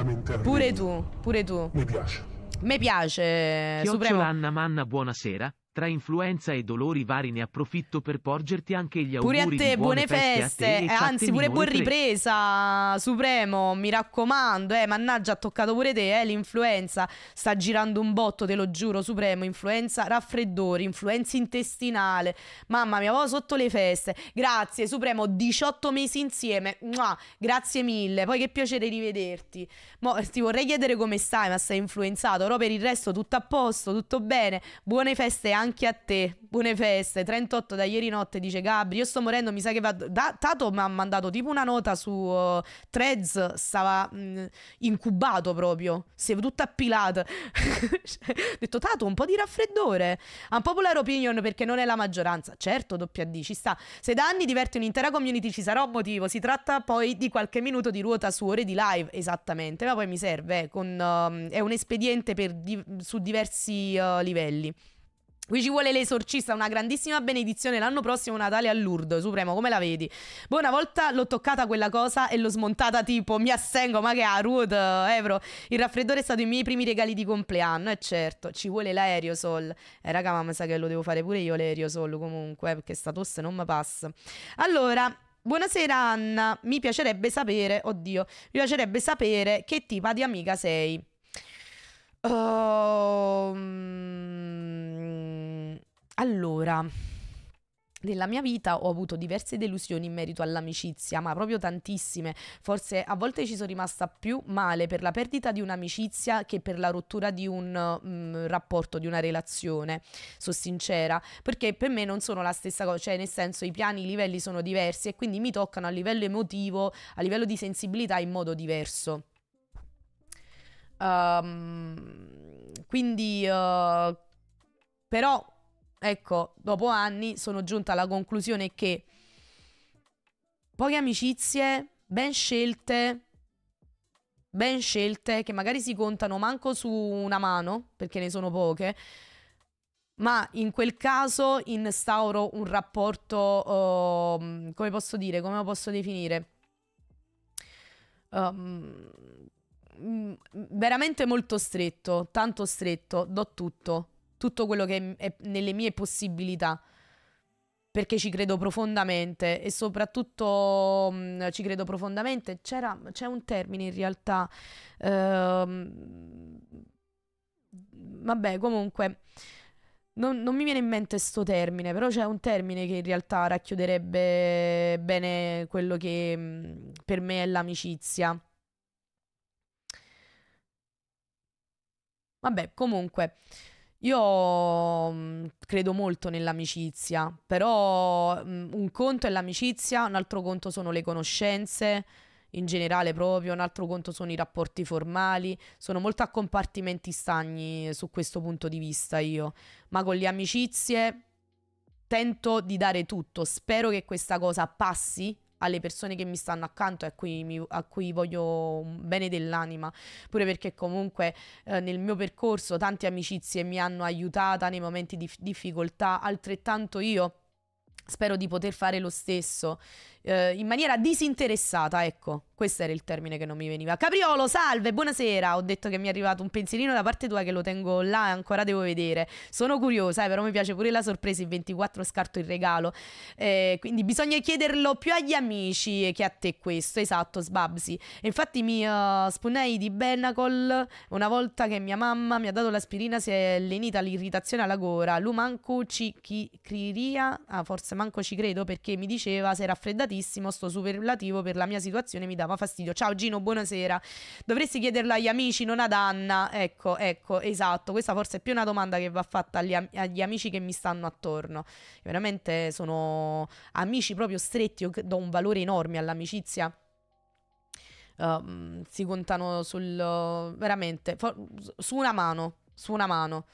Pure tu, pure tu. Mi piace. Mi piace, eh, Supremo. Anna Manna, buonasera tra influenza e dolori vari ne approfitto per porgerti anche gli auguri pure a te, buone, buone feste, feste eh, anzi pure buon ripresa Supremo, mi raccomando eh, mannaggia ha toccato pure te eh, l'influenza sta girando un botto te lo giuro Supremo, influenza raffreddori influenza intestinale mamma mia, vado sotto le feste grazie Supremo, 18 mesi insieme Mua, grazie mille, poi che piacere rivederti Mo, ti vorrei chiedere come stai ma sei influenzato, però per il resto tutto a posto, tutto bene buone feste anche anche a te. Buone feste. 38 da ieri notte dice Gabri. Io sto morendo, mi sa che vado. Da, Tato mi ha mandato tipo una nota su uh, Threads, stava mh, mm, incubato proprio. Sei tutta appilata. cioè, ho detto Tato, un po' di raffreddore. Ha un popular opinion perché non è la maggioranza. Certo, doppia D, ci sta. Se da anni diverti un'intera community ci sarà un motivo. Si tratta poi di qualche minuto di ruota su ore di live, esattamente. Ma poi mi serve, eh, con, uh, è un espediente di, su diversi uh, livelli. Qui ci vuole l'esorcista, una grandissima benedizione l'anno prossimo Natale a Lourdes, Supremo, come la vedi? Boh, una volta l'ho toccata quella cosa e l'ho smontata tipo, mi assengo, ma che ha, Ruud, Evro, il raffreddore è stato i miei primi regali di compleanno, e eh, certo, ci vuole l'aerosol. Eh raga, ma mi sa che lo devo fare pure io l'aerosol comunque, perché sta tosse non mi passa. Allora, Buonasera Anna, mi piacerebbe sapere, oddio, mi piacerebbe sapere che tipo di amica sei. Um... Allora, nella mia vita ho avuto diverse delusioni in merito all'amicizia, ma proprio tantissime. Forse a volte ci sono rimasta più male per la perdita di un'amicizia che per la rottura di un um, rapporto, di una relazione. So sincera, perché per me non sono la stessa cosa, cioè nel senso i piani, i livelli sono diversi e quindi mi toccano a livello emotivo, a livello di sensibilità in modo diverso. Um, quindi uh, però ecco, dopo anni sono giunta alla conclusione che poche amicizie ben scelte, ben scelte, che magari si contano manco su una mano, perché ne sono poche, ma in quel caso instauro un rapporto, uh, come posso dire, come lo posso definire? Um, veramente molto stretto, tanto stretto, do tutto, tutto quello che è nelle mie possibilità perché ci credo profondamente e soprattutto mh, mm, ci credo profondamente. C'era, c'è un termine in realtà, ehm, vabbè comunque non, non, mi viene in mente questo termine, però c'è un termine che in realtà racchiuderebbe bene quello che mh, mm, per me è l'amicizia. Vabbè comunque... Io mh, mm, credo molto nell'amicizia, però mh, mm, un conto è l'amicizia, un altro conto sono le conoscenze in generale proprio, un altro conto sono i rapporti formali, sono molto a compartimenti stagni su questo punto di vista io, ma con le amicizie tento di dare tutto, spero che questa cosa passi alle persone che mi stanno accanto e a cui, mi, a cui voglio bene dell'anima, pure perché comunque eh, nel mio percorso tante amicizie mi hanno aiutata nei momenti di difficoltà, altrettanto io spero di poter fare lo stesso eh, in maniera disinteressata, ecco, questo era il termine che non mi veniva. Capriolo, salve, buonasera, ho detto che mi è arrivato un pensierino da parte tua che lo tengo là e ancora devo vedere. Sono curiosa, eh, però mi piace pure la sorpresa, il 24 scarto il regalo, eh, quindi bisogna chiederlo più agli amici che a te questo, esatto, sbabsi. Infatti mi uh, spunei di Benacol una volta che mia mamma mi ha dato l'aspirina si è lenita l'irritazione alla gora, lui manco ci criria, ah, forse manco ci credo perché mi diceva se raffreddati bellissimo, sto superlativo per la mia situazione mi dava fastidio. Ciao Gino, buonasera. Dovresti chiederla agli amici, non ad Anna. Ecco, ecco, esatto. Questa forse è più una domanda che va fatta agli, am- agli amici che mi stanno attorno. Io veramente sono amici proprio stretti, io do un valore enorme all'amicizia. Uh, si contano sul veramente for- su una mano, su una mano.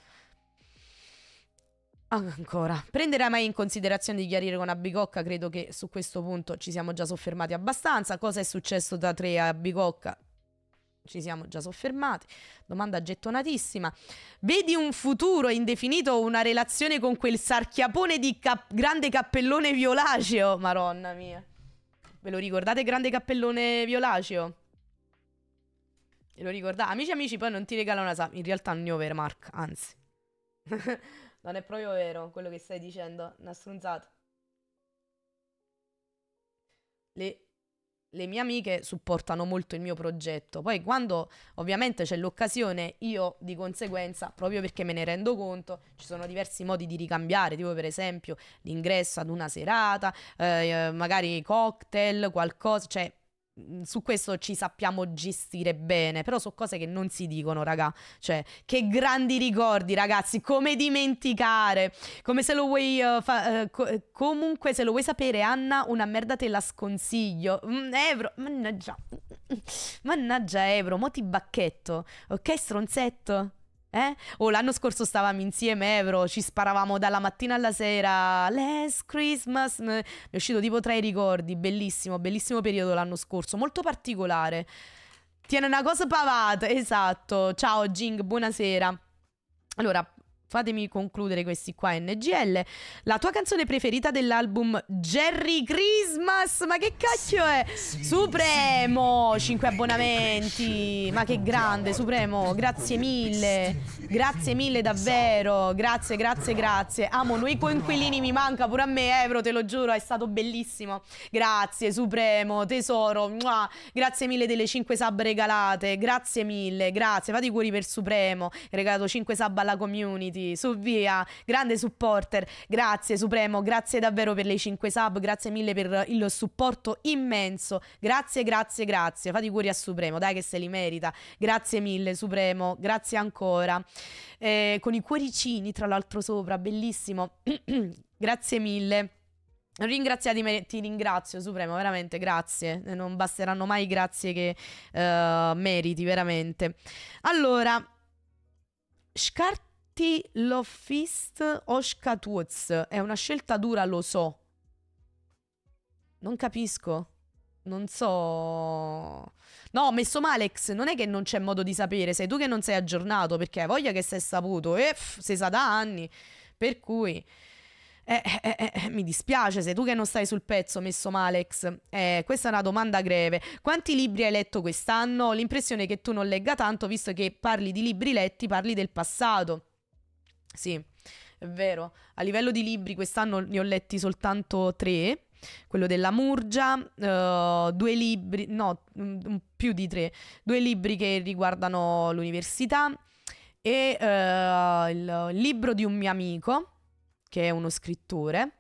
Ancora. Prenderà mai in considerazione di chiarire con Abicocca? Credo che su questo punto ci siamo già soffermati abbastanza. Cosa è successo da tre a Abicocca? Ci siamo già soffermati. Domanda gettonatissima. Vedi un futuro indefinito o una relazione con quel sarchiapone di cap grande cappellone violaceo? Maronna mia. Ve lo ricordate grande cappellone violaceo? Ve lo ricordate? Amici amici, poi non ti regala una... In realtà non ne overmark, anzi. Non è proprio vero quello che stai dicendo, una stronzata. Le, le mie amiche supportano molto il mio progetto. Poi quando ovviamente c'è l'occasione, io di conseguenza, proprio perché me ne rendo conto, ci sono diversi modi di ricambiare, tipo per esempio l'ingresso ad una serata, eh, magari cocktail, qualcosa, cioè Mhmm, su questo ci sappiamo gestire bene, però sono cose che non si dicono, raga. Cioè, che grandi ricordi, ragazzi, come dimenticare. Come se lo vuoi uh, fa- uh, co- eh, comunque se lo vuoi sapere, Anna, una merda te la sconsiglio. Mm, Evro, mannaggia. Mannaggia Evro, mo ti bacchetto, ok stronzetto? Eh? Oh, l'anno scorso stavamo insieme, Evro, eh, ci sparavamo dalla mattina alla sera. Last Christmas. Mm, mi è uscito tipo tre ricordi. Bellissimo, bellissimo periodo l'anno scorso, molto particolare. Tiene una cosa pavata, esatto. Ciao Jing, buonasera. Allora, fatemi concludere questi qua NGL. La tua canzone preferita dell'album Jerry Christmas? Ma che cacchio è? Supremo! 5 abbonamenti! Ma che grande, Supremo! Grazie mille! Grazie mille davvero! Grazie, grazie, grazie! Amo noi coinquilini, mi manca pure a me, eh, Evro, te lo giuro, è stato bellissimo! Grazie, Supremo, tesoro! Grazie mille delle 5 sub regalate! Grazie mille, grazie! Fate i cuori per Supremo! regalato 5 sub alla community! sì, su via, grande supporter, grazie Supremo, grazie davvero per le 5 sub, grazie mille per il supporto immenso, grazie, grazie, grazie, fate i cuori a Supremo, dai che se li merita, grazie mille Supremo, grazie ancora, eh, con i cuoricini tra l'altro sopra, bellissimo, grazie mille. Ringraziatemi, ti ringrazio Supremo, veramente grazie, non basteranno mai grazie che uh, meriti, veramente. Allora, Scart ti lo fist o Oshkatuz. È una scelta dura, lo so. Non capisco. Non so. No, ho messo Malex. Non è che non c'è modo di sapere. Sei tu che non sei aggiornato. Perché hai voglia che sei saputo. E eh, sei sa da anni. Per cui. Eh eh, eh, eh, eh, mi dispiace, sei tu che non stai sul pezzo, messo Malex. questa è una domanda greve. Quanti libri hai letto quest'anno? L'impressione che tu non legga tanto, visto che parli di libri letti, parli del passato. Sì, è vero. A livello di libri quest'anno ne ho letti soltanto tre. Quello della Murgia, eh, due libri, no, m- più di tre, due libri che riguardano l'università e eh, il libro di un mio amico, che è uno scrittore,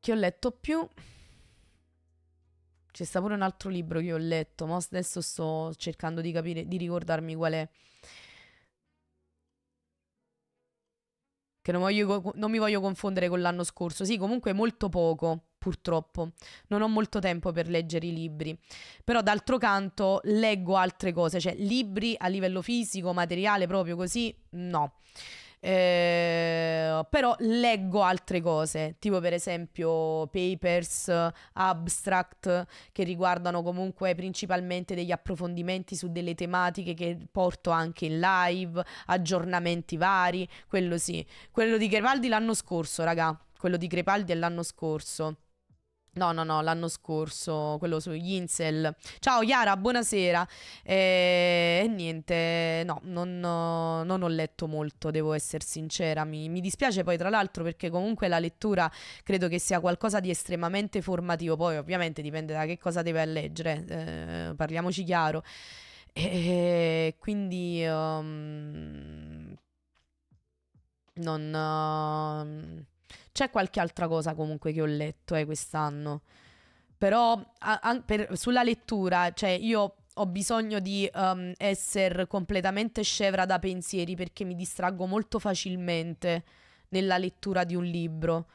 che ho letto più. C'è sta pure un altro libro che ho letto, ma adesso sto cercando di capire, di ricordarmi qual è. che non, voglio, non mi voglio confondere con l'anno scorso. Sì, comunque molto poco purtroppo. Non ho molto tempo per leggere i libri, però d'altro canto leggo altre cose, cioè libri a livello fisico, materiale, proprio così, no. Eh, però leggo altre cose, tipo per esempio papers, abstract, che riguardano comunque principalmente degli approfondimenti su delle tematiche che porto anche in live, aggiornamenti vari, quello sì. Quello di Crepaldi l'anno scorso, raga, quello di Crepaldi è l'anno scorso. No, no, no, l'anno scorso, quello su Insel. Ciao Chiara, buonasera. Eh, e niente, no, non, non, ho letto molto, devo essere sincera. Mi, mi dispiace poi, tra l'altro, perché comunque la lettura credo che sia qualcosa di estremamente formativo. Poi, ovviamente, dipende da che cosa deve leggere, eh, parliamoci chiaro. E eh, quindi, um, non. Uh, c'è qualche altra cosa comunque che ho letto eh, quest'anno. Però a, a, per, sulla lettura, cioè io ho bisogno di um, essere completamente scevra da pensieri perché mi distraggo molto facilmente nella lettura di un libro.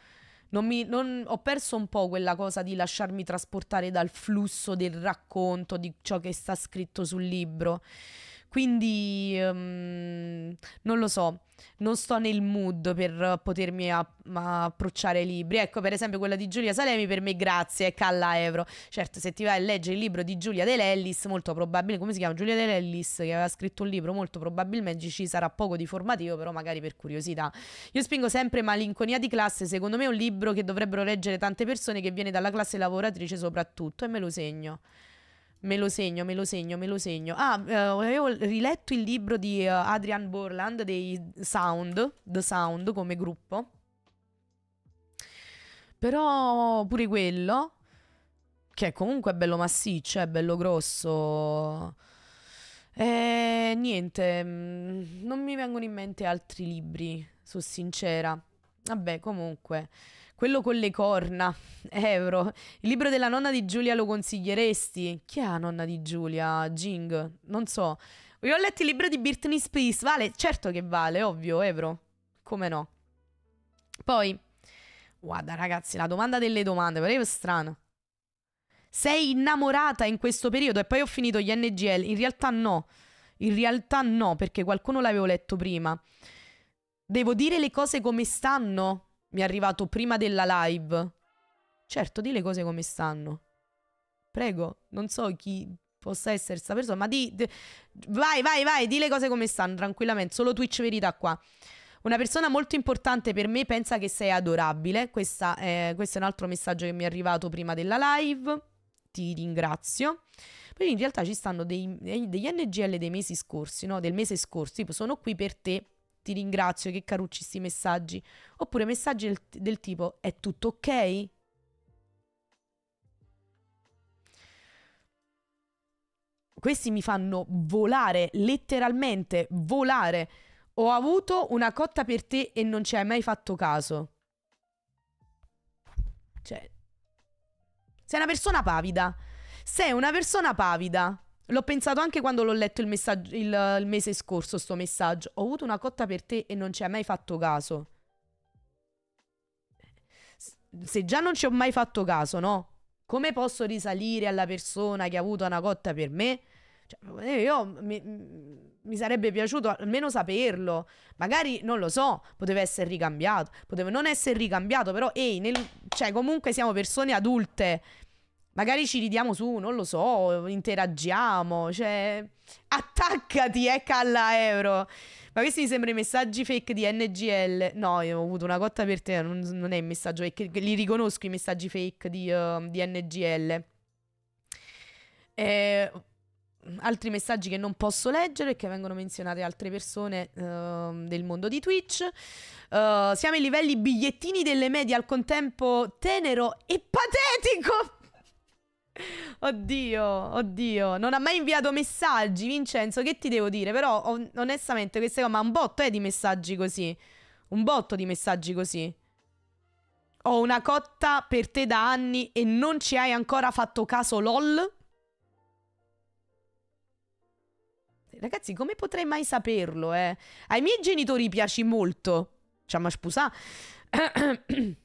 Non mi, non, ho perso un po' quella cosa di lasciarmi trasportare dal flusso del racconto, di ciò che sta scritto sul libro. Quindi um, non lo so, non sto nel mood per potermi a- approcciare ai libri. Ecco, per esempio, quella di Giulia Salemi per me grazie è calla euro. Certo, se ti vai a leggere il libro di Giulia De molto probabilmente, come si chiama? Giulia De che aveva scritto un libro, molto probabilmente ci sarà poco di formativo, però magari per curiosità. Io spingo sempre Malinconia di classe, secondo me è un libro che dovrebbero leggere tante persone che viene dalla classe lavoratrice soprattutto e me lo segno. Me lo segno, me lo segno, me lo segno. Ah, eh, avevo riletto il libro di eh, Adrian Borland dei Sound, The Sound come gruppo. Però pure quello, che è comunque bello massiccio, è bello grosso. E niente, mm, non mi vengono in mente altri libri, sono sincera. Vabbè, comunque. Quello con le corna. Euro. Il libro della nonna di Giulia lo consiglieresti? Chi è la nonna di Giulia? Jing? Non so. Io ho letto il libro di Britney Spears. Vale? Certo che vale, ovvio, Euro. Come no? Poi... Guarda ragazzi, la domanda delle domande, però è strana. Sei innamorata in questo periodo? E poi ho finito gli NGL. In realtà no. In realtà no, perché qualcuno l'avevo letto prima. Devo dire le cose come stanno? Mi è arrivato prima della live. Certo, di le cose come stanno. Prego, non so chi possa essere questa persona, ma di, di, vai, vai, vai, di le cose come stanno, tranquillamente, solo Twitch verità qua. Una persona molto importante per me pensa che sei adorabile. Questa è, eh, questo è un altro messaggio che mi è arrivato prima della live. Ti ringrazio. Poi in realtà ci stanno dei, degli NGL dei mesi scorsi, no? Del mese scorso, tipo sono qui per te ti ringrazio, che carucci sti messaggi. Oppure messaggi del, del tipo, è tutto ok? Questi mi fanno volare, letteralmente volare. Ho avuto una cotta per te e non ci hai mai fatto caso. Cioè, sei una persona pavida. Sei una persona pavida. L'ho pensato anche quando l'ho letto il, messaggio, il, il mese scorso, sto messaggio. Ho avuto una cotta per te e non ci hai mai fatto caso. Se già non ci ho mai fatto caso, no? Come posso risalire alla persona che ha avuto una cotta per me? Cioè, eh, io mi, mi, sarebbe piaciuto almeno saperlo. Magari non lo so, poteva essere ricambiato, poteva non essere ricambiato, però ehi, nel, cioè, comunque siamo persone adulte. Magari ci ridiamo su, non lo so, interagiamo, cioè... Attaccati, ecco eh, alla euro! Ma questi mi sembrano i messaggi fake di NGL. No, io ho avuto una cotta per te, non, non è il messaggio fake. Li riconosco i messaggi fake di, uh, di NGL. Eh, altri messaggi che non posso leggere e che vengono menzionate altre persone uh, del mondo di Twitch. Uh, siamo ai livelli bigliettini delle medie al contempo tenero e patetico. Oddio, oddio, non ha mai inviato messaggi, Vincenzo, che ti devo dire? Però on onestamente queste cose, ma un botto è eh, di messaggi così. Un botto di messaggi così. Ho una cotta per te da anni e non ci hai ancora fatto caso, lol. Ragazzi, come potrei mai saperlo, eh? Ai miei genitori piaci molto. Cioè, ma scusa.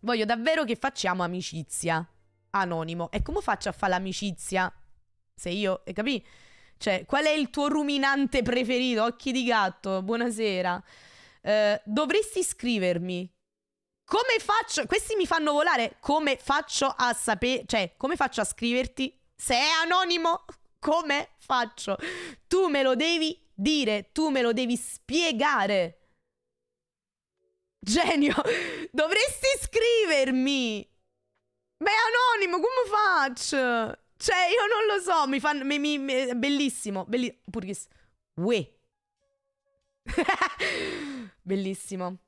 Voglio davvero che facciamo amicizia anonimo. E come faccio a fare l'amicizia? Se io, e capi? Cioè, qual è il tuo ruminante preferito? Occhi di gatto, buonasera. Eh, dovresti scrivermi. Come faccio? Questi mi fanno volare. Come faccio a sapere? Cioè, come faccio a scriverti? Se è anonimo, come faccio? Tu me lo devi dire, tu me lo devi spiegare. Genio, dovresti scrivermi. Beh, anonimo, come faccio? Cioè, io non lo so, mi fanno... Mi, mi, mi, bellissimo, bellissimo. Purghis. Uè. bellissimo.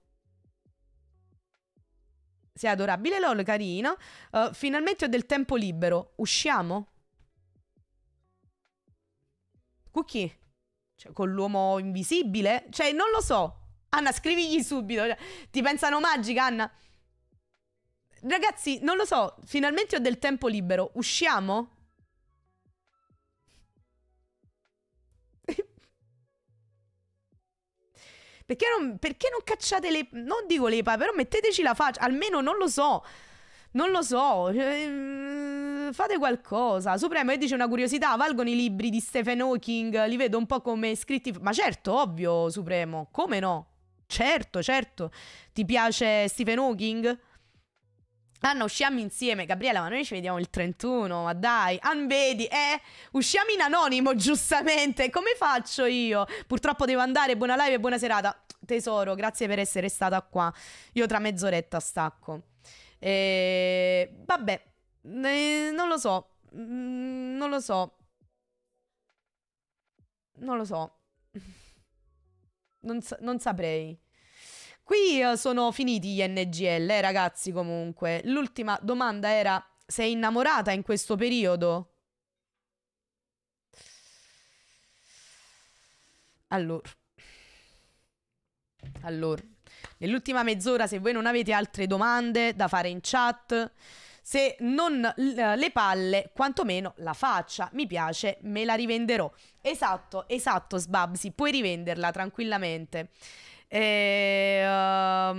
Sei adorabile, LOL, carino. Uh, finalmente ho del tempo libero. Usciamo? Cookie? Cioè, con l'uomo invisibile? Cioè, non lo so. Anna, scrivigli subito. Cioè, ti pensano magica, Anna? Ragazzi, non lo so, finalmente ho del tempo libero. Usciamo? perché, non, perché non cacciate le... Non dico le palle, però metteteci la faccia. Almeno non lo so. Non lo so. Ehm, fate qualcosa. Supremo, e dice una curiosità. Valgono i libri di Stephen Hawking? Li vedo un po' come scritti... Ma certo, ovvio, Supremo. Come no? Certo, certo. Ti piace Stephen Hawking? Ah no, usciamo insieme, Gabriella, ma noi ci vediamo il 31, ma dai, anvedi, ah, eh? Usciamo in anonimo, giustamente, come faccio io? Purtroppo devo andare, buona live e buona serata. Tesoro, grazie per essere stata qua. Io tra mezz'oretta stacco. E... Eh, vabbè, eh, mm, non lo so, non lo so. Non lo so. non, sa non saprei. Qui eh, sono finiti gli NGL, eh, ragazzi, comunque. L'ultima domanda era, sei innamorata in questo periodo? Allora. Allora. Nell'ultima mezz'ora, se voi non avete altre domande da fare in chat, se non le palle, quantomeno la faccia. Mi piace, me la rivenderò. Esatto, esatto, Sbabsi, puoi rivenderla tranquillamente. E, um,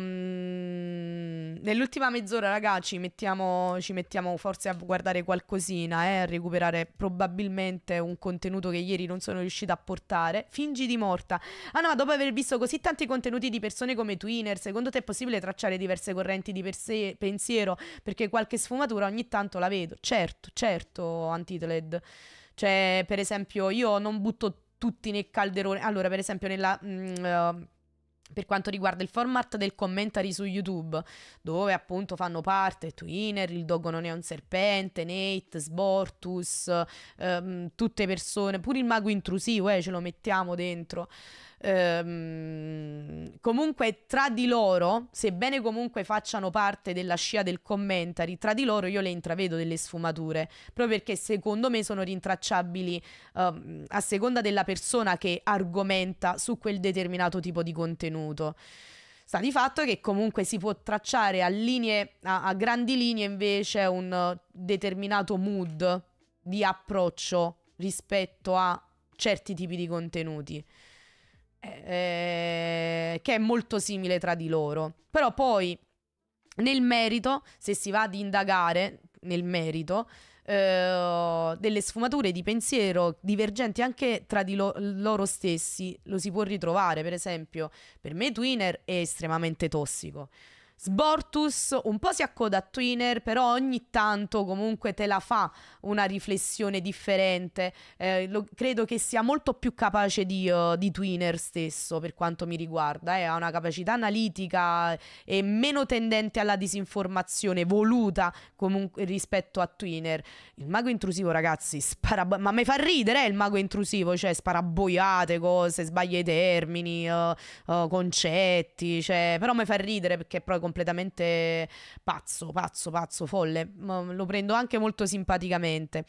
nell'ultima mezz'ora, ragazzi, ci mettiamo, ci mettiamo forse a guardare qualcosina, eh, a recuperare probabilmente un contenuto che ieri non sono riuscita a portare. Fingi di morta. Ah no, dopo aver visto così tanti contenuti di persone come Twinner, secondo te è possibile tracciare diverse correnti di perse- pensiero? Perché qualche sfumatura ogni tanto la vedo. Certo, certo, Antitled. Cioè, per esempio, io non butto tutti nel calderone. Allora, per esempio, nella... Mh, mm, ehm, uh, per quanto riguarda il format del commentary su YouTube, dove appunto fanno parte Twinner, il Dogo non è un serpente, Nate, Sbortus, ehm, tutte persone, pure il mago intrusivo, eh, ce lo mettiamo dentro. Ehm, comunque tra di loro, sebbene comunque facciano parte della scia del commentary, tra di loro io le intravedo delle sfumature, proprio perché secondo me sono rintracciabili ehm, a seconda della persona che argomenta su quel determinato tipo di contenuto. Sta di fatto che comunque si può tracciare a, linee, a, a grandi linee invece un determinato mood di approccio rispetto a certi tipi di contenuti eh, che è molto simile tra di loro. Però poi nel merito, se si va ad indagare nel merito, eh, delle sfumature di pensiero divergenti anche tra di lo- loro stessi lo si può ritrovare. Per esempio, per me Twinner è estremamente tossico. Sbortus un po' si accoda a Twinner, però ogni tanto comunque te la fa una riflessione differente. Eh, lo, credo che sia molto più capace di, uh, di Twinner stesso, per quanto mi riguarda. Eh. Ha una capacità analitica eh, e meno tendente alla disinformazione voluta comunque, rispetto a Twinner. Il mago intrusivo, ragazzi, spara... ma mi fa ridere eh, il mago intrusivo, cioè sparaboiate cose, sbaglia i termini, uh, uh, concetti, cioè... però mi fa ridere perché è proprio completamente pazzo, pazzo, pazzo, folle. Ma lo prendo anche molto simpaticamente.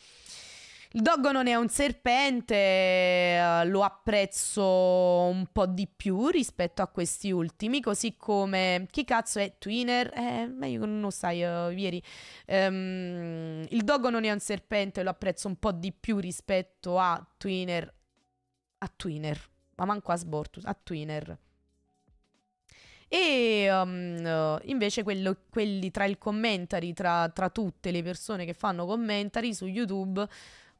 Il doggo non è un serpente, eh, lo apprezzo un po' di più rispetto a questi ultimi, così come chi cazzo è Twinner? Eh, meglio che non lo sai, uh, eh, ieri. Um, ehm, il doggo non è un serpente, lo apprezzo un po' di più rispetto a Twinner. A Twinner, ma manco a Sbortus, a Twinner. E um, eh, invece quello, quelli tra il commentary, tra, tra tutte le persone che fanno commentary su YouTube,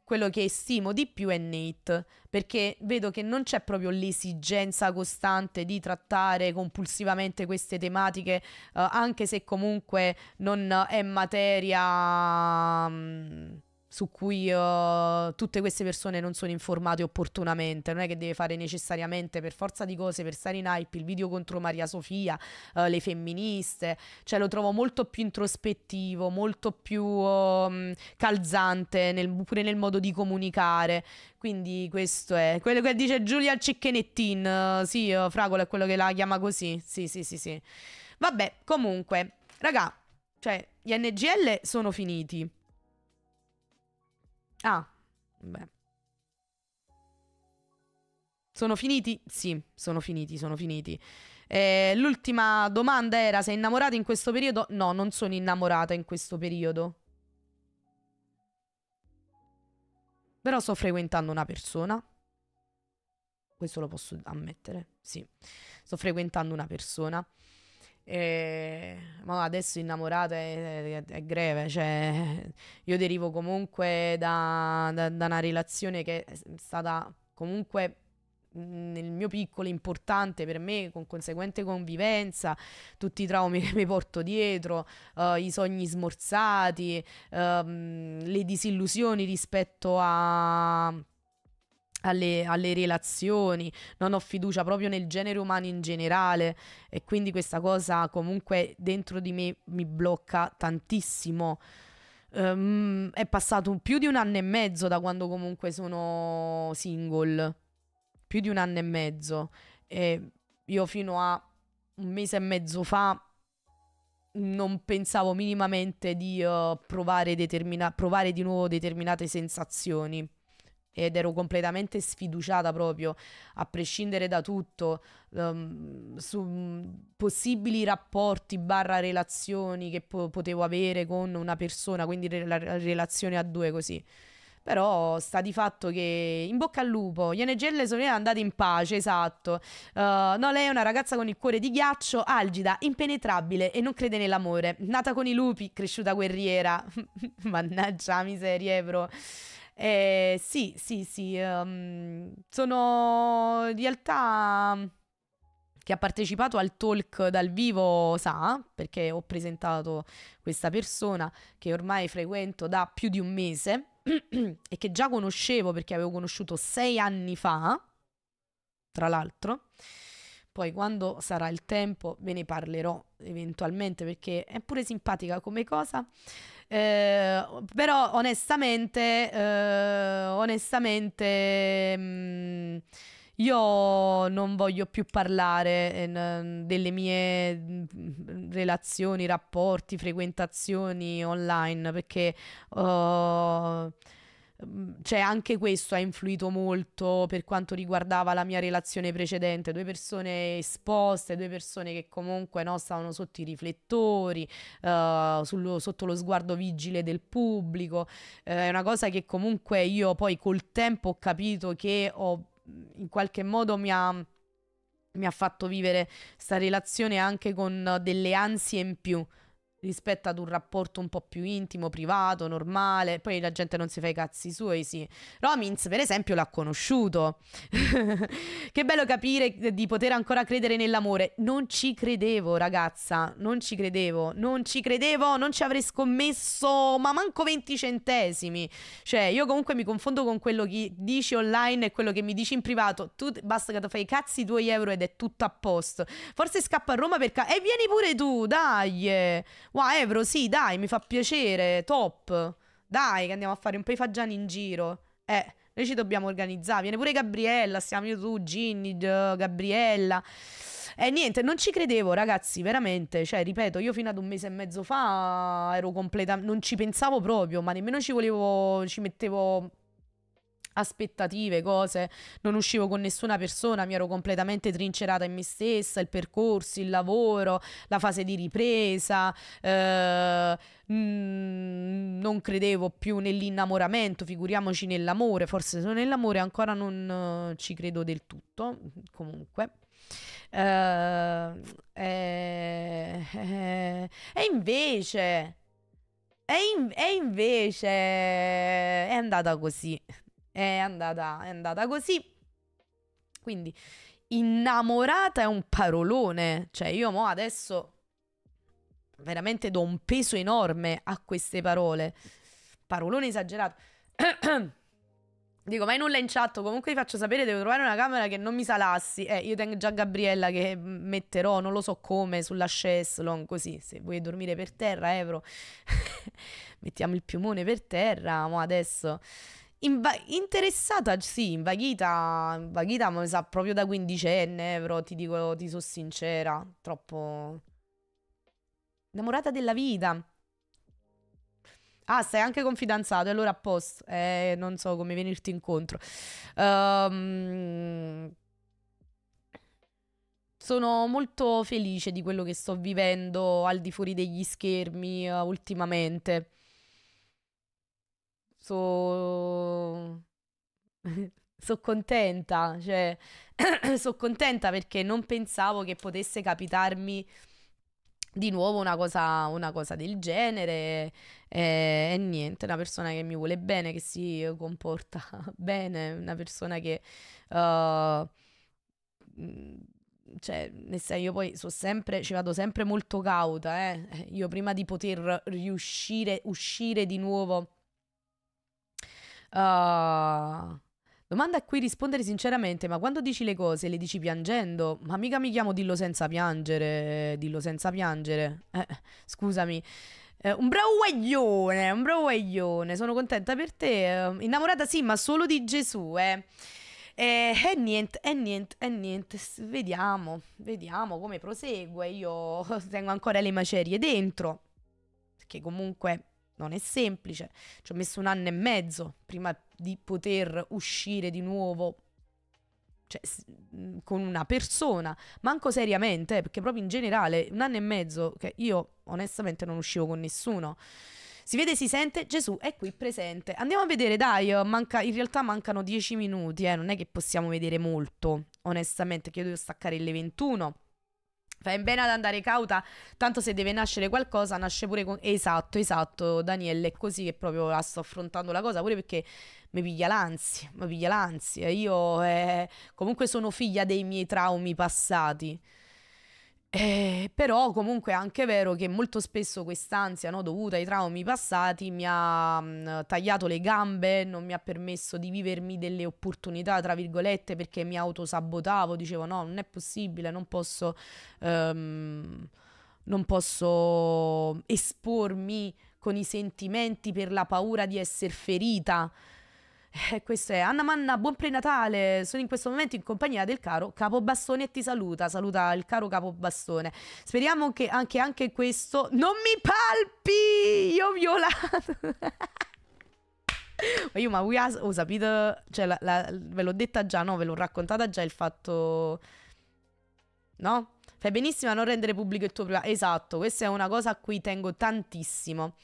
quello che stimo di più è Nate, perché vedo che non c'è proprio l'esigenza costante di trattare compulsivamente queste tematiche, eh, anche se comunque non è materia... Um, su cui uh, tutte queste persone non sono informate opportunamente, non è che deve fare necessariamente per forza di cose, per stare in hype, il video contro Maria Sofia, uh, le femministe, cioè lo trovo molto più introspettivo, molto più um, calzante nel, pure nel modo di comunicare, quindi questo è quello che dice Giulia Cicchenettin, uh, eh, sì, uh, Fragola è quello che la chiama così, sì sì sì sì, vabbè comunque, raga, cioè gli NGL sono finiti. Ah, beh. Sono finiti? Sì, sono finiti, sono finiti. Eh, l'ultima domanda era: sei innamorata in questo periodo? No, non sono innamorata in questo periodo. Però sto frequentando una persona. Questo lo posso ammettere, sì. Sto frequentando una persona. E, ma adesso innamorata è, è, è, greve, cioè io derivo comunque da, da, da, una relazione che è stata comunque nel mio piccolo importante per me con conseguente convivenza tutti i traumi che mi porto dietro uh, i sogni smorzati uh, le disillusioni rispetto a alle, alle, relazioni, non ho fiducia proprio nel genere umano in generale e quindi questa cosa comunque dentro di me mi blocca tantissimo. Um, è passato più di un anno e mezzo da quando comunque sono single, più di un anno e mezzo e io fino a un mese e mezzo fa non pensavo minimamente di uh, provare, provare di nuovo determinate sensazioni ed ero completamente sfiduciata proprio, a prescindere da tutto, um, su possibili rapporti barra relazioni che po- potevo avere con una persona, quindi re- la relazione a due così. Però sta di fatto che in bocca al lupo, ING e le sorelle andate in pace, esatto. Uh, no, lei è una ragazza con il cuore di ghiaccio, algida, impenetrabile e non crede nell'amore. Nata con i lupi, cresciuta guerriera. Mannaggia miseria, bro. Eh, sì, sì, sì, um, sono in realtà mm, chi ha partecipato al talk dal vivo sa, perché ho presentato questa persona che ormai frequento da più di un mese e che già conoscevo perché avevo conosciuto sei anni fa, tra l'altro. Poi quando sarà il tempo ve ne parlerò eventualmente perché è pure simpatica come cosa. Eh, però onestamente, eh, onestamente... Mh, mm, io non voglio più parlare eh, delle mie mm, relazioni, rapporti, frequentazioni online perché uh, cioè anche questo ha influito molto per quanto riguardava la mia relazione precedente, due persone esposte, due persone che comunque no, stavano sotto i riflettori, uh, sullo, sotto lo sguardo vigile del pubblico, uh, è una cosa che comunque io poi col tempo ho capito che ho, in qualche modo mi ha mi ha fatto vivere questa relazione anche con delle ansie in più, rispetto ad un rapporto un po' più intimo, privato, normale. Poi la gente non si fa i cazzi suoi, sì. Romins, per esempio, l'ha conosciuto. che bello capire di poter ancora credere nell'amore. Non ci credevo, ragazza. Non ci credevo. Non ci credevo. Non ci avrei scommesso, ma manco 20 centesimi. Cioè, io comunque mi confondo con quello che dici online e quello che mi dici in privato. Tu basta che ti fai i cazzi 2 euro ed è tutto a posto. Forse scappa a Roma per... e vieni pure tu, dai! Wow, Evro, sì, dai, mi fa piacere, top. Dai, che andiamo a fare un po' i fagiani in giro. Eh, noi ci dobbiamo organizzare. Viene pure Gabriella, stiamo io, tu, Ginny, Gabriella. E eh, niente, non ci credevo, ragazzi, veramente. Cioè, ripeto, io fino ad un mese e mezzo fa ero completamente... Non ci pensavo proprio, ma nemmeno ci volevo... Ci mettevo aspettative, cose, non uscivo con nessuna persona, mi ero completamente trincerata in me stessa, il percorso, il lavoro, la fase di ripresa, eh, mm, non credevo più nell'innamoramento, figuriamoci nell'amore, forse sono nell'amore ancora non eh, ci credo del tutto, comunque. Eh, eh, eh e invece... E, in, e, invece è andata così. È andata, è andata così. Quindi innamorata è un parolone. Cioè, io mo adesso veramente do un peso enorme a queste parole. Parolone esagerato. Dico, mai nulla in chat. Comunque vi faccio sapere, devo trovare una camera che non mi salassi. Eh, io tengo già Gabriella che mm, metterò, non lo so come, sulla chaise così. Se vuoi dormire per terra, Evro, mettiamo il piumone per terra. Mo adesso Inva- interessata, sì, invaghita, invaghita, ma mi sa proprio da quindicenne, eh, però ti dico, ti sono sincera, troppo... Innamorata della vita. Ah, sei anche confidanzato, e allora a posto. Eh, non so come venirti incontro. Um, sono molto felice di quello che sto vivendo al di fuori degli schermi uh, ultimamente sono so contenta, cioè sono contenta perché non pensavo che potesse capitarmi di nuovo una cosa, una cosa del genere e, e, niente, una persona che mi vuole bene, che si comporta bene, una persona che... Uh, mm, cioè, nel senso, io poi so sempre, ci vado sempre molto cauta, eh? io prima di poter riuscire, uscire di nuovo Uh, domanda a cui rispondere sinceramente, ma quando dici le cose le dici piangendo? Ma mica mi chiamo dillo senza piangere, dillo senza piangere. Eh, scusami. Eh, un bravo guaglione, un bravo guaglione, sono contenta per te. Eh, innamorata sì, ma solo di Gesù, eh. eh e eh, eh, niente, e eh, niente, e niente. Vediamo, vediamo come prosegue. Io tengo ancora le macerie dentro. Perché comunque non è semplice. Ci ho messo un anno e mezzo prima di poter uscire di nuovo cioè, con una persona, manco seriamente, eh, perché proprio in generale un anno e mezzo che io onestamente non uscivo con nessuno. Si vede, si sente, Gesù è qui presente. Andiamo a vedere, dai, eh, manca, in realtà mancano 10 minuti, eh, non è che possiamo vedere molto, onestamente, che io devo staccare le 21. Fai bene ad andare cauta, tanto se deve nascere qualcosa, nasce pure con... Esatto, esatto, Daniele, è così che proprio la sto affrontando la cosa, pure perché mi piglia l'ansia, mi piglia l'ansia. Io eh, comunque sono figlia dei miei traumi passati. Eh, però comunque è anche vero che molto spesso quest'ansia no, dovuta ai traumi passati mi ha mh, tagliato le gambe, non mi ha permesso di vivermi delle opportunità, tra virgolette, perché mi autosabotavo, dicevo no, non è possibile, non posso, um, non posso espormi con i sentimenti per la paura di essere ferita. Eh, questo è Anna Manna, buon prenatale. Sono in questo momento in compagnia del caro Capo Bastone e ti saluta. Saluta il caro Capo Bastone. Speriamo che anche, anche questo. Non mi palpi! Io ho violato. ma io, ma voi ho oh, sapito. Cioè, la, la, ve l'ho detta già, no? Ve l'ho raccontata già il fatto. No? Fai benissimo a non rendere pubblico il tuo privato. Esatto, questa è una cosa a cui tengo tantissimo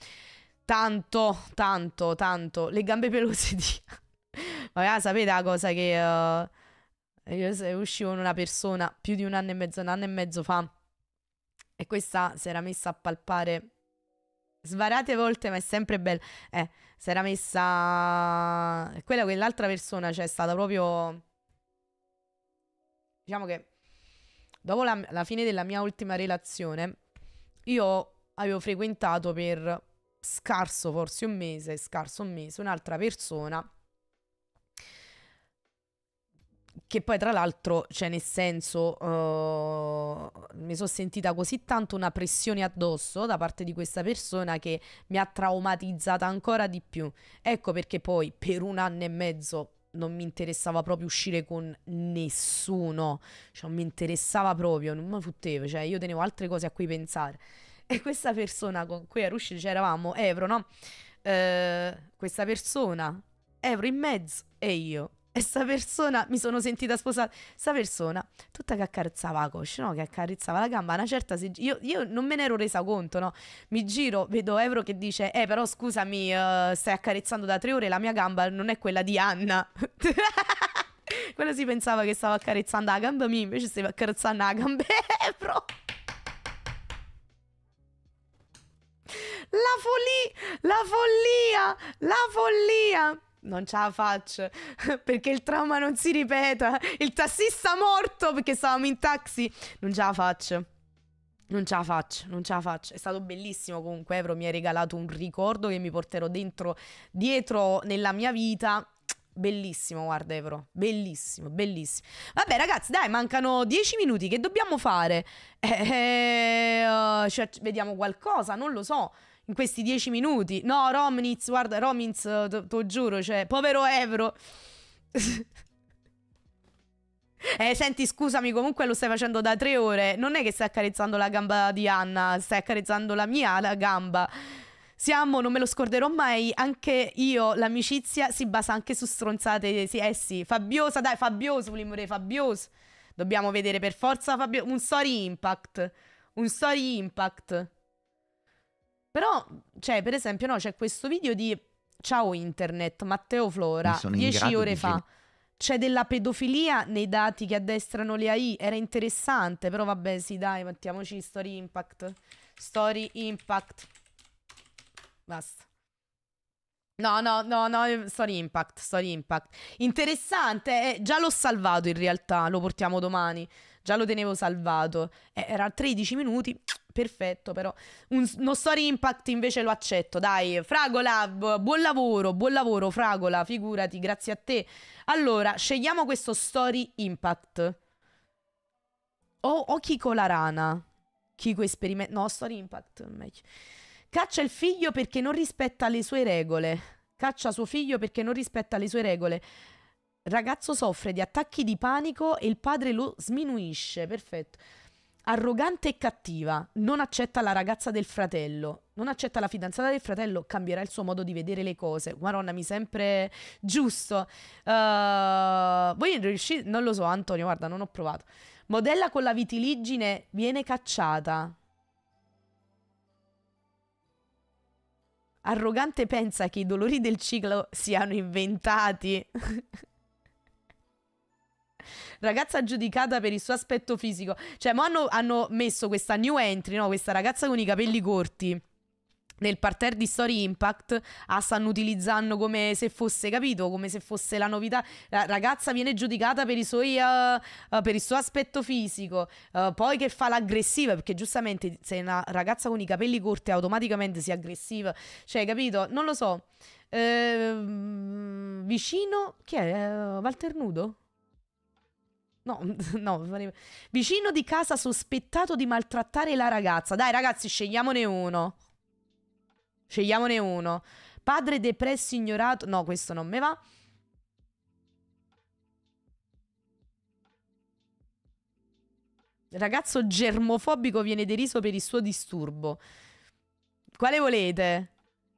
tanto, tanto, tanto. Le gambe pelose di... Vabbè, ah, sapete la cosa che... Uh... Io uscivo con una persona più di un anno e mezzo, un anno e mezzo fa e questa si era messa a palpare svariate volte, ma è sempre bella. Eh, si era messa. Quella, quell'altra persona, cioè, è stata proprio. Diciamo che dopo la, la fine della mia ultima relazione, io avevo frequentato per scarso forse un mese, scarso un mese, un'altra persona che poi tra l'altro, cioè nel senso, uh, mi sono sentita così tanto una pressione addosso da parte di questa persona che mi ha traumatizzata ancora di più. Ecco perché poi per un anno e mezzo non mi interessava proprio uscire con nessuno, cioè non mi interessava proprio, non mi futtevo, cioè io tenevo altre cose a cui pensare. E questa persona con cui ero uscita, cioè eravamo Evro, no? Eh, questa persona, Evro in mezzo e io. E sta persona, mi sono sentita sposata, sta persona, tutta che accarezzava la coscia, no? Che accarezzava la gamba, una certa... Se... Io, io, non me ne ero resa conto, no? Mi giro, vedo Evro che dice, eh però scusami, uh, stai accarezzando da tre ore, la mia gamba non è quella di Anna. Quella si pensava che stava accarezzando la gamba mia, invece stava accarezzando la gamba Evro. La follia, la follia, la follia. Non ce la faccio perché il trauma non si ripeta. Il tassista morto perché stavamo in taxi. Non ce la faccio. Non ce la faccio, non ce la faccio. È stato bellissimo comunque, Evro mi ha regalato un ricordo che mi porterò dentro, dietro nella mia vita Bellissimo, guarda Evro. Bellissimo, bellissimo. Vabbè, ragazzi, dai, mancano dieci minuti. Che dobbiamo fare? Eh, eh oh, cioè, vediamo qualcosa, non lo so. In questi dieci minuti. No, Romnitz, guarda, Romnitz, ti giuro, cioè, povero Evro. Eh, senti, scusami, comunque lo stai facendo da tre ore. Non è che stai accarezzando la gamba di Anna, stai accarezzando la mia la gamba. Siamo, non me lo scorderò mai, anche io, l'amicizia si basa anche su stronzate, sì, eh sì, Fabiosa, dai, Fabioso, volevo Fabioso. Dobbiamo vedere per forza Fabio... un story impact, un story impact. Però, cioè, per esempio, no, c'è questo video di Ciao Internet, Matteo Flora, 10 ore fa. C'è della pedofilia nei dati che addestrano le AI. Era interessante, però vabbè, sì, dai, mettiamoci Story Impact. Story Impact. Basta. No, no, no, no, story impact, story impact. Interessante, eh, già l'ho salvato in realtà, lo portiamo domani. Già lo tenevo salvato. Eh, era 13 minuti, perfetto però. Un, uno story impact invece lo accetto, dai. Fragola, buon lavoro, buon lavoro Fragola, figurati, grazie a te. Allora, scegliamo questo story impact. O, chi con la rana. Chi con esperimento... No, story impact, meglio. Caccia il figlio perché non rispetta le sue regole. Caccia suo figlio perché non rispetta le sue regole. Ragazzo soffre di attacchi di panico e il padre lo sminuisce. Perfetto. Arrogante e cattiva, non accetta la ragazza del fratello, non accetta la fidanzata del fratello, cambierà il suo modo di vedere le cose. Maronna, mi sempre giusto. Uh, voi riuscite? Non lo so, Antonio, guarda, non ho provato. Modella con la vitiligine viene cacciata. arrogante pensa che i dolori del ciclo siano inventati. ragazza giudicata per il suo aspetto fisico. Cioè, ma hanno, hanno messo questa new entry, no? Questa ragazza con i capelli corti nel parterre di Story Impact ah, stanno utilizzando come se fosse capito come se fosse la novità la ragazza viene giudicata per, i suoi, uh, uh, per il suo aspetto fisico uh, poi che fa l'aggressiva perché giustamente se una ragazza con i capelli corti automaticamente sia aggressiva cioè capito non lo so ehm, vicino chi è Nudo No, no, vicino di casa sospettato di maltrattare la ragazza. Dai ragazzi, scegliamone uno. Scegliamone uno. Padre depresso ignorato. No, questo non me va. Ragazzo germofobico viene deriso per il suo disturbo. Quale volete?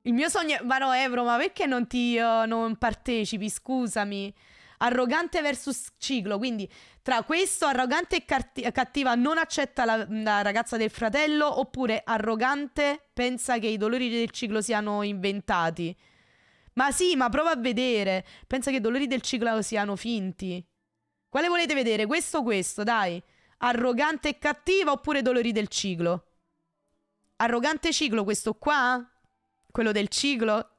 Il mio sogno... Ma no, Evro, ma perché non ti... Uh, non partecipi? Scusami arrogante versus ciclo, quindi tra questo arrogante e cart- cattiva non accetta la, la, ragazza del fratello oppure arrogante pensa che i dolori del ciclo siano inventati. Ma sì, ma prova a vedere, pensa che i dolori del ciclo siano finti. Quale volete vedere? Questo o questo, dai. Arrogante e cattiva oppure dolori del ciclo? Arrogante ciclo questo qua? Quello del ciclo?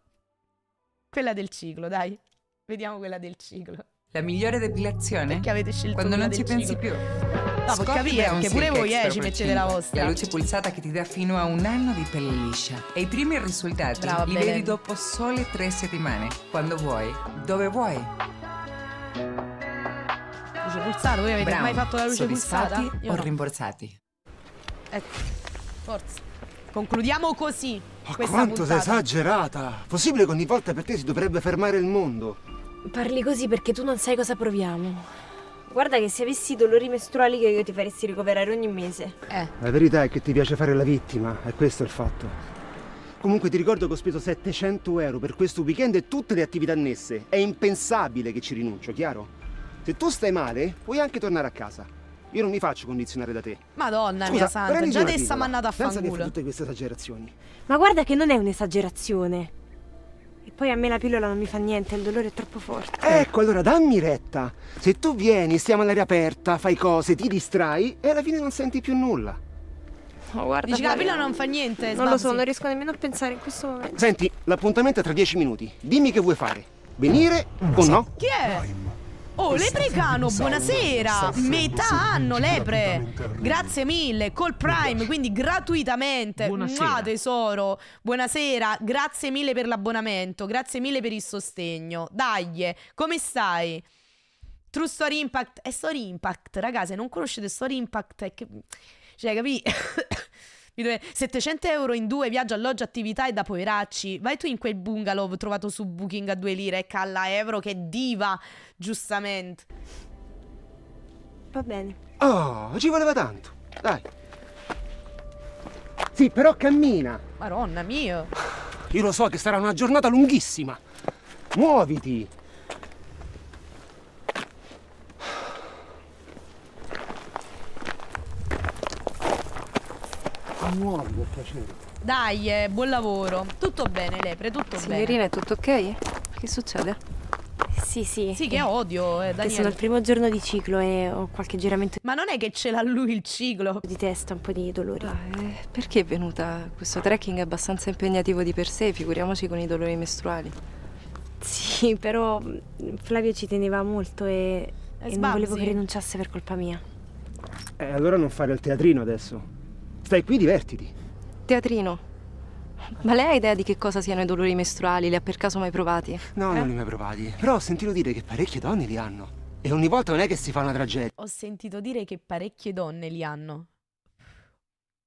Quella del ciclo, dai. Vediamo quella del ciclo. La migliore depilazione? Perché avete scelto Quando non ci pensi più. No, puoi capire, perché pure voi eh, ci mettete la vostra. La luce pulsata che ti dà fino a un anno di pelle liscia. E i primi risultati Brava, li vedi dopo sole tre settimane. Quando vuoi, dove vuoi. Luce pulsata, voi avete Bravo. mai fatto la luce Soddisfatti pulsata? Io o no. rimborsati? Ecco, eh, forza. Concludiamo così. Ma quanto puntata. sei esagerata! Possibile che ogni volta per te si dovrebbe fermare il mondo? Parli così perché tu non sai cosa proviamo. Guarda che se avessi dolori mestruali che io ti faresti ricoverare ogni mese. Eh. La verità è che ti piace fare la vittima, è questo il fatto. Comunque ti ricordo che ho speso 700 euro per questo weekend e tutte le attività annesse. È impensabile che ci rinuncio, chiaro? Se tu stai male, puoi anche tornare a casa. Io non mi faccio condizionare da te. Madonna Scusa, mia santa, già te sta mannata a fanculo. Senza che tutte queste esagerazioni. Ma guarda che non è un'esagerazione. Poi a me la pillola non mi fa niente, il dolore è troppo forte. Eh. Ecco, allora dammi retta. Se tu vieni, stiamo all'aria aperta, fai cose, ti distrai e alla fine non senti più nulla. No, oh, guarda. Dici che la pillola non fa niente. Non sbabzi. lo so, non riesco nemmeno a pensare in questo momento. Senti, l'appuntamento è tra dieci minuti. Dimmi che vuoi fare. Venire o no? Chi è? Oh, Leprecano, buonasera! Metà anno, Lepre! Grazie mille, col Prime, quindi gratuitamente. Buonasera. Mua, tesoro, buonasera, grazie mille per l'abbonamento, grazie mille per il sostegno. Dai, come stai? True Story Impact è Story Impact, ragazzi, non conoscete Story Impact è che... Cioè, capi? 700 euro in due, viaggio, alloggio, attività e da poveracci. Vai tu in quel bungalow trovato su Booking a 2 lire e calla euro che diva, giustamente. Va bene. Oh, ci voleva tanto. Dai. Sì, però cammina. Maronna mia. Io lo so che sarà una giornata lunghissima. Muoviti. Nuovo per piacere. Dai, eh, buon lavoro. Tutto bene, Lepre, tutto Signorina, bene. Signorina, è tutto ok? Che succede? Sì, sì. Sì, che odio, eh, Daniele. sono il primo giorno di ciclo e ho qualche giramento. Ma non è che ce l'ha lui il ciclo? Di testa, un po' di dolore. Ah, eh, perché è venuta? Questo trekking è abbastanza impegnativo di per sé, figuriamoci con i dolori mestruali. Sì, però mm, Flavio ci teneva molto e, e non volevo che rinunciasse per colpa mia. Eh, allora non fare il teatrino adesso. Stai qui, divertiti. Teatrino. Ma lei ha idea di che cosa siano i dolori mestruali? Li ha per caso mai provati? No, eh? non li ho mai provati. Però ho sentito dire che parecchie donne li hanno. E ogni volta non è che si fa una tragedia. Ho sentito dire che parecchie donne li hanno.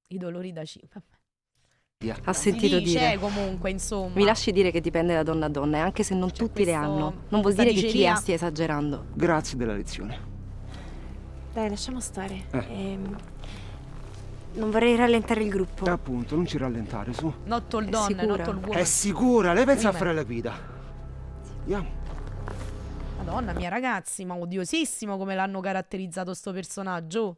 I dolori da cibo. Ha sentito dice, dire. comunque, insomma. Mi lasci dire che dipende da donna a donna, e eh, anche se non cioè, tutti le hanno. Non vuol dire diceria. che chi ha stia esagerando. Grazie della lezione. Dai, lasciamo stare. Eh. Ehm, non vorrei rallentare il gruppo. Eh, appunto, non ci rallentare, su. Notto il donne, sicura. not all È sicura, lei pensa Prima. a fare la guida. Andiamo. Madonna mia, ragazzi, ma odiosissimo come l'hanno caratterizzato sto personaggio.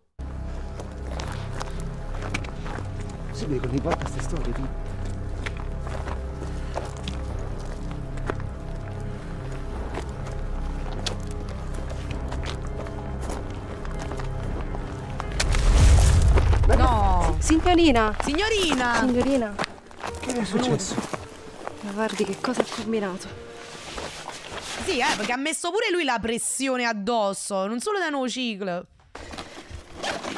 Si vede con i podcast storie, tipo. Signorina! Signorina! Signorina! Che è successo? Ma guardi che cosa ha combinato. Sì, eh, perché ha messo pure lui la pressione addosso, non solo da nuovo ciclo.